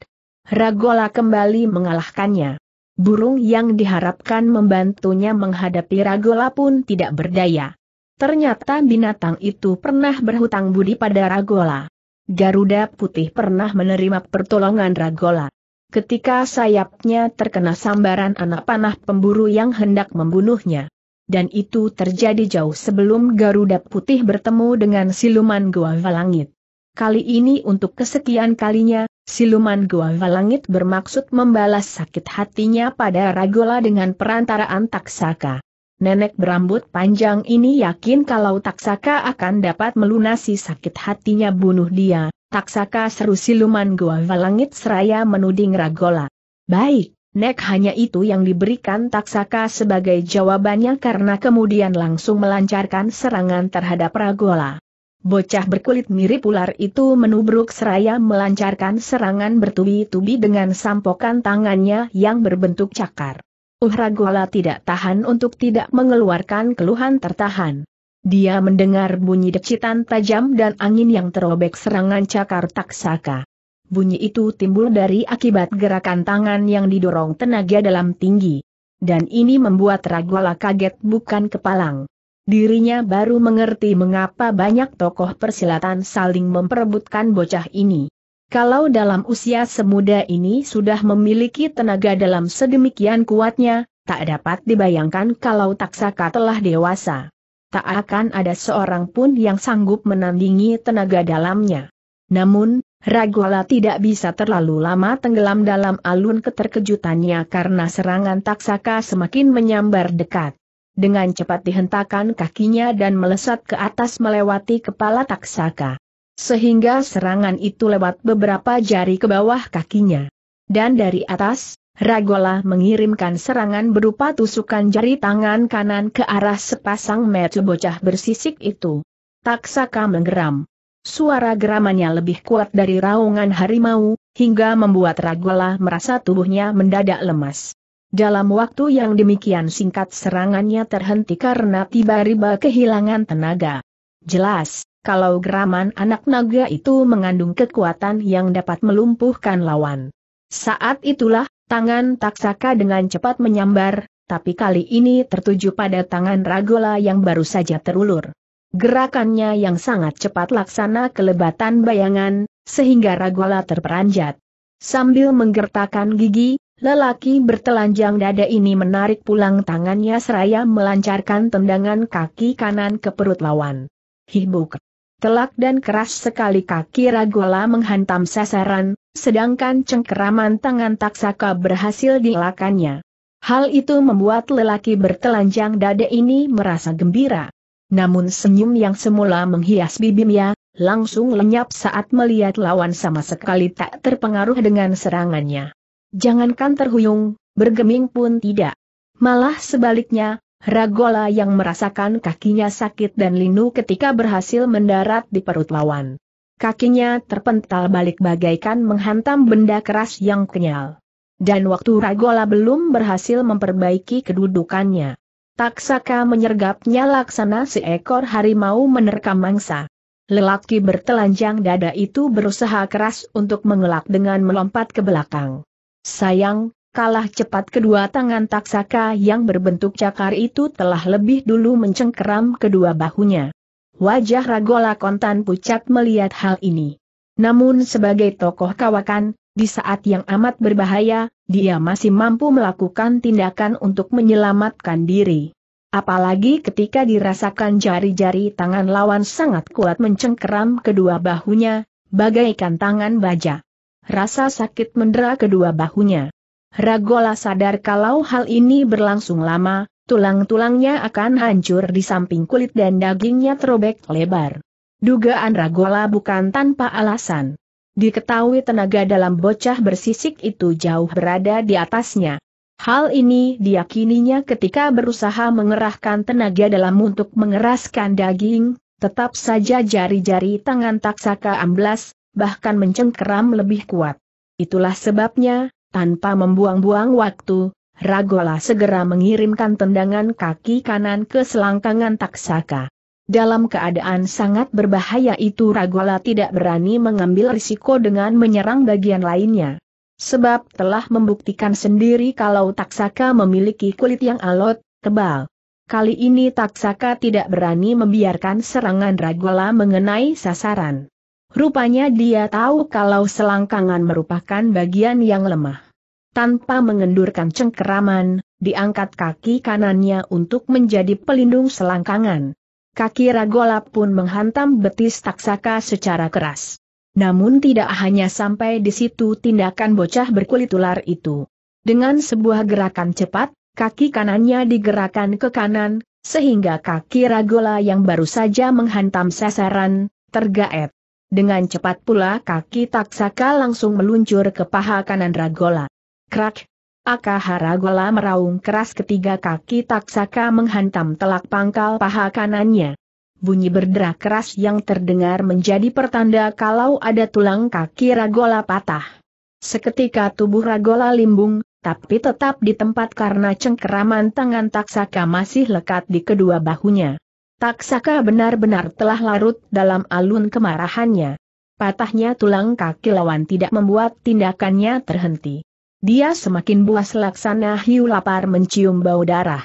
Speaker 1: Ragola kembali mengalahkannya. Burung yang diharapkan membantunya menghadapi Ragola pun tidak berdaya. Ternyata binatang itu pernah berhutang budi pada Ragola. Garuda putih pernah menerima pertolongan Ragola. Ketika sayapnya terkena sambaran anak panah pemburu yang hendak membunuhnya dan itu terjadi jauh sebelum Garuda Putih bertemu dengan siluman Gua Valangit. Kali ini untuk kesekian kalinya, siluman Gua Valangit bermaksud membalas sakit hatinya pada Ragola dengan perantaraan Taksaka. Nenek berambut panjang ini yakin kalau Taksaka akan dapat melunasi sakit hatinya bunuh dia, Taksaka seru siluman Gua Valangit seraya menuding Ragola. Baik, Nek hanya itu yang diberikan Taksaka sebagai jawabannya karena kemudian langsung melancarkan serangan terhadap Ragola. Bocah berkulit mirip ular itu menubruk seraya melancarkan serangan bertubi-tubi dengan sampokan tangannya yang berbentuk cakar. Uh Ragola tidak tahan untuk tidak mengeluarkan keluhan tertahan. Dia mendengar bunyi decitan tajam dan angin yang terobek serangan cakar Taksaka. Bunyi itu timbul dari akibat gerakan tangan yang didorong tenaga dalam tinggi. Dan ini membuat Raguala kaget bukan kepalang. Dirinya baru mengerti mengapa banyak tokoh persilatan saling memperebutkan bocah ini. Kalau dalam usia semuda ini sudah memiliki tenaga dalam sedemikian kuatnya, tak dapat dibayangkan kalau taksaka telah dewasa. Tak akan ada seorang pun yang sanggup menandingi tenaga dalamnya. Namun, Raguala tidak bisa terlalu lama tenggelam dalam alun keterkejutannya karena serangan taksaka semakin menyambar dekat. Dengan cepat dihentakan kakinya dan melesat ke atas melewati kepala taksaka. Sehingga serangan itu lewat beberapa jari ke bawah kakinya. Dan dari atas, Ragola mengirimkan serangan berupa tusukan jari tangan kanan ke arah sepasang metu bocah bersisik itu. Taksaka menggeram. Suara geramannya lebih kuat dari raungan harimau, hingga membuat Ragola merasa tubuhnya mendadak lemas. Dalam waktu yang demikian singkat serangannya terhenti karena tiba-tiba kehilangan tenaga. Jelas, kalau geraman anak naga itu mengandung kekuatan yang dapat melumpuhkan lawan. Saat itulah, tangan Taksaka dengan cepat menyambar, tapi kali ini tertuju pada tangan Ragola yang baru saja terulur. Gerakannya yang sangat cepat laksana kelebatan bayangan, sehingga Ragola terperanjat. Sambil menggertakkan gigi, lelaki bertelanjang dada ini menarik pulang tangannya seraya melancarkan tendangan kaki kanan ke perut lawan. Hibuk. Telak dan keras sekali kaki Ragola menghantam sasaran, sedangkan cengkeraman tangan Taksaka berhasil dielakannya. Hal itu membuat lelaki bertelanjang dada ini merasa gembira. Namun senyum yang semula menghias bibirnya, langsung lenyap saat melihat lawan sama sekali tak terpengaruh dengan serangannya. Jangankan terhuyung, bergeming pun tidak. Malah sebaliknya, Ragola yang merasakan kakinya sakit dan linu ketika berhasil mendarat di perut lawan. Kakinya terpental balik bagaikan menghantam benda keras yang kenyal. Dan waktu Ragola belum berhasil memperbaiki kedudukannya. Taksaka menyergapnya laksana seekor harimau menerkam mangsa. Lelaki bertelanjang dada itu berusaha keras untuk mengelak dengan melompat ke belakang. Sayang, kalah cepat kedua tangan taksaka yang berbentuk cakar itu telah lebih dulu mencengkeram kedua bahunya. Wajah Ragola Kontan pucat melihat hal ini. Namun sebagai tokoh kawakan, di saat yang amat berbahaya, dia masih mampu melakukan tindakan untuk menyelamatkan diri. Apalagi ketika dirasakan jari-jari tangan lawan sangat kuat mencengkeram kedua bahunya, bagaikan tangan baja. Rasa sakit mendera kedua bahunya. Ragola sadar kalau hal ini berlangsung lama, tulang-tulangnya akan hancur di samping kulit dan dagingnya terobek lebar. Dugaan Ragola bukan tanpa alasan. Diketahui tenaga dalam bocah bersisik itu jauh berada di atasnya. Hal ini diyakininya ketika berusaha mengerahkan tenaga dalam untuk mengeraskan daging, tetap saja jari-jari tangan taksaka amblas, bahkan mencengkeram lebih kuat. Itulah sebabnya, tanpa membuang-buang waktu, Ragola segera mengirimkan tendangan kaki kanan ke selangkangan taksaka. Dalam keadaan sangat berbahaya itu Ragola tidak berani mengambil risiko dengan menyerang bagian lainnya. Sebab telah membuktikan sendiri kalau Taksaka memiliki kulit yang alot, tebal. Kali ini Taksaka tidak berani membiarkan serangan Ragola mengenai sasaran. Rupanya dia tahu kalau selangkangan merupakan bagian yang lemah. Tanpa mengendurkan cengkeraman, diangkat kaki kanannya untuk menjadi pelindung selangkangan. Kaki Ragola pun menghantam betis taksaka secara keras. Namun tidak hanya sampai di situ tindakan bocah berkulit ular itu. Dengan sebuah gerakan cepat, kaki kanannya digerakkan ke kanan, sehingga kaki Ragola yang baru saja menghantam sasaran, tergaet. Dengan cepat pula kaki taksaka langsung meluncur ke paha kanan Ragola. Krak, Aka Haragola meraung keras ketiga kaki taksaka menghantam telak pangkal paha kanannya. Bunyi berderak keras yang terdengar menjadi pertanda kalau ada tulang kaki Ragola patah. Seketika tubuh Ragola limbung, tapi tetap di tempat karena cengkeraman tangan taksaka masih lekat di kedua bahunya. Taksaka benar-benar telah larut dalam alun kemarahannya. Patahnya tulang kaki lawan tidak membuat tindakannya terhenti. Dia semakin buas laksana hiu lapar mencium bau darah.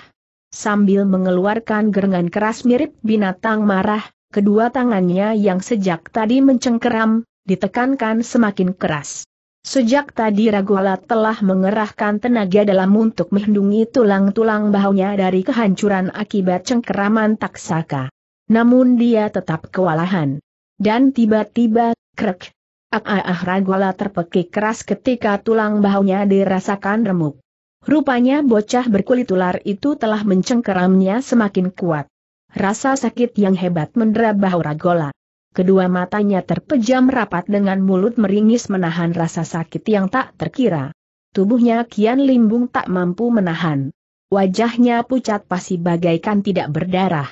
Speaker 1: Sambil mengeluarkan gerengan keras mirip binatang marah, kedua tangannya yang sejak tadi mencengkeram, ditekankan semakin keras. Sejak tadi Raguala telah mengerahkan tenaga dalam untuk melindungi tulang-tulang bahunya dari kehancuran akibat cengkeraman taksaka. Namun dia tetap kewalahan. Dan tiba-tiba, krek, Ah, ah Ragola terpekik keras ketika tulang bahunya dirasakan remuk. Rupanya bocah berkulit ular itu telah mencengkeramnya semakin kuat. Rasa sakit yang hebat mendera bahu Ragola. Kedua matanya terpejam rapat dengan mulut meringis menahan rasa sakit yang tak terkira. Tubuhnya kian limbung tak mampu menahan. Wajahnya pucat pasi bagaikan tidak berdarah.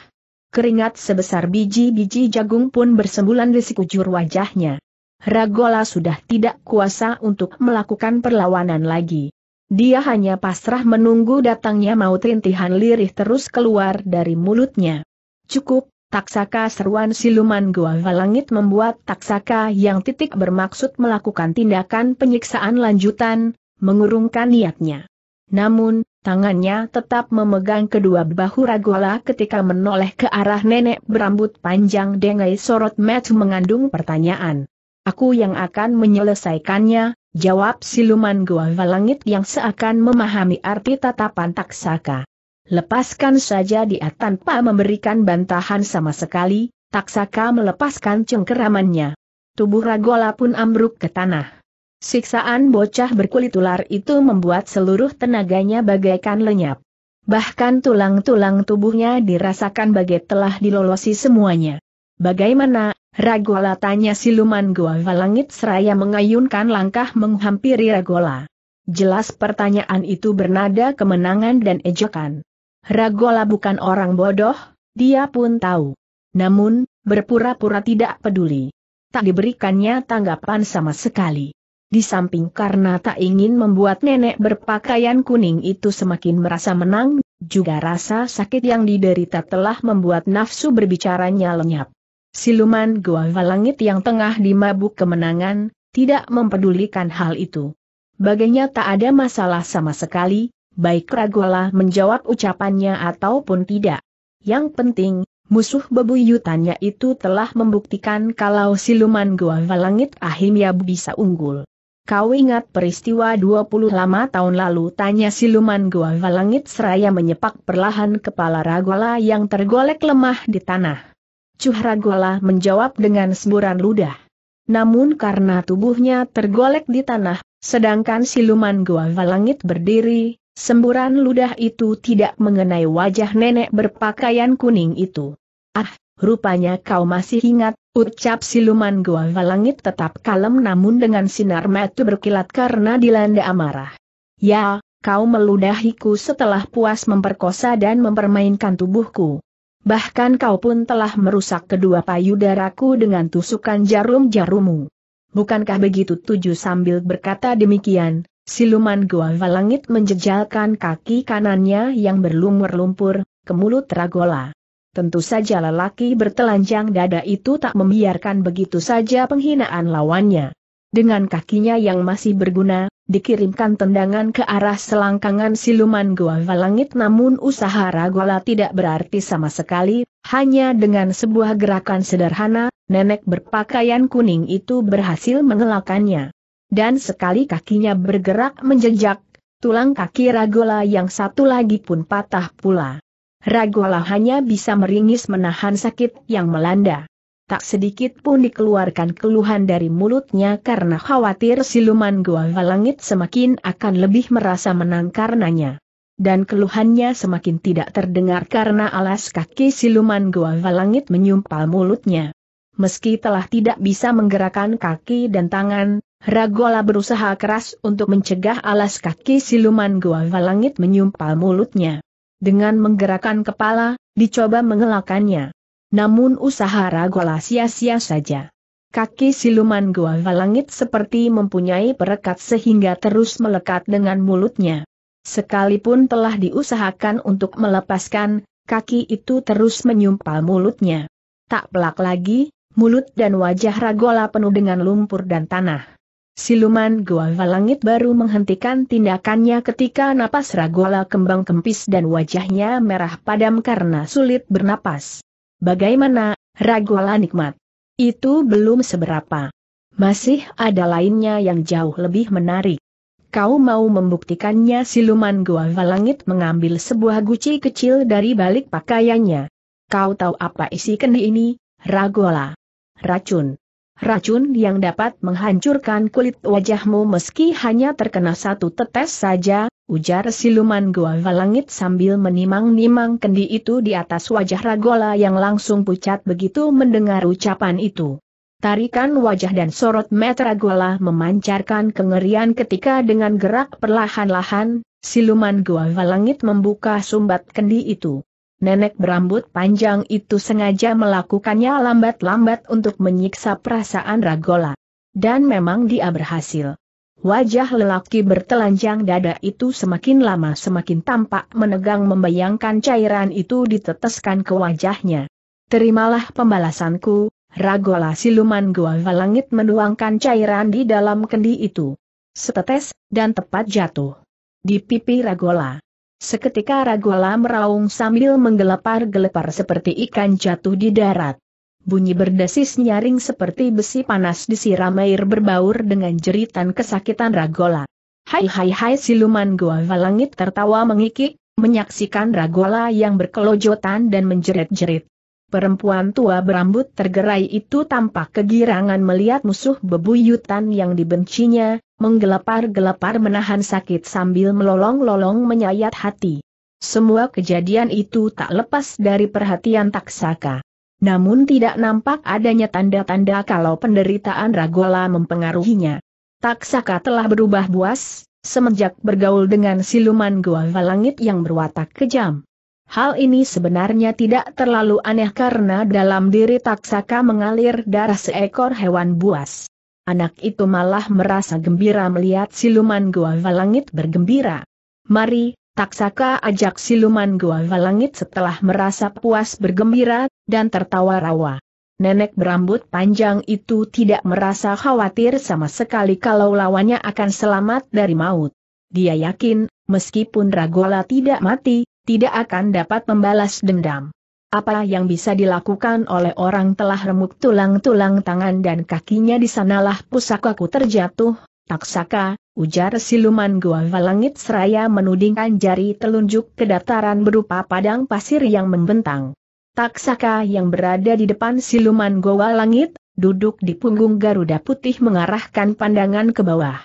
Speaker 1: Keringat sebesar biji-biji jagung pun bersembulan di sekujur wajahnya. Ragola sudah tidak kuasa untuk melakukan perlawanan lagi. Dia hanya pasrah menunggu datangnya maut rintihan lirih terus keluar dari mulutnya. Cukup, taksaka seruan siluman gua langit membuat taksaka yang titik bermaksud melakukan tindakan penyiksaan lanjutan, mengurungkan niatnya. Namun, tangannya tetap memegang kedua bahu Ragola ketika menoleh ke arah nenek berambut panjang dengai sorot mata mengandung pertanyaan. Aku yang akan menyelesaikannya, jawab siluman gua langit yang seakan memahami arti tatapan taksaka. Lepaskan saja dia tanpa memberikan bantahan sama sekali, taksaka melepaskan cengkeramannya. Tubuh Ragola pun ambruk ke tanah. Siksaan bocah berkulit ular itu membuat seluruh tenaganya bagaikan lenyap. Bahkan tulang-tulang tubuhnya dirasakan bagai telah dilolosi semuanya. Bagaimana Ragola tanya siluman gua Langit Seraya mengayunkan langkah menghampiri Ragola. Jelas pertanyaan itu bernada kemenangan dan ejekan. Ragola bukan orang bodoh, dia pun tahu. Namun, berpura-pura tidak peduli. Tak diberikannya tanggapan sama sekali. Di samping karena tak ingin membuat nenek berpakaian kuning itu semakin merasa menang, juga rasa sakit yang diderita telah membuat nafsu berbicaranya lenyap. Siluman Gua Valangit yang tengah dimabuk kemenangan, tidak mempedulikan hal itu. Baginya tak ada masalah sama sekali, baik Ragola menjawab ucapannya ataupun tidak. Yang penting, musuh bebuyutannya itu telah membuktikan kalau siluman Gua Valangit akhirnya bisa unggul. Kau ingat peristiwa 20 lama tahun lalu tanya siluman Gua Valangit seraya menyepak perlahan kepala Ragola yang tergolek lemah di tanah. Cuharagola menjawab dengan semburan ludah. Namun karena tubuhnya tergolek di tanah, sedangkan siluman Gua Valangit berdiri, semburan ludah itu tidak mengenai wajah nenek berpakaian kuning itu. Ah, rupanya kau masih ingat, ucap siluman Gua Valangit tetap kalem namun dengan sinar mata berkilat karena dilanda amarah. Ya, kau meludahiku setelah puas memperkosa dan mempermainkan tubuhku. Bahkan kau pun telah merusak kedua payudaraku dengan tusukan jarum-jarummu. Bukankah begitu tujuh sambil berkata demikian, siluman gua valangit menjejalkan kaki kanannya yang berlumur lumpur, ke mulut Ragola. Tentu saja lelaki bertelanjang dada itu tak membiarkan begitu saja penghinaan lawannya. Dengan kakinya yang masih berguna, dikirimkan tendangan ke arah selangkangan siluman gua Valangit namun usaha Ragola tidak berarti sama sekali, hanya dengan sebuah gerakan sederhana, nenek berpakaian kuning itu berhasil mengelakannya. Dan sekali kakinya bergerak menjejak, tulang kaki Ragola yang satu lagi pun patah pula. Ragola hanya bisa meringis menahan sakit yang melanda. Tak sedikit pun dikeluarkan keluhan dari mulutnya karena khawatir siluman gua langit semakin akan lebih merasa menang karenanya. Dan keluhannya semakin tidak terdengar karena alas kaki siluman gua langit menyumpal mulutnya. Meski telah tidak bisa menggerakkan kaki dan tangan, Ragola berusaha keras untuk mencegah alas kaki siluman gua langit menyumpal mulutnya. Dengan menggerakkan kepala, dicoba mengelakannya. Namun usaha Ragola sia-sia saja. Kaki siluman gua langit seperti mempunyai perekat sehingga terus melekat dengan mulutnya. Sekalipun telah diusahakan untuk melepaskan, kaki itu terus menyumpal mulutnya. Tak pelak lagi, mulut dan wajah Ragola penuh dengan lumpur dan tanah. Siluman gua langit baru menghentikan tindakannya ketika napas Ragola kembang kempis dan wajahnya merah padam karena sulit bernapas. Bagaimana, Ragola nikmat? Itu belum seberapa. Masih ada lainnya yang jauh lebih menarik. Kau mau membuktikannya siluman gua valangit mengambil sebuah guci kecil dari balik pakaiannya. Kau tahu apa isi kendi ini, Ragola? Racun. Racun yang dapat menghancurkan kulit wajahmu meski hanya terkena satu tetes saja, ujar siluman Gua Langit sambil menimang-nimang kendi itu di atas wajah Ragola yang langsung pucat begitu mendengar ucapan itu. Tarikan wajah dan sorot mata Ragola memancarkan kengerian ketika dengan gerak perlahan-lahan, siluman Gua Langit membuka sumbat kendi itu. Nenek berambut panjang itu sengaja melakukannya lambat-lambat untuk menyiksa perasaan Ragola. Dan memang dia berhasil. Wajah lelaki bertelanjang dada itu semakin lama semakin tampak menegang membayangkan cairan itu diteteskan ke wajahnya. Terimalah pembalasanku, Ragola siluman gua langit menuangkan cairan di dalam kendi itu. Setetes, dan tepat jatuh. Di pipi Ragola. Seketika Ragola meraung sambil menggelepar-gelepar seperti ikan jatuh di darat bunyi berdesis nyaring seperti besi panas disiram air berbaur dengan jeritan kesakitan Ragola. Hai hai hai siluman gua langit tertawa mengikik, menyaksikan Ragola yang berkelojotan dan menjerit-jerit. Perempuan tua berambut tergerai itu tampak kegirangan melihat musuh bebuyutan yang dibencinya, menggelepar-gelepar menahan sakit sambil melolong-lolong menyayat hati. Semua kejadian itu tak lepas dari perhatian Taksaka. Namun tidak nampak adanya tanda-tanda kalau penderitaan Ragola mempengaruhinya. Taksaka telah berubah buas, semenjak bergaul dengan siluman gua Langit yang berwatak kejam. Hal ini sebenarnya tidak terlalu aneh karena dalam diri Taksaka mengalir darah seekor hewan buas. Anak itu malah merasa gembira melihat siluman gua Langit bergembira. Mari, Taksaka ajak siluman gua langit setelah merasa puas bergembira, dan tertawa rawa. Nenek berambut panjang itu tidak merasa khawatir sama sekali kalau lawannya akan selamat dari maut. Dia yakin, meskipun Ragola tidak mati, tidak akan dapat membalas dendam. Apa yang bisa dilakukan oleh orang telah remuk tulang-tulang tangan dan kakinya di sanalah pusakaku terjatuh, Taksaka, ujar siluman Gua Langit Seraya menudingkan jari telunjuk ke dataran berupa padang pasir yang membentang. Taksaka yang berada di depan siluman Goa Langit, duduk di punggung Garuda Putih mengarahkan pandangan ke bawah.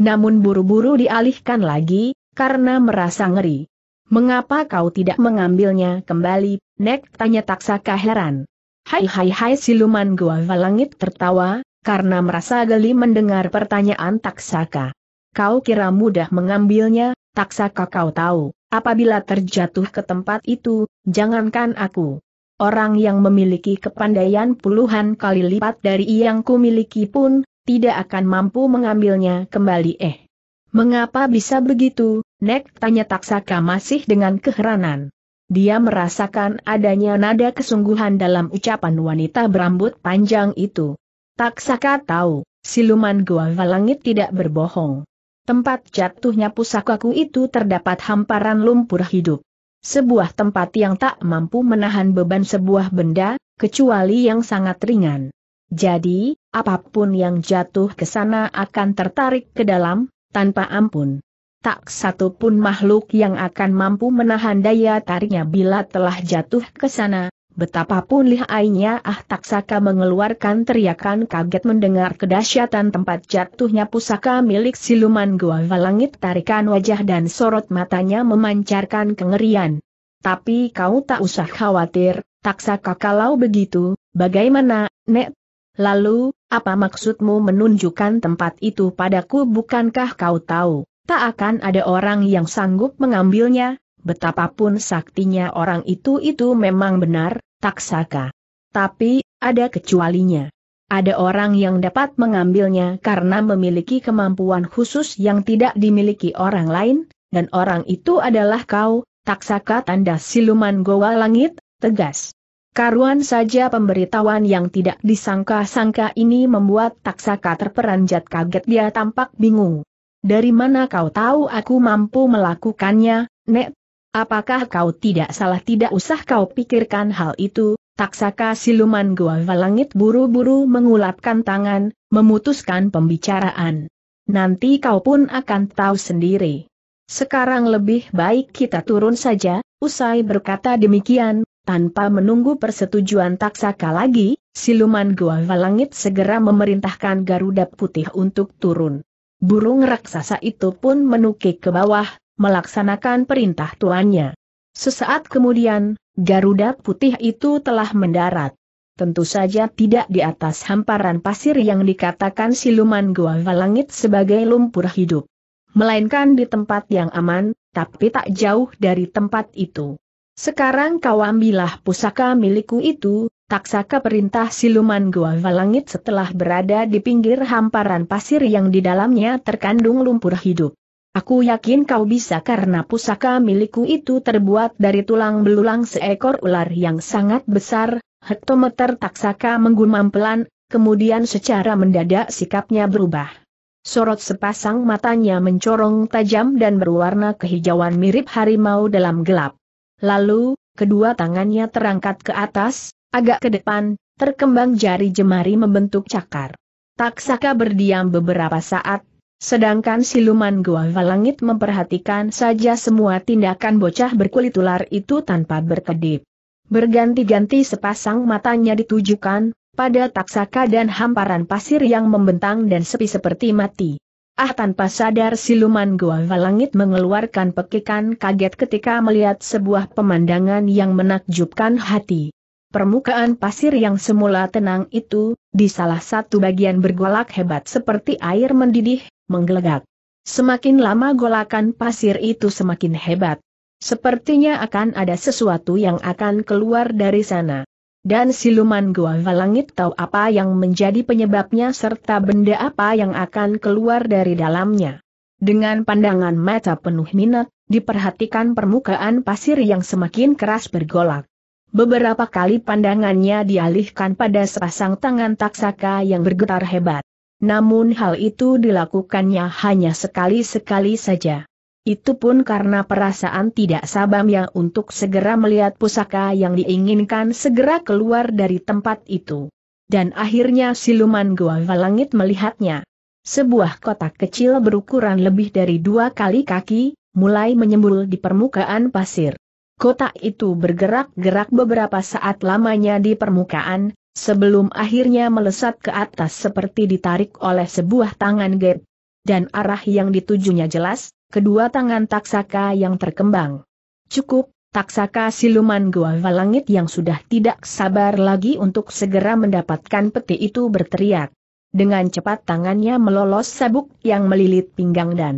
Speaker 1: Namun buru-buru dialihkan lagi, karena merasa ngeri. Mengapa kau tidak mengambilnya kembali, Nek? Tanya Taksaka heran. Hai hai hai siluman Goa Langit tertawa, karena merasa geli mendengar pertanyaan Taksaka. Kau kira mudah mengambilnya, Taksaka kau tahu, apabila terjatuh ke tempat itu, jangankan aku. Orang yang memiliki kepandaian puluhan kali lipat dari yang kumiliki pun, tidak akan mampu mengambilnya kembali eh. Mengapa bisa begitu, Nek? Tanya Taksaka masih dengan keheranan. Dia merasakan adanya nada kesungguhan dalam ucapan wanita berambut panjang itu. Tak saka tahu, siluman gua Valangit tidak berbohong. Tempat jatuhnya pusakaku itu terdapat hamparan lumpur hidup. Sebuah tempat yang tak mampu menahan beban sebuah benda, kecuali yang sangat ringan. Jadi, apapun yang jatuh ke sana akan tertarik ke dalam, tanpa ampun. Tak satu pun makhluk yang akan mampu menahan daya tariknya bila telah jatuh ke sana, Betapapun lihainya Ah Taksaka mengeluarkan teriakan kaget mendengar kedahsyatan tempat jatuhnya pusaka milik siluman gua langit tarikan wajah dan sorot matanya memancarkan kengerian. Tapi kau tak usah khawatir, Taksaka kalau begitu, bagaimana, Nek? Lalu, apa maksudmu menunjukkan tempat itu padaku bukankah kau tahu, tak akan ada orang yang sanggup mengambilnya, Betapapun saktinya orang itu-itu memang benar, taksaka. Tapi, ada kecualinya. Ada orang yang dapat mengambilnya karena memiliki kemampuan khusus yang tidak dimiliki orang lain, dan orang itu adalah kau, taksaka tanda siluman goa langit, tegas. Karuan saja pemberitahuan yang tidak disangka-sangka ini membuat taksaka terperanjat kaget dia tampak bingung. Dari mana kau tahu aku mampu melakukannya, Net? Apakah kau tidak salah tidak usah kau pikirkan hal itu, taksaka siluman gua valangit buru-buru mengulapkan tangan, memutuskan pembicaraan. Nanti kau pun akan tahu sendiri. Sekarang lebih baik kita turun saja, usai berkata demikian, tanpa menunggu persetujuan taksaka lagi, siluman gua valangit segera memerintahkan Garuda Putih untuk turun. Burung raksasa itu pun menukik ke bawah, melaksanakan perintah tuannya. Sesaat kemudian, Garuda putih itu telah mendarat. Tentu saja tidak di atas hamparan pasir yang dikatakan siluman Gua Langit sebagai lumpur hidup. Melainkan di tempat yang aman, tapi tak jauh dari tempat itu. Sekarang kau ambillah pusaka milikku itu, taksaka perintah siluman Gua Langit setelah berada di pinggir hamparan pasir yang di dalamnya terkandung lumpur hidup. Aku yakin kau bisa karena pusaka milikku itu terbuat dari tulang belulang seekor ular yang sangat besar, hektometer taksaka menggumam pelan, kemudian secara mendadak sikapnya berubah. Sorot sepasang matanya mencorong tajam dan berwarna kehijauan mirip harimau dalam gelap. Lalu, kedua tangannya terangkat ke atas, agak ke depan, terkembang jari jemari membentuk cakar. Taksaka berdiam beberapa saat, Sedangkan siluman Guava Langit memperhatikan saja semua tindakan bocah berkulit ular itu tanpa berkedip. Berganti-ganti sepasang matanya ditujukan, pada taksaka dan hamparan pasir yang membentang dan sepi seperti mati. Ah tanpa sadar siluman Guava Langit mengeluarkan pekikan kaget ketika melihat sebuah pemandangan yang menakjubkan hati. Permukaan pasir yang semula tenang itu, di salah satu bagian bergolak hebat seperti air mendidih, menggelegak. Semakin lama golakan pasir itu semakin hebat. Sepertinya akan ada sesuatu yang akan keluar dari sana. Dan siluman gua langit tahu apa yang menjadi penyebabnya serta benda apa yang akan keluar dari dalamnya. Dengan pandangan mata penuh minat, diperhatikan permukaan pasir yang semakin keras bergolak. Beberapa kali pandangannya dialihkan pada sepasang tangan taksaka yang bergetar hebat namun hal itu dilakukannya hanya sekali-sekali saja. Itu pun karena perasaan tidak sabam yang untuk segera melihat pusaka yang diinginkan segera keluar dari tempat itu. Dan akhirnya siluman Gua Langit melihatnya. Sebuah kotak kecil berukuran lebih dari dua kali kaki, mulai menyembul di permukaan pasir. Kotak itu bergerak-gerak beberapa saat lamanya di permukaan, sebelum akhirnya melesat ke atas seperti ditarik oleh sebuah tangan gerd. Dan arah yang ditujunya jelas, kedua tangan taksaka yang terkembang. Cukup, taksaka siluman Gua Langit yang sudah tidak sabar lagi untuk segera mendapatkan peti itu berteriak. Dengan cepat tangannya melolos sabuk yang melilit pinggang dan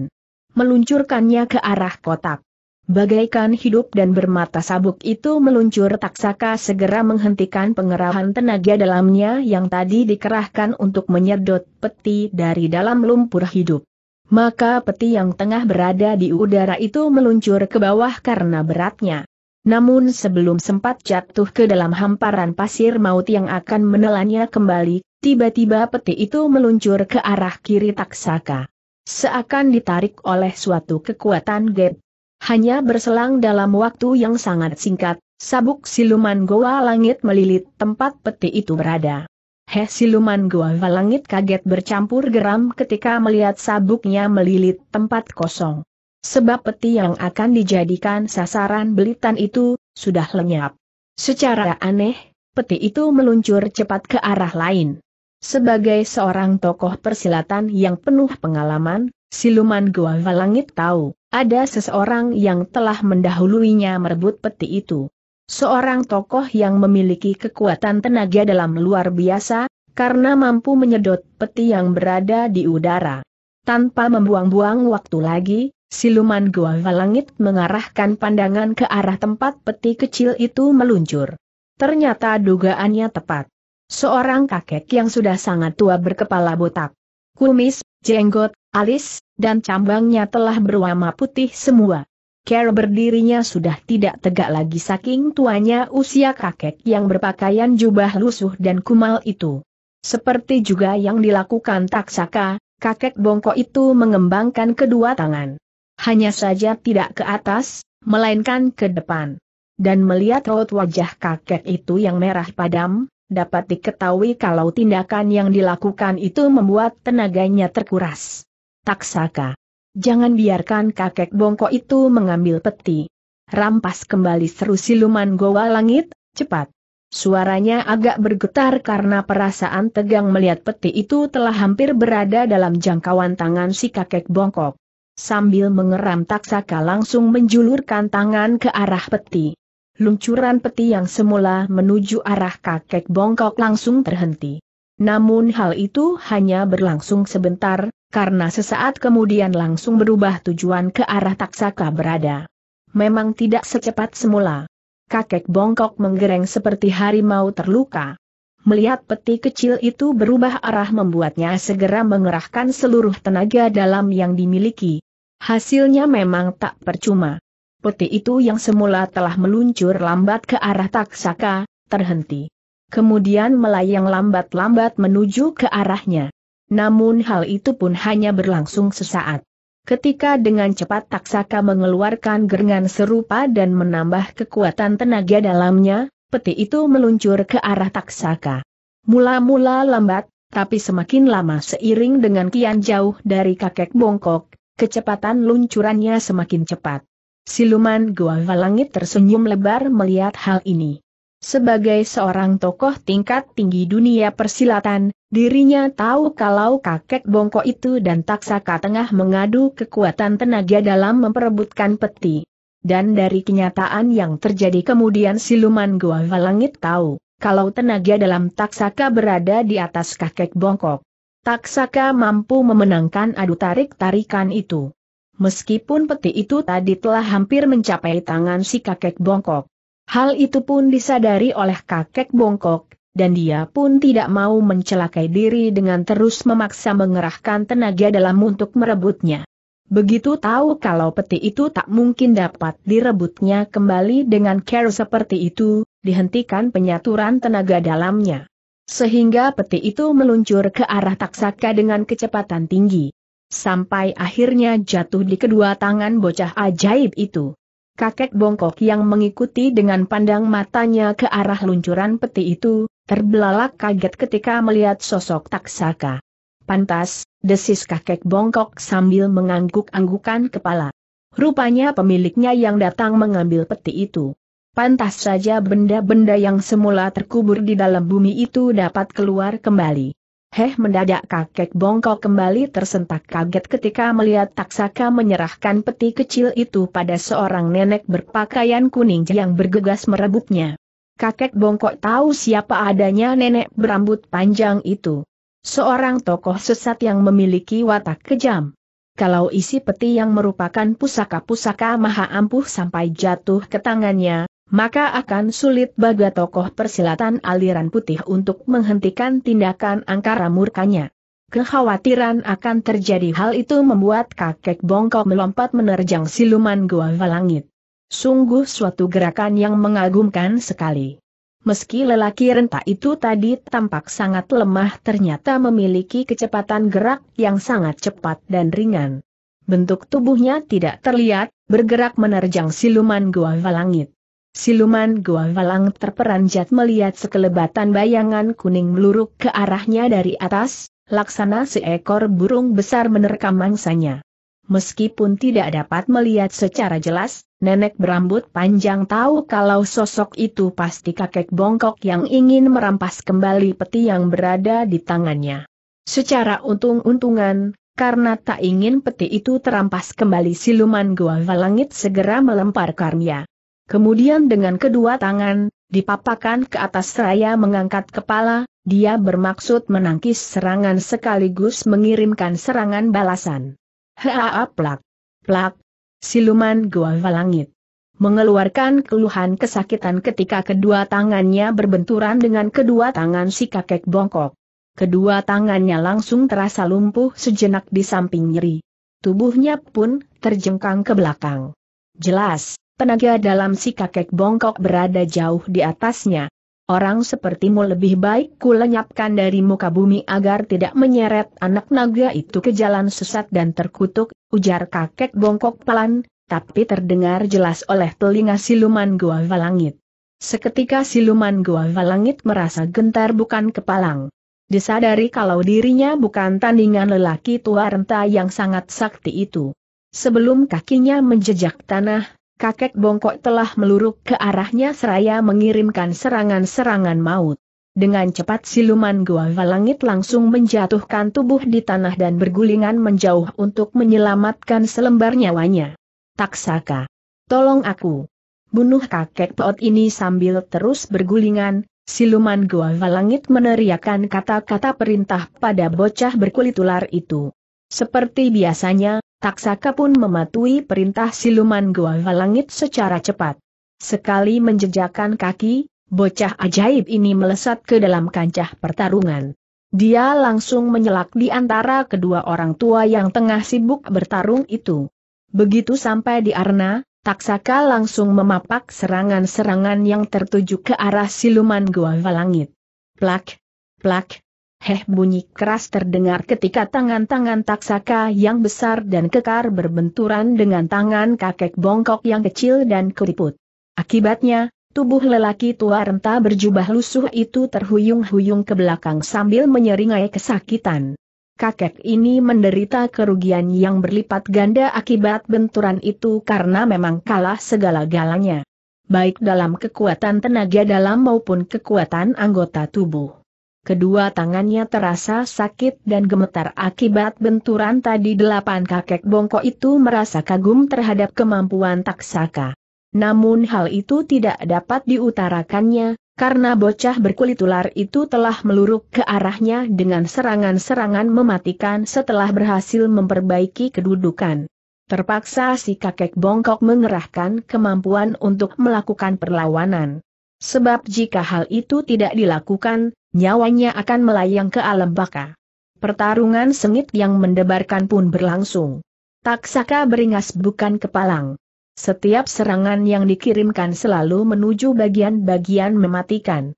Speaker 1: meluncurkannya ke arah kotak. Bagaikan hidup dan bermata sabuk itu meluncur taksaka segera menghentikan pengerahan tenaga dalamnya yang tadi dikerahkan untuk menyedot peti dari dalam lumpur hidup. Maka peti yang tengah berada di udara itu meluncur ke bawah karena beratnya. Namun sebelum sempat jatuh ke dalam hamparan pasir maut yang akan menelannya kembali, tiba-tiba peti itu meluncur ke arah kiri taksaka. Seakan ditarik oleh suatu kekuatan gap, hanya berselang dalam waktu yang sangat singkat, sabuk siluman goa langit melilit tempat peti itu berada. Heh siluman goa langit kaget bercampur geram ketika melihat sabuknya melilit tempat kosong. Sebab peti yang akan dijadikan sasaran belitan itu, sudah lenyap. Secara aneh, peti itu meluncur cepat ke arah lain. Sebagai seorang tokoh persilatan yang penuh pengalaman, siluman Goa Langit tahu ada seseorang yang telah mendahuluinya merebut peti itu. Seorang tokoh yang memiliki kekuatan tenaga dalam luar biasa, karena mampu menyedot peti yang berada di udara. Tanpa membuang-buang waktu lagi, siluman Gua Langit mengarahkan pandangan ke arah tempat peti kecil itu meluncur. Ternyata dugaannya tepat. Seorang kakek yang sudah sangat tua berkepala botak. Kumis, jenggot, alis, dan cambangnya telah berwarna putih semua. Care berdirinya sudah tidak tegak lagi saking tuanya usia kakek yang berpakaian jubah lusuh dan kumal itu. Seperti juga yang dilakukan taksaka, kakek bongkok itu mengembangkan kedua tangan. Hanya saja tidak ke atas, melainkan ke depan. Dan melihat raut wajah kakek itu yang merah padam, dapat diketahui kalau tindakan yang dilakukan itu membuat tenaganya terkuras. Taksaka. Jangan biarkan kakek bongkok itu mengambil peti. Rampas kembali seru siluman goa langit, cepat. Suaranya agak bergetar karena perasaan tegang melihat peti itu telah hampir berada dalam jangkauan tangan si kakek bongkok. Sambil mengeram taksaka langsung menjulurkan tangan ke arah peti. Luncuran peti yang semula menuju arah kakek bongkok langsung terhenti. Namun hal itu hanya berlangsung sebentar, karena sesaat kemudian langsung berubah tujuan ke arah taksaka berada. Memang tidak secepat semula. Kakek bongkok menggereng seperti harimau terluka. Melihat peti kecil itu berubah arah membuatnya segera mengerahkan seluruh tenaga dalam yang dimiliki. Hasilnya memang tak percuma. Peti itu yang semula telah meluncur lambat ke arah taksaka, terhenti. Kemudian melayang lambat-lambat menuju ke arahnya. Namun hal itu pun hanya berlangsung sesaat. Ketika dengan cepat Taksaka mengeluarkan gerengan serupa dan menambah kekuatan tenaga dalamnya, peti itu meluncur ke arah Taksaka. Mula-mula lambat, tapi semakin lama seiring dengan kian jauh dari kakek bongkok, kecepatan luncurannya semakin cepat. Siluman Gua Langit tersenyum lebar melihat hal ini. Sebagai seorang tokoh tingkat tinggi dunia persilatan, Dirinya tahu kalau kakek bongkok itu dan taksaka tengah mengadu kekuatan tenaga dalam memperebutkan peti. Dan dari kenyataan yang terjadi kemudian siluman gua Langit tahu, kalau tenaga dalam taksaka berada di atas kakek bongkok. Taksaka mampu memenangkan adu tarik-tarikan itu. Meskipun peti itu tadi telah hampir mencapai tangan si kakek bongkok. Hal itu pun disadari oleh kakek bongkok, dan dia pun tidak mau mencelakai diri dengan terus memaksa mengerahkan tenaga dalam untuk merebutnya. Begitu tahu kalau peti itu tak mungkin dapat direbutnya kembali dengan care seperti itu, dihentikan penyaturan tenaga dalamnya. Sehingga peti itu meluncur ke arah taksaka dengan kecepatan tinggi. Sampai akhirnya jatuh di kedua tangan bocah ajaib itu kakek bongkok yang mengikuti dengan pandang matanya ke arah luncuran peti itu, terbelalak kaget ketika melihat sosok taksaka. Pantas, desis kakek bongkok sambil mengangguk-anggukan kepala. Rupanya pemiliknya yang datang mengambil peti itu. Pantas saja benda-benda yang semula terkubur di dalam bumi itu dapat keluar kembali. Heh mendadak kakek bongkok kembali tersentak kaget ketika melihat taksaka menyerahkan peti kecil itu pada seorang nenek berpakaian kuning yang bergegas merebutnya. Kakek bongkok tahu siapa adanya nenek berambut panjang itu. Seorang tokoh sesat yang memiliki watak kejam. Kalau isi peti yang merupakan pusaka-pusaka maha ampuh sampai jatuh ke tangannya, maka akan sulit bagi tokoh persilatan aliran putih untuk menghentikan tindakan angkara murkanya. Kekhawatiran akan terjadi hal itu membuat kakek bongkok melompat menerjang siluman gua langit. Sungguh suatu gerakan yang mengagumkan sekali. Meski lelaki renta itu tadi tampak sangat lemah ternyata memiliki kecepatan gerak yang sangat cepat dan ringan. Bentuk tubuhnya tidak terlihat, bergerak menerjang siluman gua langit. Siluman Goa Walang terperanjat melihat sekelebatan bayangan kuning meluruk ke arahnya dari atas, laksana seekor burung besar menerkam mangsanya. Meskipun tidak dapat melihat secara jelas, nenek berambut panjang tahu kalau sosok itu pasti kakek bongkok yang ingin merampas kembali peti yang berada di tangannya. Secara untung-untungan, karena tak ingin peti itu terampas kembali siluman gua langit segera melempar karmia. Kemudian dengan kedua tangan, dipapakan ke atas seraya mengangkat kepala, dia bermaksud menangkis serangan sekaligus mengirimkan serangan balasan. Haa plak. Plak. Siluman gua Langit. Mengeluarkan keluhan kesakitan ketika kedua tangannya berbenturan dengan kedua tangan si kakek bongkok. Kedua tangannya langsung terasa lumpuh sejenak di samping nyeri. Tubuhnya pun terjengkang ke belakang. Jelas, Tenaga dalam si kakek bongkok berada jauh di atasnya. Orang sepertimu lebih baik ku lenyapkan dari muka bumi agar tidak menyeret anak naga itu ke jalan sesat dan terkutuk, ujar kakek bongkok pelan, tapi terdengar jelas oleh telinga siluman gua valangit. Seketika siluman gua valangit merasa gentar bukan kepalang. Disadari kalau dirinya bukan tandingan lelaki tua renta yang sangat sakti itu. Sebelum kakinya menjejak tanah, kakek bongkok telah meluruk ke arahnya seraya mengirimkan serangan-serangan maut. Dengan cepat siluman gua langit langsung menjatuhkan tubuh di tanah dan bergulingan menjauh untuk menyelamatkan selembar nyawanya. Taksaka. Tolong aku. Bunuh kakek peot ini sambil terus bergulingan, siluman gua langit meneriakan kata-kata perintah pada bocah berkulit ular itu. Seperti biasanya, Taksaka pun mematuhi perintah siluman gua Langit secara cepat. Sekali menjejakkan kaki, bocah ajaib ini melesat ke dalam kancah pertarungan. Dia langsung menyelak di antara kedua orang tua yang tengah sibuk bertarung itu. Begitu sampai di arena, Taksaka langsung memapak serangan-serangan yang tertuju ke arah siluman gua Langit. Plak, plak, Heh bunyi keras terdengar ketika tangan-tangan taksaka yang besar dan kekar berbenturan dengan tangan kakek bongkok yang kecil dan keriput. Akibatnya, tubuh lelaki tua renta berjubah lusuh itu terhuyung-huyung ke belakang sambil menyeringai kesakitan. Kakek ini menderita kerugian yang berlipat ganda akibat benturan itu karena memang kalah segala-galanya. Baik dalam kekuatan tenaga dalam maupun kekuatan anggota tubuh. Kedua tangannya terasa sakit dan gemetar akibat benturan tadi delapan kakek bongkok itu merasa kagum terhadap kemampuan taksaka. Namun hal itu tidak dapat diutarakannya, karena bocah berkulit ular itu telah meluruk ke arahnya dengan serangan-serangan mematikan setelah berhasil memperbaiki kedudukan. Terpaksa si kakek bongkok mengerahkan kemampuan untuk melakukan perlawanan. Sebab jika hal itu tidak dilakukan, nyawanya akan melayang ke alam baka. Pertarungan sengit yang mendebarkan pun berlangsung. Taksaka beringas bukan kepalang. Setiap serangan yang dikirimkan selalu menuju bagian-bagian mematikan.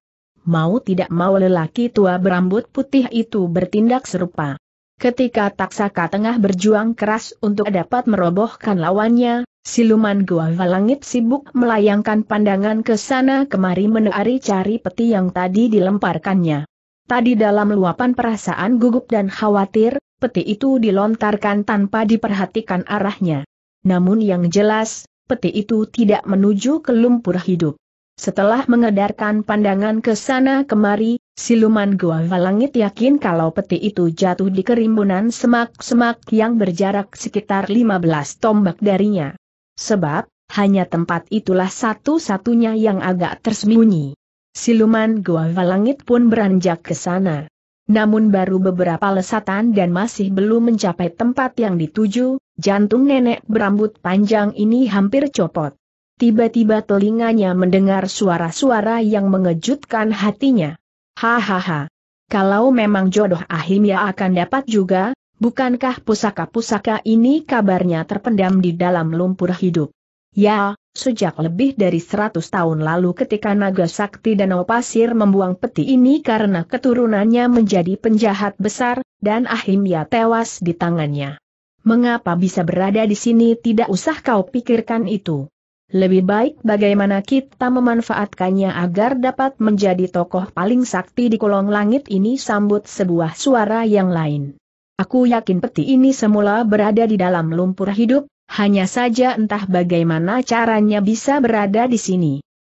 Speaker 1: Mau tidak mau lelaki tua berambut putih itu bertindak serupa. Ketika Taksaka tengah berjuang keras untuk dapat merobohkan lawannya, Siluman gua Langit sibuk melayangkan pandangan ke sana kemari menari cari peti yang tadi dilemparkannya. Tadi dalam luapan perasaan gugup dan khawatir, peti itu dilontarkan tanpa diperhatikan arahnya. Namun yang jelas, peti itu tidak menuju ke lumpur hidup. Setelah mengedarkan pandangan ke sana kemari, siluman gua Langit yakin kalau peti itu jatuh di kerimbunan semak-semak yang berjarak sekitar 15 tombak darinya. Sebab, hanya tempat itulah satu-satunya yang agak tersembunyi. Siluman gua Walangit pun beranjak ke sana. Namun baru beberapa lesatan dan masih belum mencapai tempat yang dituju, jantung nenek berambut panjang ini hampir copot. Tiba-tiba telinganya mendengar suara-suara yang mengejutkan hatinya. Hahaha. Kalau memang jodoh Ahimya akan dapat juga, Bukankah pusaka-pusaka ini kabarnya terpendam di dalam lumpur hidup? Ya, sejak lebih dari seratus tahun lalu ketika Naga Sakti dan Pasir membuang peti ini karena keturunannya menjadi penjahat besar, dan Ahimya tewas di tangannya. Mengapa bisa berada di sini tidak usah kau pikirkan itu. Lebih baik bagaimana kita memanfaatkannya agar dapat menjadi tokoh paling sakti di kolong langit ini sambut sebuah suara yang lain. Aku yakin peti ini semula berada di dalam lumpur hidup, hanya saja entah bagaimana caranya bisa berada di sini.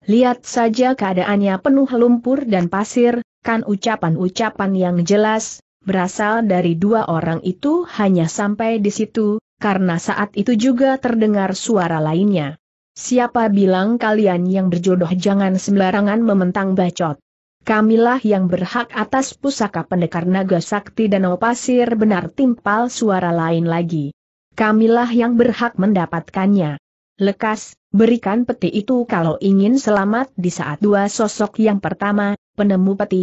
Speaker 1: Lihat saja keadaannya penuh lumpur dan pasir, kan ucapan-ucapan yang jelas, berasal dari dua orang itu hanya sampai di situ, karena saat itu juga terdengar suara lainnya. Siapa bilang kalian yang berjodoh jangan sembarangan mementang bacot? kamilah yang berhak atas pusaka pendekar naga sakti danau pasir benar timpal suara lain lagi. Kamilah yang berhak mendapatkannya. Lekas, berikan peti itu kalau ingin selamat di saat dua sosok yang pertama, penemu peti,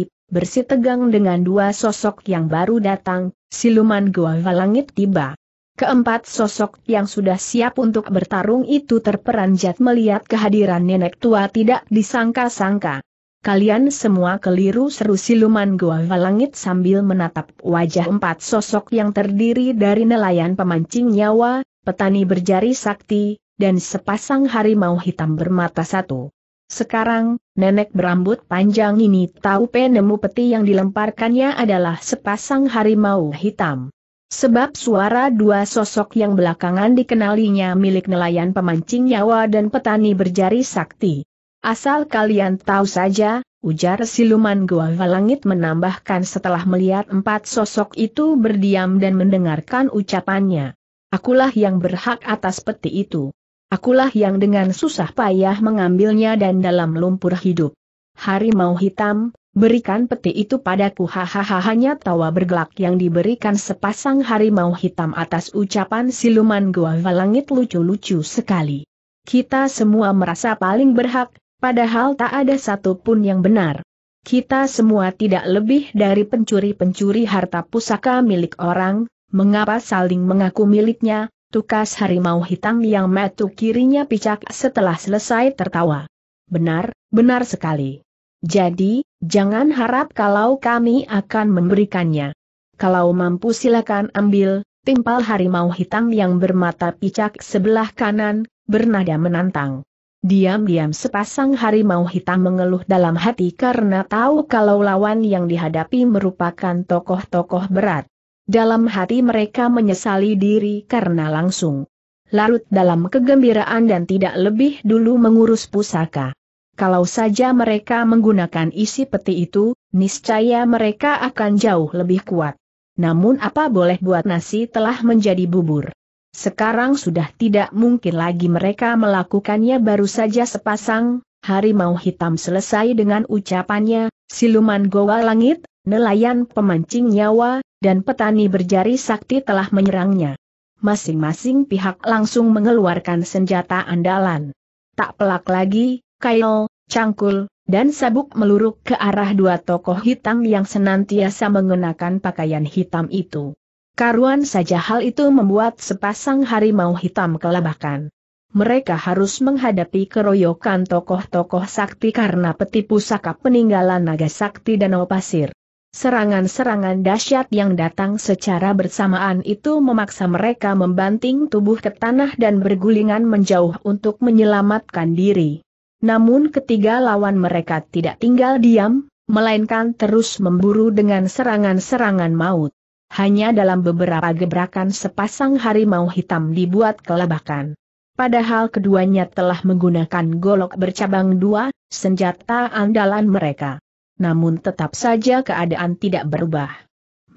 Speaker 1: tegang dengan dua sosok yang baru datang, siluman gua langit tiba. Keempat sosok yang sudah siap untuk bertarung itu terperanjat melihat kehadiran nenek tua tidak disangka-sangka. Kalian semua keliru seru siluman Gua Langit sambil menatap wajah empat sosok yang terdiri dari nelayan pemancing nyawa, petani berjari sakti, dan sepasang harimau hitam bermata satu. Sekarang, nenek berambut panjang ini tahu penemu peti yang dilemparkannya adalah sepasang harimau hitam. Sebab suara dua sosok yang belakangan dikenalinya milik nelayan pemancing nyawa dan petani berjari sakti. Asal kalian tahu saja, ujar siluman Gua Langit menambahkan setelah melihat empat sosok itu berdiam dan mendengarkan ucapannya. Akulah yang berhak atas peti itu. Akulah yang dengan susah payah mengambilnya dan dalam lumpur hidup. Hari mau hitam, berikan peti itu padaku hahaha hanya tawa bergelak yang diberikan sepasang hari mau hitam atas ucapan siluman Gua Langit lucu-lucu sekali. Kita semua merasa paling berhak, Padahal tak ada satupun yang benar. Kita semua tidak lebih dari pencuri-pencuri harta pusaka milik orang, mengapa saling mengaku miliknya, tukas harimau hitam yang metu kirinya picak setelah selesai tertawa. Benar, benar sekali. Jadi, jangan harap kalau kami akan memberikannya. Kalau mampu silakan ambil, timpal harimau hitam yang bermata picak sebelah kanan, bernada menantang. Diam-diam sepasang harimau hitam mengeluh dalam hati karena tahu kalau lawan yang dihadapi merupakan tokoh-tokoh berat. Dalam hati mereka menyesali diri karena langsung larut dalam kegembiraan dan tidak lebih dulu mengurus pusaka. Kalau saja mereka menggunakan isi peti itu, niscaya mereka akan jauh lebih kuat. Namun apa boleh buat nasi telah menjadi bubur. Sekarang sudah tidak mungkin lagi mereka melakukannya baru saja sepasang, harimau hitam selesai dengan ucapannya, siluman goa langit, nelayan pemancing nyawa, dan petani berjari sakti telah menyerangnya. Masing-masing pihak langsung mengeluarkan senjata andalan. Tak pelak lagi, kail, cangkul, dan sabuk meluruk ke arah dua tokoh hitam yang senantiasa mengenakan pakaian hitam itu. Karuan saja hal itu membuat sepasang harimau hitam kelabakan. Mereka harus menghadapi keroyokan tokoh-tokoh sakti karena peti pusaka peninggalan naga sakti danau pasir. Serangan-serangan dahsyat yang datang secara bersamaan itu memaksa mereka membanting tubuh ke tanah dan bergulingan menjauh untuk menyelamatkan diri. Namun ketiga lawan mereka tidak tinggal diam, melainkan terus memburu dengan serangan-serangan maut hanya dalam beberapa gebrakan sepasang harimau hitam dibuat kelabakan. Padahal keduanya telah menggunakan golok bercabang dua, senjata andalan mereka. Namun tetap saja keadaan tidak berubah.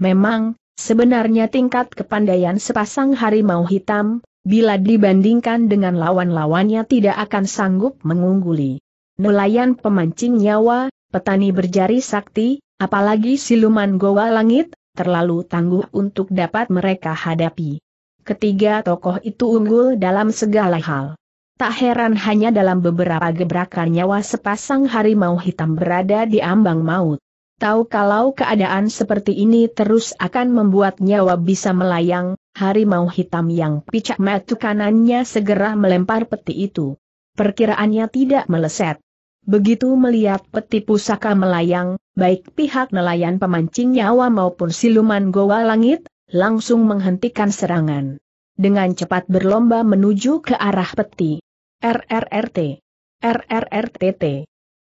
Speaker 1: Memang, sebenarnya tingkat kepandaian sepasang harimau hitam, bila dibandingkan dengan lawan-lawannya tidak akan sanggup mengungguli. Nelayan pemancing nyawa, petani berjari sakti, apalagi siluman goa langit, terlalu tangguh untuk dapat mereka hadapi. Ketiga tokoh itu unggul dalam segala hal. Tak heran hanya dalam beberapa gebrakan nyawa sepasang harimau hitam berada di ambang maut. Tahu kalau keadaan seperti ini terus akan membuat nyawa bisa melayang, harimau hitam yang picak matu kanannya segera melempar peti itu. Perkiraannya tidak meleset. Begitu melihat peti pusaka melayang, baik pihak nelayan pemancing nyawa maupun siluman goa langit, langsung menghentikan serangan. Dengan cepat berlomba menuju ke arah peti. RRRT. RRRTT.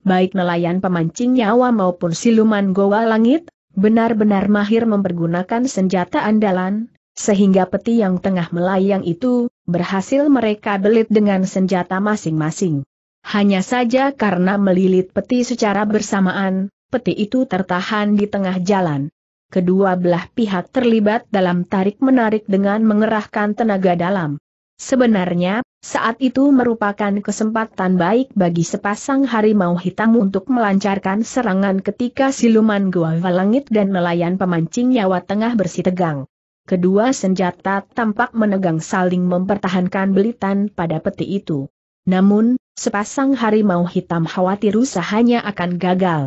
Speaker 1: Baik nelayan pemancing nyawa maupun siluman goa langit, benar-benar mahir mempergunakan senjata andalan, sehingga peti yang tengah melayang itu, berhasil mereka belit dengan senjata masing-masing. Hanya saja karena melilit peti secara bersamaan, peti itu tertahan di tengah jalan. Kedua belah pihak terlibat dalam tarik-menarik dengan mengerahkan tenaga dalam. Sebenarnya, saat itu merupakan kesempatan baik bagi sepasang harimau hitam untuk melancarkan serangan ketika siluman gua langit dan nelayan pemancing nyawa tengah bersih tegang. Kedua senjata tampak menegang saling mempertahankan belitan pada peti itu. Namun, sepasang harimau hitam khawatir usahanya akan gagal.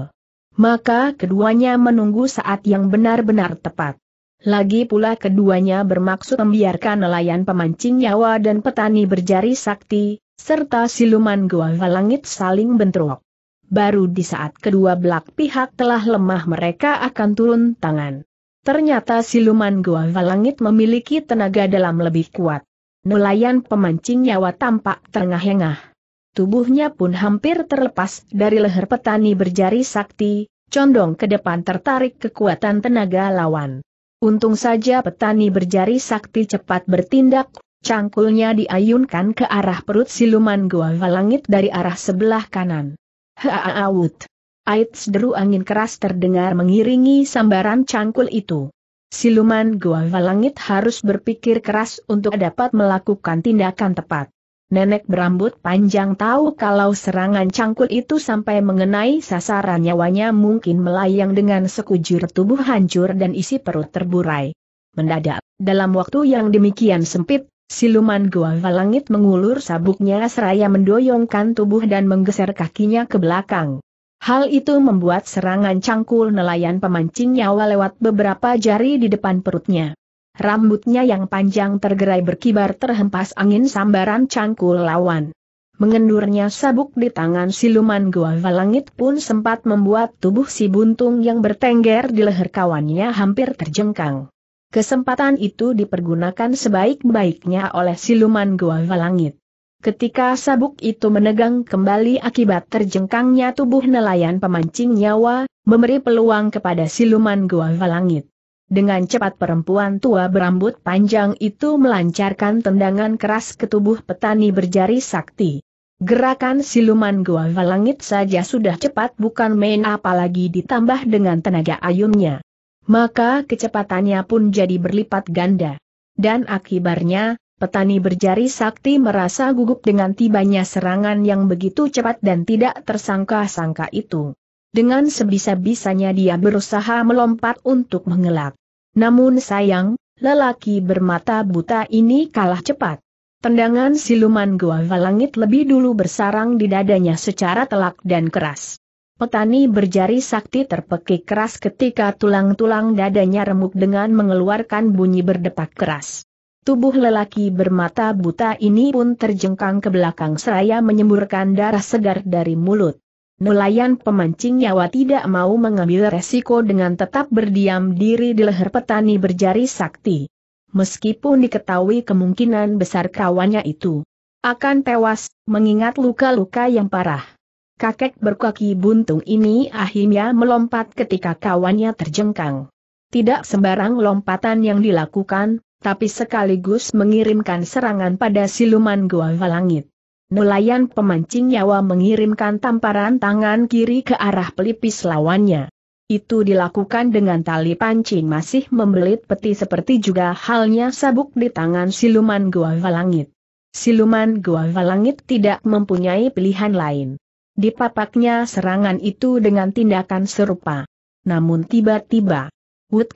Speaker 1: Maka keduanya menunggu saat yang benar-benar tepat. Lagi pula keduanya bermaksud membiarkan nelayan pemancing nyawa dan petani berjari sakti, serta siluman gua langit saling bentrok. Baru di saat kedua belak pihak telah lemah mereka akan turun tangan. Ternyata siluman gua langit memiliki tenaga dalam lebih kuat. Nelayan pemancing nyawa tampak terengah-engah tubuhnya pun hampir terlepas dari leher petani berjari sakti, condong ke depan tertarik kekuatan tenaga lawan. Untung saja petani berjari sakti cepat bertindak, cangkulnya diayunkan ke arah perut siluman gua langit dari arah sebelah kanan. Haaawut! Aits deru angin keras terdengar mengiringi sambaran cangkul itu. Siluman gua Langit harus berpikir keras untuk dapat melakukan tindakan tepat nenek berambut panjang tahu kalau serangan cangkul itu sampai mengenai sasaran nyawanya mungkin melayang dengan sekujur tubuh hancur dan isi perut terburai. Mendadak, dalam waktu yang demikian sempit, siluman gua langit mengulur sabuknya seraya mendoyongkan tubuh dan menggeser kakinya ke belakang. Hal itu membuat serangan cangkul nelayan pemancing nyawa lewat beberapa jari di depan perutnya. Rambutnya yang panjang tergerai berkibar terhempas angin sambaran cangkul lawan. Mengendurnya sabuk di tangan siluman gua valangit pun sempat membuat tubuh si buntung yang bertengger di leher kawannya hampir terjengkang. Kesempatan itu dipergunakan sebaik-baiknya oleh siluman gua valangit. Ketika sabuk itu menegang kembali akibat terjengkangnya tubuh nelayan pemancing nyawa, memberi peluang kepada siluman gua valangit. Dengan cepat perempuan tua berambut panjang itu melancarkan tendangan keras ke tubuh petani berjari sakti. Gerakan siluman gua langit saja sudah cepat bukan main apalagi ditambah dengan tenaga ayunnya. Maka kecepatannya pun jadi berlipat ganda. Dan akibarnya, petani berjari sakti merasa gugup dengan tibanya serangan yang begitu cepat dan tidak tersangka-sangka itu. Dengan sebisa-bisanya dia berusaha melompat untuk mengelak. Namun sayang, lelaki bermata buta ini kalah cepat. Tendangan siluman gua langit lebih dulu bersarang di dadanya secara telak dan keras. Petani berjari sakti terpekik keras ketika tulang-tulang dadanya remuk dengan mengeluarkan bunyi berdepak keras. Tubuh lelaki bermata buta ini pun terjengkang ke belakang seraya menyemburkan darah segar dari mulut. Nelayan pemancing nyawa tidak mau mengambil resiko dengan tetap berdiam diri di leher petani berjari sakti. Meskipun diketahui kemungkinan besar kawannya itu akan tewas, mengingat luka-luka yang parah. Kakek berkaki buntung ini akhirnya melompat ketika kawannya terjengkang. Tidak sembarang lompatan yang dilakukan, tapi sekaligus mengirimkan serangan pada siluman gua Langit nelayan pemancing nyawa mengirimkan tamparan tangan kiri ke arah pelipis lawannya. Itu dilakukan dengan tali pancing masih membelit peti seperti juga halnya sabuk di tangan siluman Gua langit. Siluman Gua langit tidak mempunyai pilihan lain. Dipapaknya serangan itu dengan tindakan serupa. Namun tiba-tiba, wut,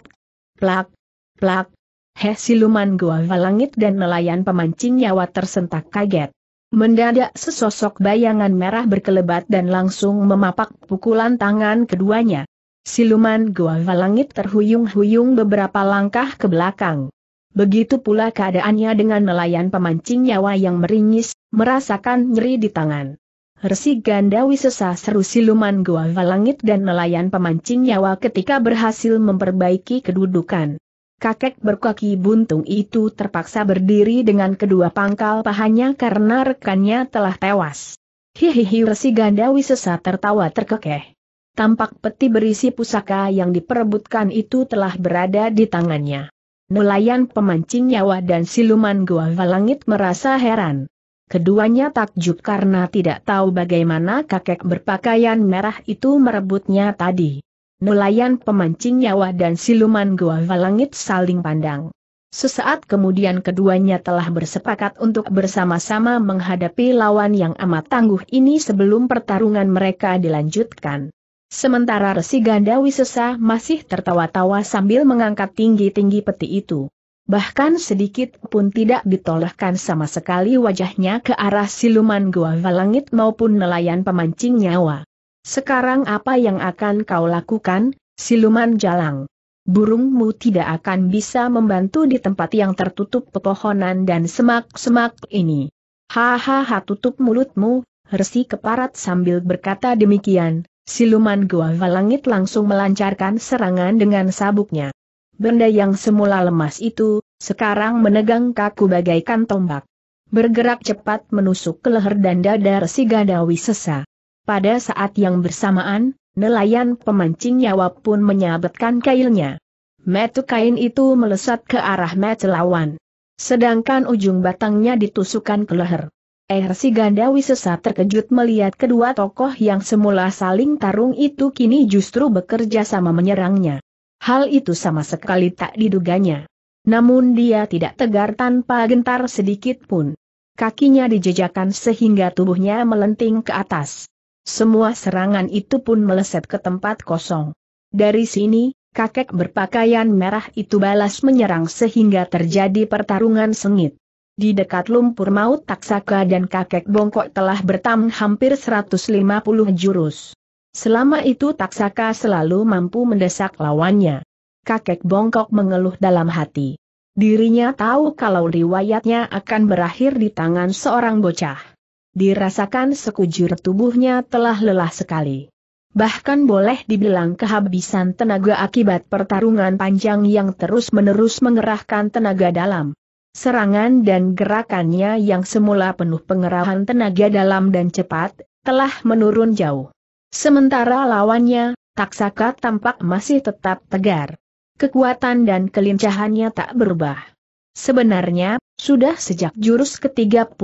Speaker 1: plak, plak, heh siluman Gua Valangit dan nelayan pemancing nyawa tersentak kaget. Mendadak sesosok bayangan merah berkelebat dan langsung memapak pukulan tangan keduanya. Siluman Goa Langit terhuyung-huyung beberapa langkah ke belakang. Begitu pula keadaannya dengan nelayan pemancing nyawa yang meringis, merasakan nyeri di tangan. Resi Gandawi sesa seru siluman Goa Langit dan nelayan pemancing nyawa ketika berhasil memperbaiki kedudukan kakek berkaki buntung itu terpaksa berdiri dengan kedua pangkal pahanya karena rekannya telah tewas. Hihihi resi gandawi sesat tertawa terkekeh. Tampak peti berisi pusaka yang diperebutkan itu telah berada di tangannya. Nelayan pemancing nyawa dan siluman gua langit merasa heran. Keduanya takjub karena tidak tahu bagaimana kakek berpakaian merah itu merebutnya tadi nelayan pemancing nyawa dan siluman gua langit saling pandang. Sesaat kemudian keduanya telah bersepakat untuk bersama-sama menghadapi lawan yang amat tangguh ini sebelum pertarungan mereka dilanjutkan. Sementara Resi Gandawi Sesa masih tertawa-tawa sambil mengangkat tinggi-tinggi peti itu. Bahkan sedikit pun tidak ditolehkan sama sekali wajahnya ke arah siluman gua langit maupun nelayan pemancing nyawa. Sekarang apa yang akan kau lakukan, siluman jalang? Burungmu tidak akan bisa membantu di tempat yang tertutup pepohonan dan semak-semak ini. Hahaha tutup mulutmu, Resi keparat sambil berkata demikian, siluman gua langit langsung melancarkan serangan dengan sabuknya. Benda yang semula lemas itu, sekarang menegang kaku bagaikan tombak. Bergerak cepat menusuk ke leher dan dada Resi Gadawi sesa. Pada saat yang bersamaan, nelayan pemancing nyawa pun menyabetkan kailnya. Metu kain itu melesat ke arah metu lawan. Sedangkan ujung batangnya ditusukkan ke leher. Ersi eh, Gandawi sesat terkejut melihat kedua tokoh yang semula saling tarung itu kini justru bekerja sama menyerangnya. Hal itu sama sekali tak diduganya. Namun dia tidak tegar tanpa gentar sedikit pun. Kakinya dijejakan sehingga tubuhnya melenting ke atas. Semua serangan itu pun meleset ke tempat kosong. Dari sini, kakek berpakaian merah itu balas menyerang sehingga terjadi pertarungan sengit. Di dekat lumpur maut Taksaka dan kakek bongkok telah bertam hampir 150 jurus. Selama itu Taksaka selalu mampu mendesak lawannya. Kakek bongkok mengeluh dalam hati. Dirinya tahu kalau riwayatnya akan berakhir di tangan seorang bocah dirasakan sekujur tubuhnya telah lelah sekali. Bahkan boleh dibilang kehabisan tenaga akibat pertarungan panjang yang terus-menerus mengerahkan tenaga dalam. Serangan dan gerakannya yang semula penuh pengerahan tenaga dalam dan cepat, telah menurun jauh. Sementara lawannya, Taksaka tampak masih tetap tegar. Kekuatan dan kelincahannya tak berubah. Sebenarnya, sudah sejak jurus ke-30,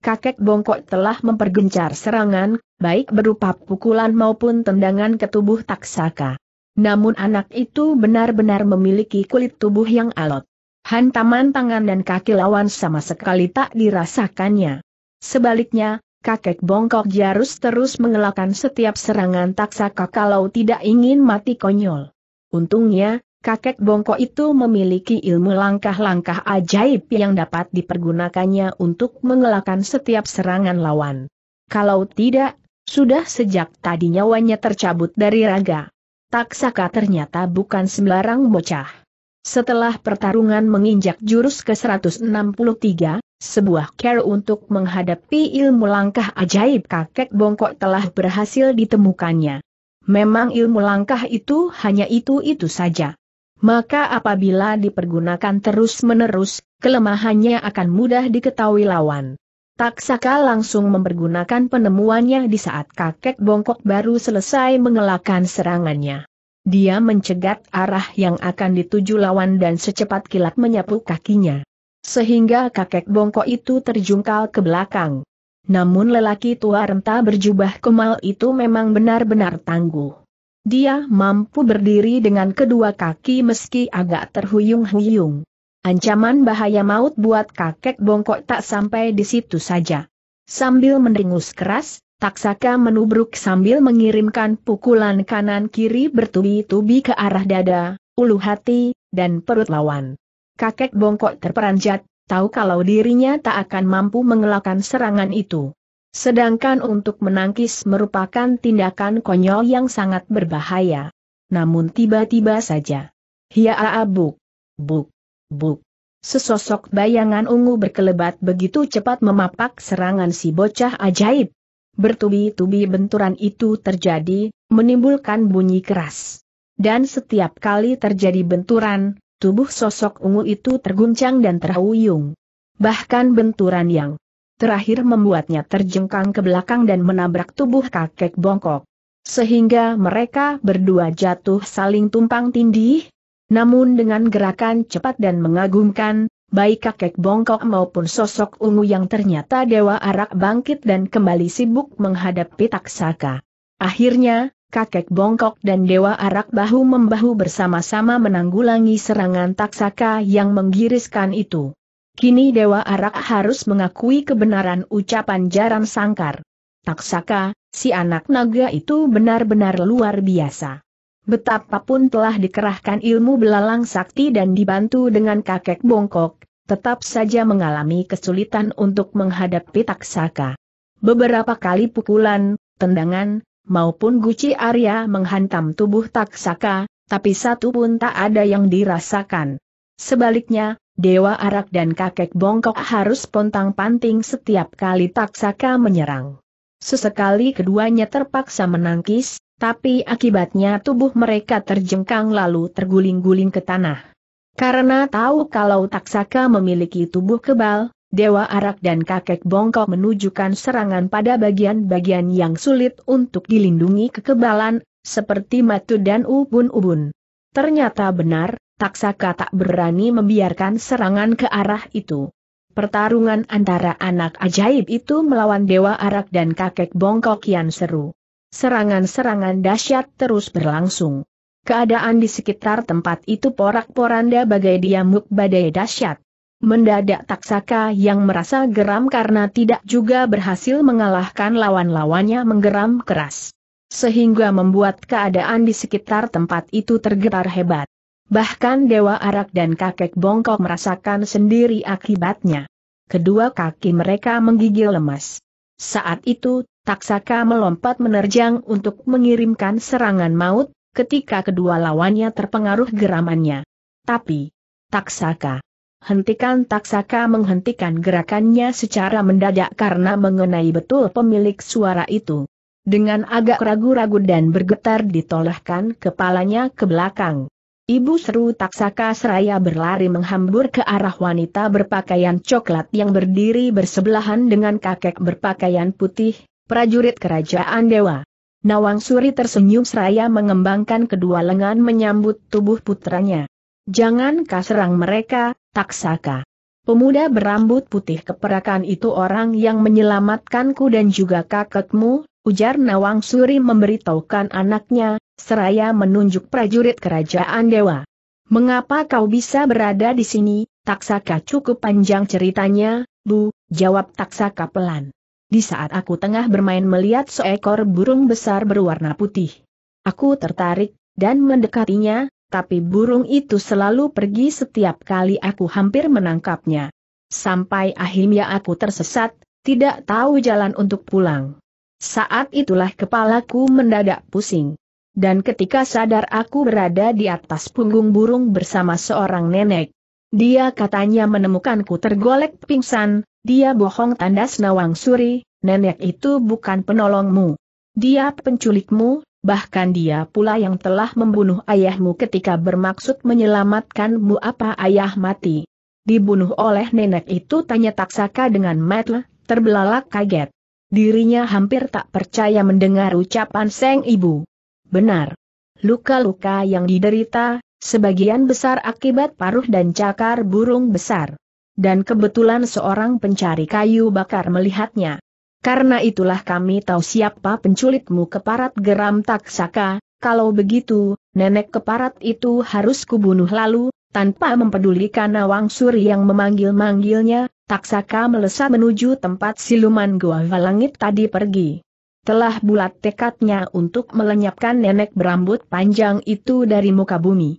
Speaker 1: kakek bongkok telah mempergencar serangan, baik berupa pukulan maupun tendangan ke tubuh taksaka. Namun anak itu benar-benar memiliki kulit tubuh yang alot. Hantaman tangan dan kaki lawan sama sekali tak dirasakannya. Sebaliknya, kakek bongkok Jarus terus mengelakkan setiap serangan taksaka kalau tidak ingin mati konyol. Untungnya, kakek bongko itu memiliki ilmu langkah-langkah ajaib yang dapat dipergunakannya untuk mengelakkan setiap serangan lawan. Kalau tidak, sudah sejak tadi nyawanya tercabut dari raga. Tak saka ternyata bukan sembarang bocah. Setelah pertarungan menginjak jurus ke-163, sebuah care untuk menghadapi ilmu langkah ajaib kakek bongkok telah berhasil ditemukannya. Memang ilmu langkah itu hanya itu-itu saja. Maka apabila dipergunakan terus-menerus, kelemahannya akan mudah diketahui lawan. Taksaka langsung mempergunakan penemuannya di saat kakek bongkok baru selesai mengelakkan serangannya. Dia mencegat arah yang akan dituju lawan dan secepat kilat menyapu kakinya. Sehingga kakek bongkok itu terjungkal ke belakang. Namun lelaki tua renta berjubah kemal itu memang benar-benar tangguh dia mampu berdiri dengan kedua kaki meski agak terhuyung-huyung. Ancaman bahaya maut buat kakek bongkok tak sampai di situ saja. Sambil mendengus keras, Taksaka menubruk sambil mengirimkan pukulan kanan-kiri bertubi-tubi ke arah dada, ulu hati, dan perut lawan. Kakek bongkok terperanjat, tahu kalau dirinya tak akan mampu mengelakkan serangan itu. Sedangkan untuk menangkis merupakan tindakan konyol yang sangat berbahaya. Namun tiba-tiba saja. Hiaa buk, buk, buk. Sesosok bayangan ungu berkelebat begitu cepat memapak serangan si bocah ajaib. Bertubi-tubi benturan itu terjadi, menimbulkan bunyi keras. Dan setiap kali terjadi benturan, tubuh sosok ungu itu terguncang dan terhuyung. Bahkan benturan yang terakhir membuatnya terjengkang ke belakang dan menabrak tubuh kakek bongkok. Sehingga mereka berdua jatuh saling tumpang tindih, namun dengan gerakan cepat dan mengagumkan, baik kakek bongkok maupun sosok ungu yang ternyata dewa arak bangkit dan kembali sibuk menghadapi taksaka. Akhirnya, kakek bongkok dan dewa arak bahu-membahu bersama-sama menanggulangi serangan taksaka yang menggiriskan itu. Kini Dewa Arak harus mengakui kebenaran ucapan Jaran Sangkar. Taksaka, si anak naga itu benar-benar luar biasa. Betapapun telah dikerahkan ilmu belalang sakti dan dibantu dengan kakek bongkok, tetap saja mengalami kesulitan untuk menghadapi taksaka. Beberapa kali pukulan, tendangan, maupun guci Arya menghantam tubuh taksaka, tapi satu pun tak ada yang dirasakan. Sebaliknya, Dewa Arak dan kakek bongkok harus pontang-panting setiap kali taksaka menyerang. Sesekali keduanya terpaksa menangkis, tapi akibatnya tubuh mereka terjengkang lalu terguling-guling ke tanah. Karena tahu kalau taksaka memiliki tubuh kebal, Dewa Arak dan kakek bongkok menunjukkan serangan pada bagian-bagian yang sulit untuk dilindungi kekebalan, seperti matu dan ubun-ubun. Ternyata benar, Taksaka tak berani membiarkan serangan ke arah itu. Pertarungan antara anak ajaib itu melawan Dewa Arak dan kakek bongkok kian seru. Serangan-serangan dahsyat terus berlangsung. Keadaan di sekitar tempat itu porak-poranda bagai diamuk badai dahsyat. Mendadak Taksaka yang merasa geram karena tidak juga berhasil mengalahkan lawan-lawannya menggeram keras. Sehingga membuat keadaan di sekitar tempat itu tergetar hebat. Bahkan Dewa Arak dan kakek bongkok merasakan sendiri akibatnya. Kedua kaki mereka menggigil lemas. Saat itu, Taksaka melompat menerjang untuk mengirimkan serangan maut, ketika kedua lawannya terpengaruh geramannya. Tapi, Taksaka. Hentikan Taksaka menghentikan gerakannya secara mendadak karena mengenai betul pemilik suara itu. Dengan agak ragu-ragu dan bergetar ditolehkan kepalanya ke belakang. Ibu seru taksaka seraya berlari menghambur ke arah wanita berpakaian coklat yang berdiri bersebelahan dengan kakek berpakaian putih, prajurit kerajaan dewa. Nawang Suri tersenyum seraya mengembangkan kedua lengan menyambut tubuh putranya. Jangan kaserang mereka, taksaka. Pemuda berambut putih keperakan itu orang yang menyelamatkanku dan juga kakekmu, ujar Nawang Suri memberitahukan anaknya, seraya menunjuk prajurit kerajaan dewa. Mengapa kau bisa berada di sini, Taksaka cukup panjang ceritanya, Bu, jawab Taksaka pelan. Di saat aku tengah bermain melihat seekor burung besar berwarna putih. Aku tertarik, dan mendekatinya, tapi burung itu selalu pergi setiap kali aku hampir menangkapnya. Sampai akhirnya aku tersesat, tidak tahu jalan untuk pulang. Saat itulah kepalaku mendadak pusing. Dan ketika sadar aku berada di atas punggung burung bersama seorang nenek. Dia katanya menemukanku tergolek pingsan, dia bohong tandas nawang suri, nenek itu bukan penolongmu. Dia penculikmu, bahkan dia pula yang telah membunuh ayahmu ketika bermaksud menyelamatkanmu apa ayah mati. Dibunuh oleh nenek itu tanya taksaka dengan metel, terbelalak kaget. Dirinya hampir tak percaya mendengar ucapan Seng Ibu. Benar. Luka-luka yang diderita, sebagian besar akibat paruh dan cakar burung besar. Dan kebetulan seorang pencari kayu bakar melihatnya. Karena itulah kami tahu siapa penculikmu keparat geram taksaka, kalau begitu, nenek keparat itu harus kubunuh lalu, tanpa mempedulikan Nawang Suri yang memanggil-manggilnya, Taksaka melesat menuju tempat siluman gua Valangit tadi pergi. Telah bulat tekadnya untuk melenyapkan nenek berambut panjang itu dari muka bumi.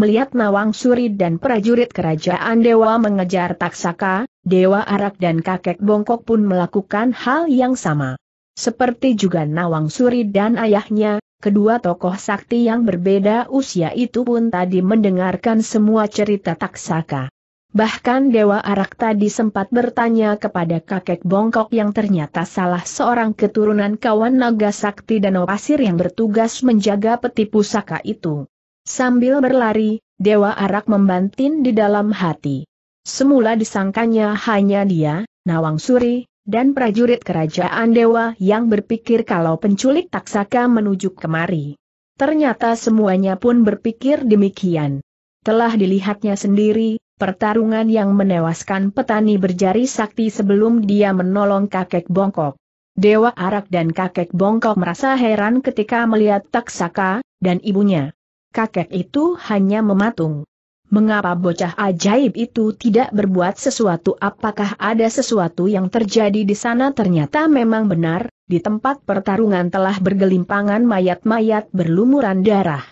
Speaker 1: Melihat Nawang Suri dan prajurit kerajaan Dewa mengejar Taksaka, Dewa Arak dan kakek bongkok pun melakukan hal yang sama. Seperti juga Nawang Suri dan ayahnya, Kedua tokoh sakti yang berbeda usia itu pun tadi mendengarkan semua cerita taksaka. Bahkan Dewa Arak tadi sempat bertanya kepada kakek bongkok yang ternyata salah seorang keturunan kawan naga sakti Danau Pasir yang bertugas menjaga peti pusaka itu. Sambil berlari, Dewa Arak membantin di dalam hati. Semula disangkanya hanya dia, Nawang Suri, dan prajurit kerajaan dewa yang berpikir kalau penculik taksaka menuju kemari. Ternyata semuanya pun berpikir demikian. Telah dilihatnya sendiri, pertarungan yang menewaskan petani berjari sakti sebelum dia menolong kakek bongkok. Dewa Arak dan kakek bongkok merasa heran ketika melihat taksaka, dan ibunya. Kakek itu hanya mematung. Mengapa bocah ajaib itu tidak berbuat sesuatu? Apakah ada sesuatu yang terjadi di sana? Ternyata memang benar, di tempat pertarungan telah bergelimpangan mayat-mayat berlumuran darah.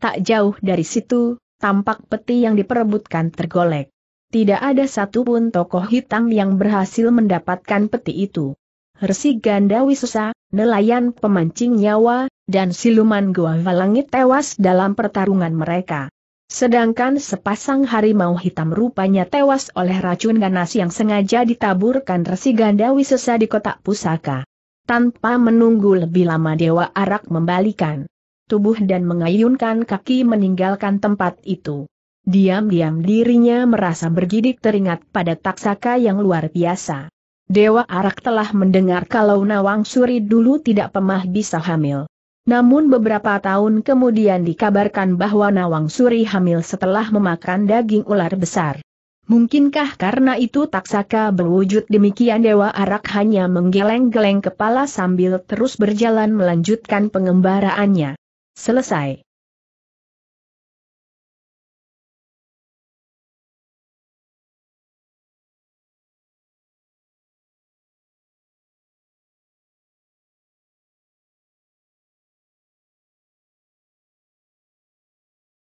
Speaker 1: Tak jauh dari situ, tampak peti yang diperebutkan tergolek. Tidak ada satupun tokoh hitam yang berhasil mendapatkan peti itu. Resi Gandawi susah, nelayan pemancing nyawa, dan siluman gua langit tewas dalam pertarungan mereka. Sedangkan sepasang harimau hitam rupanya tewas oleh racun ganas yang sengaja ditaburkan resi gandawi sesa di kotak pusaka. Tanpa menunggu lebih lama Dewa Arak membalikan tubuh dan mengayunkan kaki meninggalkan tempat itu. Diam-diam dirinya merasa bergidik teringat pada taksaka yang luar biasa. Dewa Arak telah mendengar kalau Nawang Suri dulu tidak pemah bisa hamil. Namun beberapa tahun kemudian dikabarkan bahwa Nawang Suri hamil setelah memakan daging ular besar. Mungkinkah karena itu taksaka berwujud demikian Dewa Arak hanya menggeleng-geleng kepala sambil terus berjalan melanjutkan pengembaraannya. Selesai.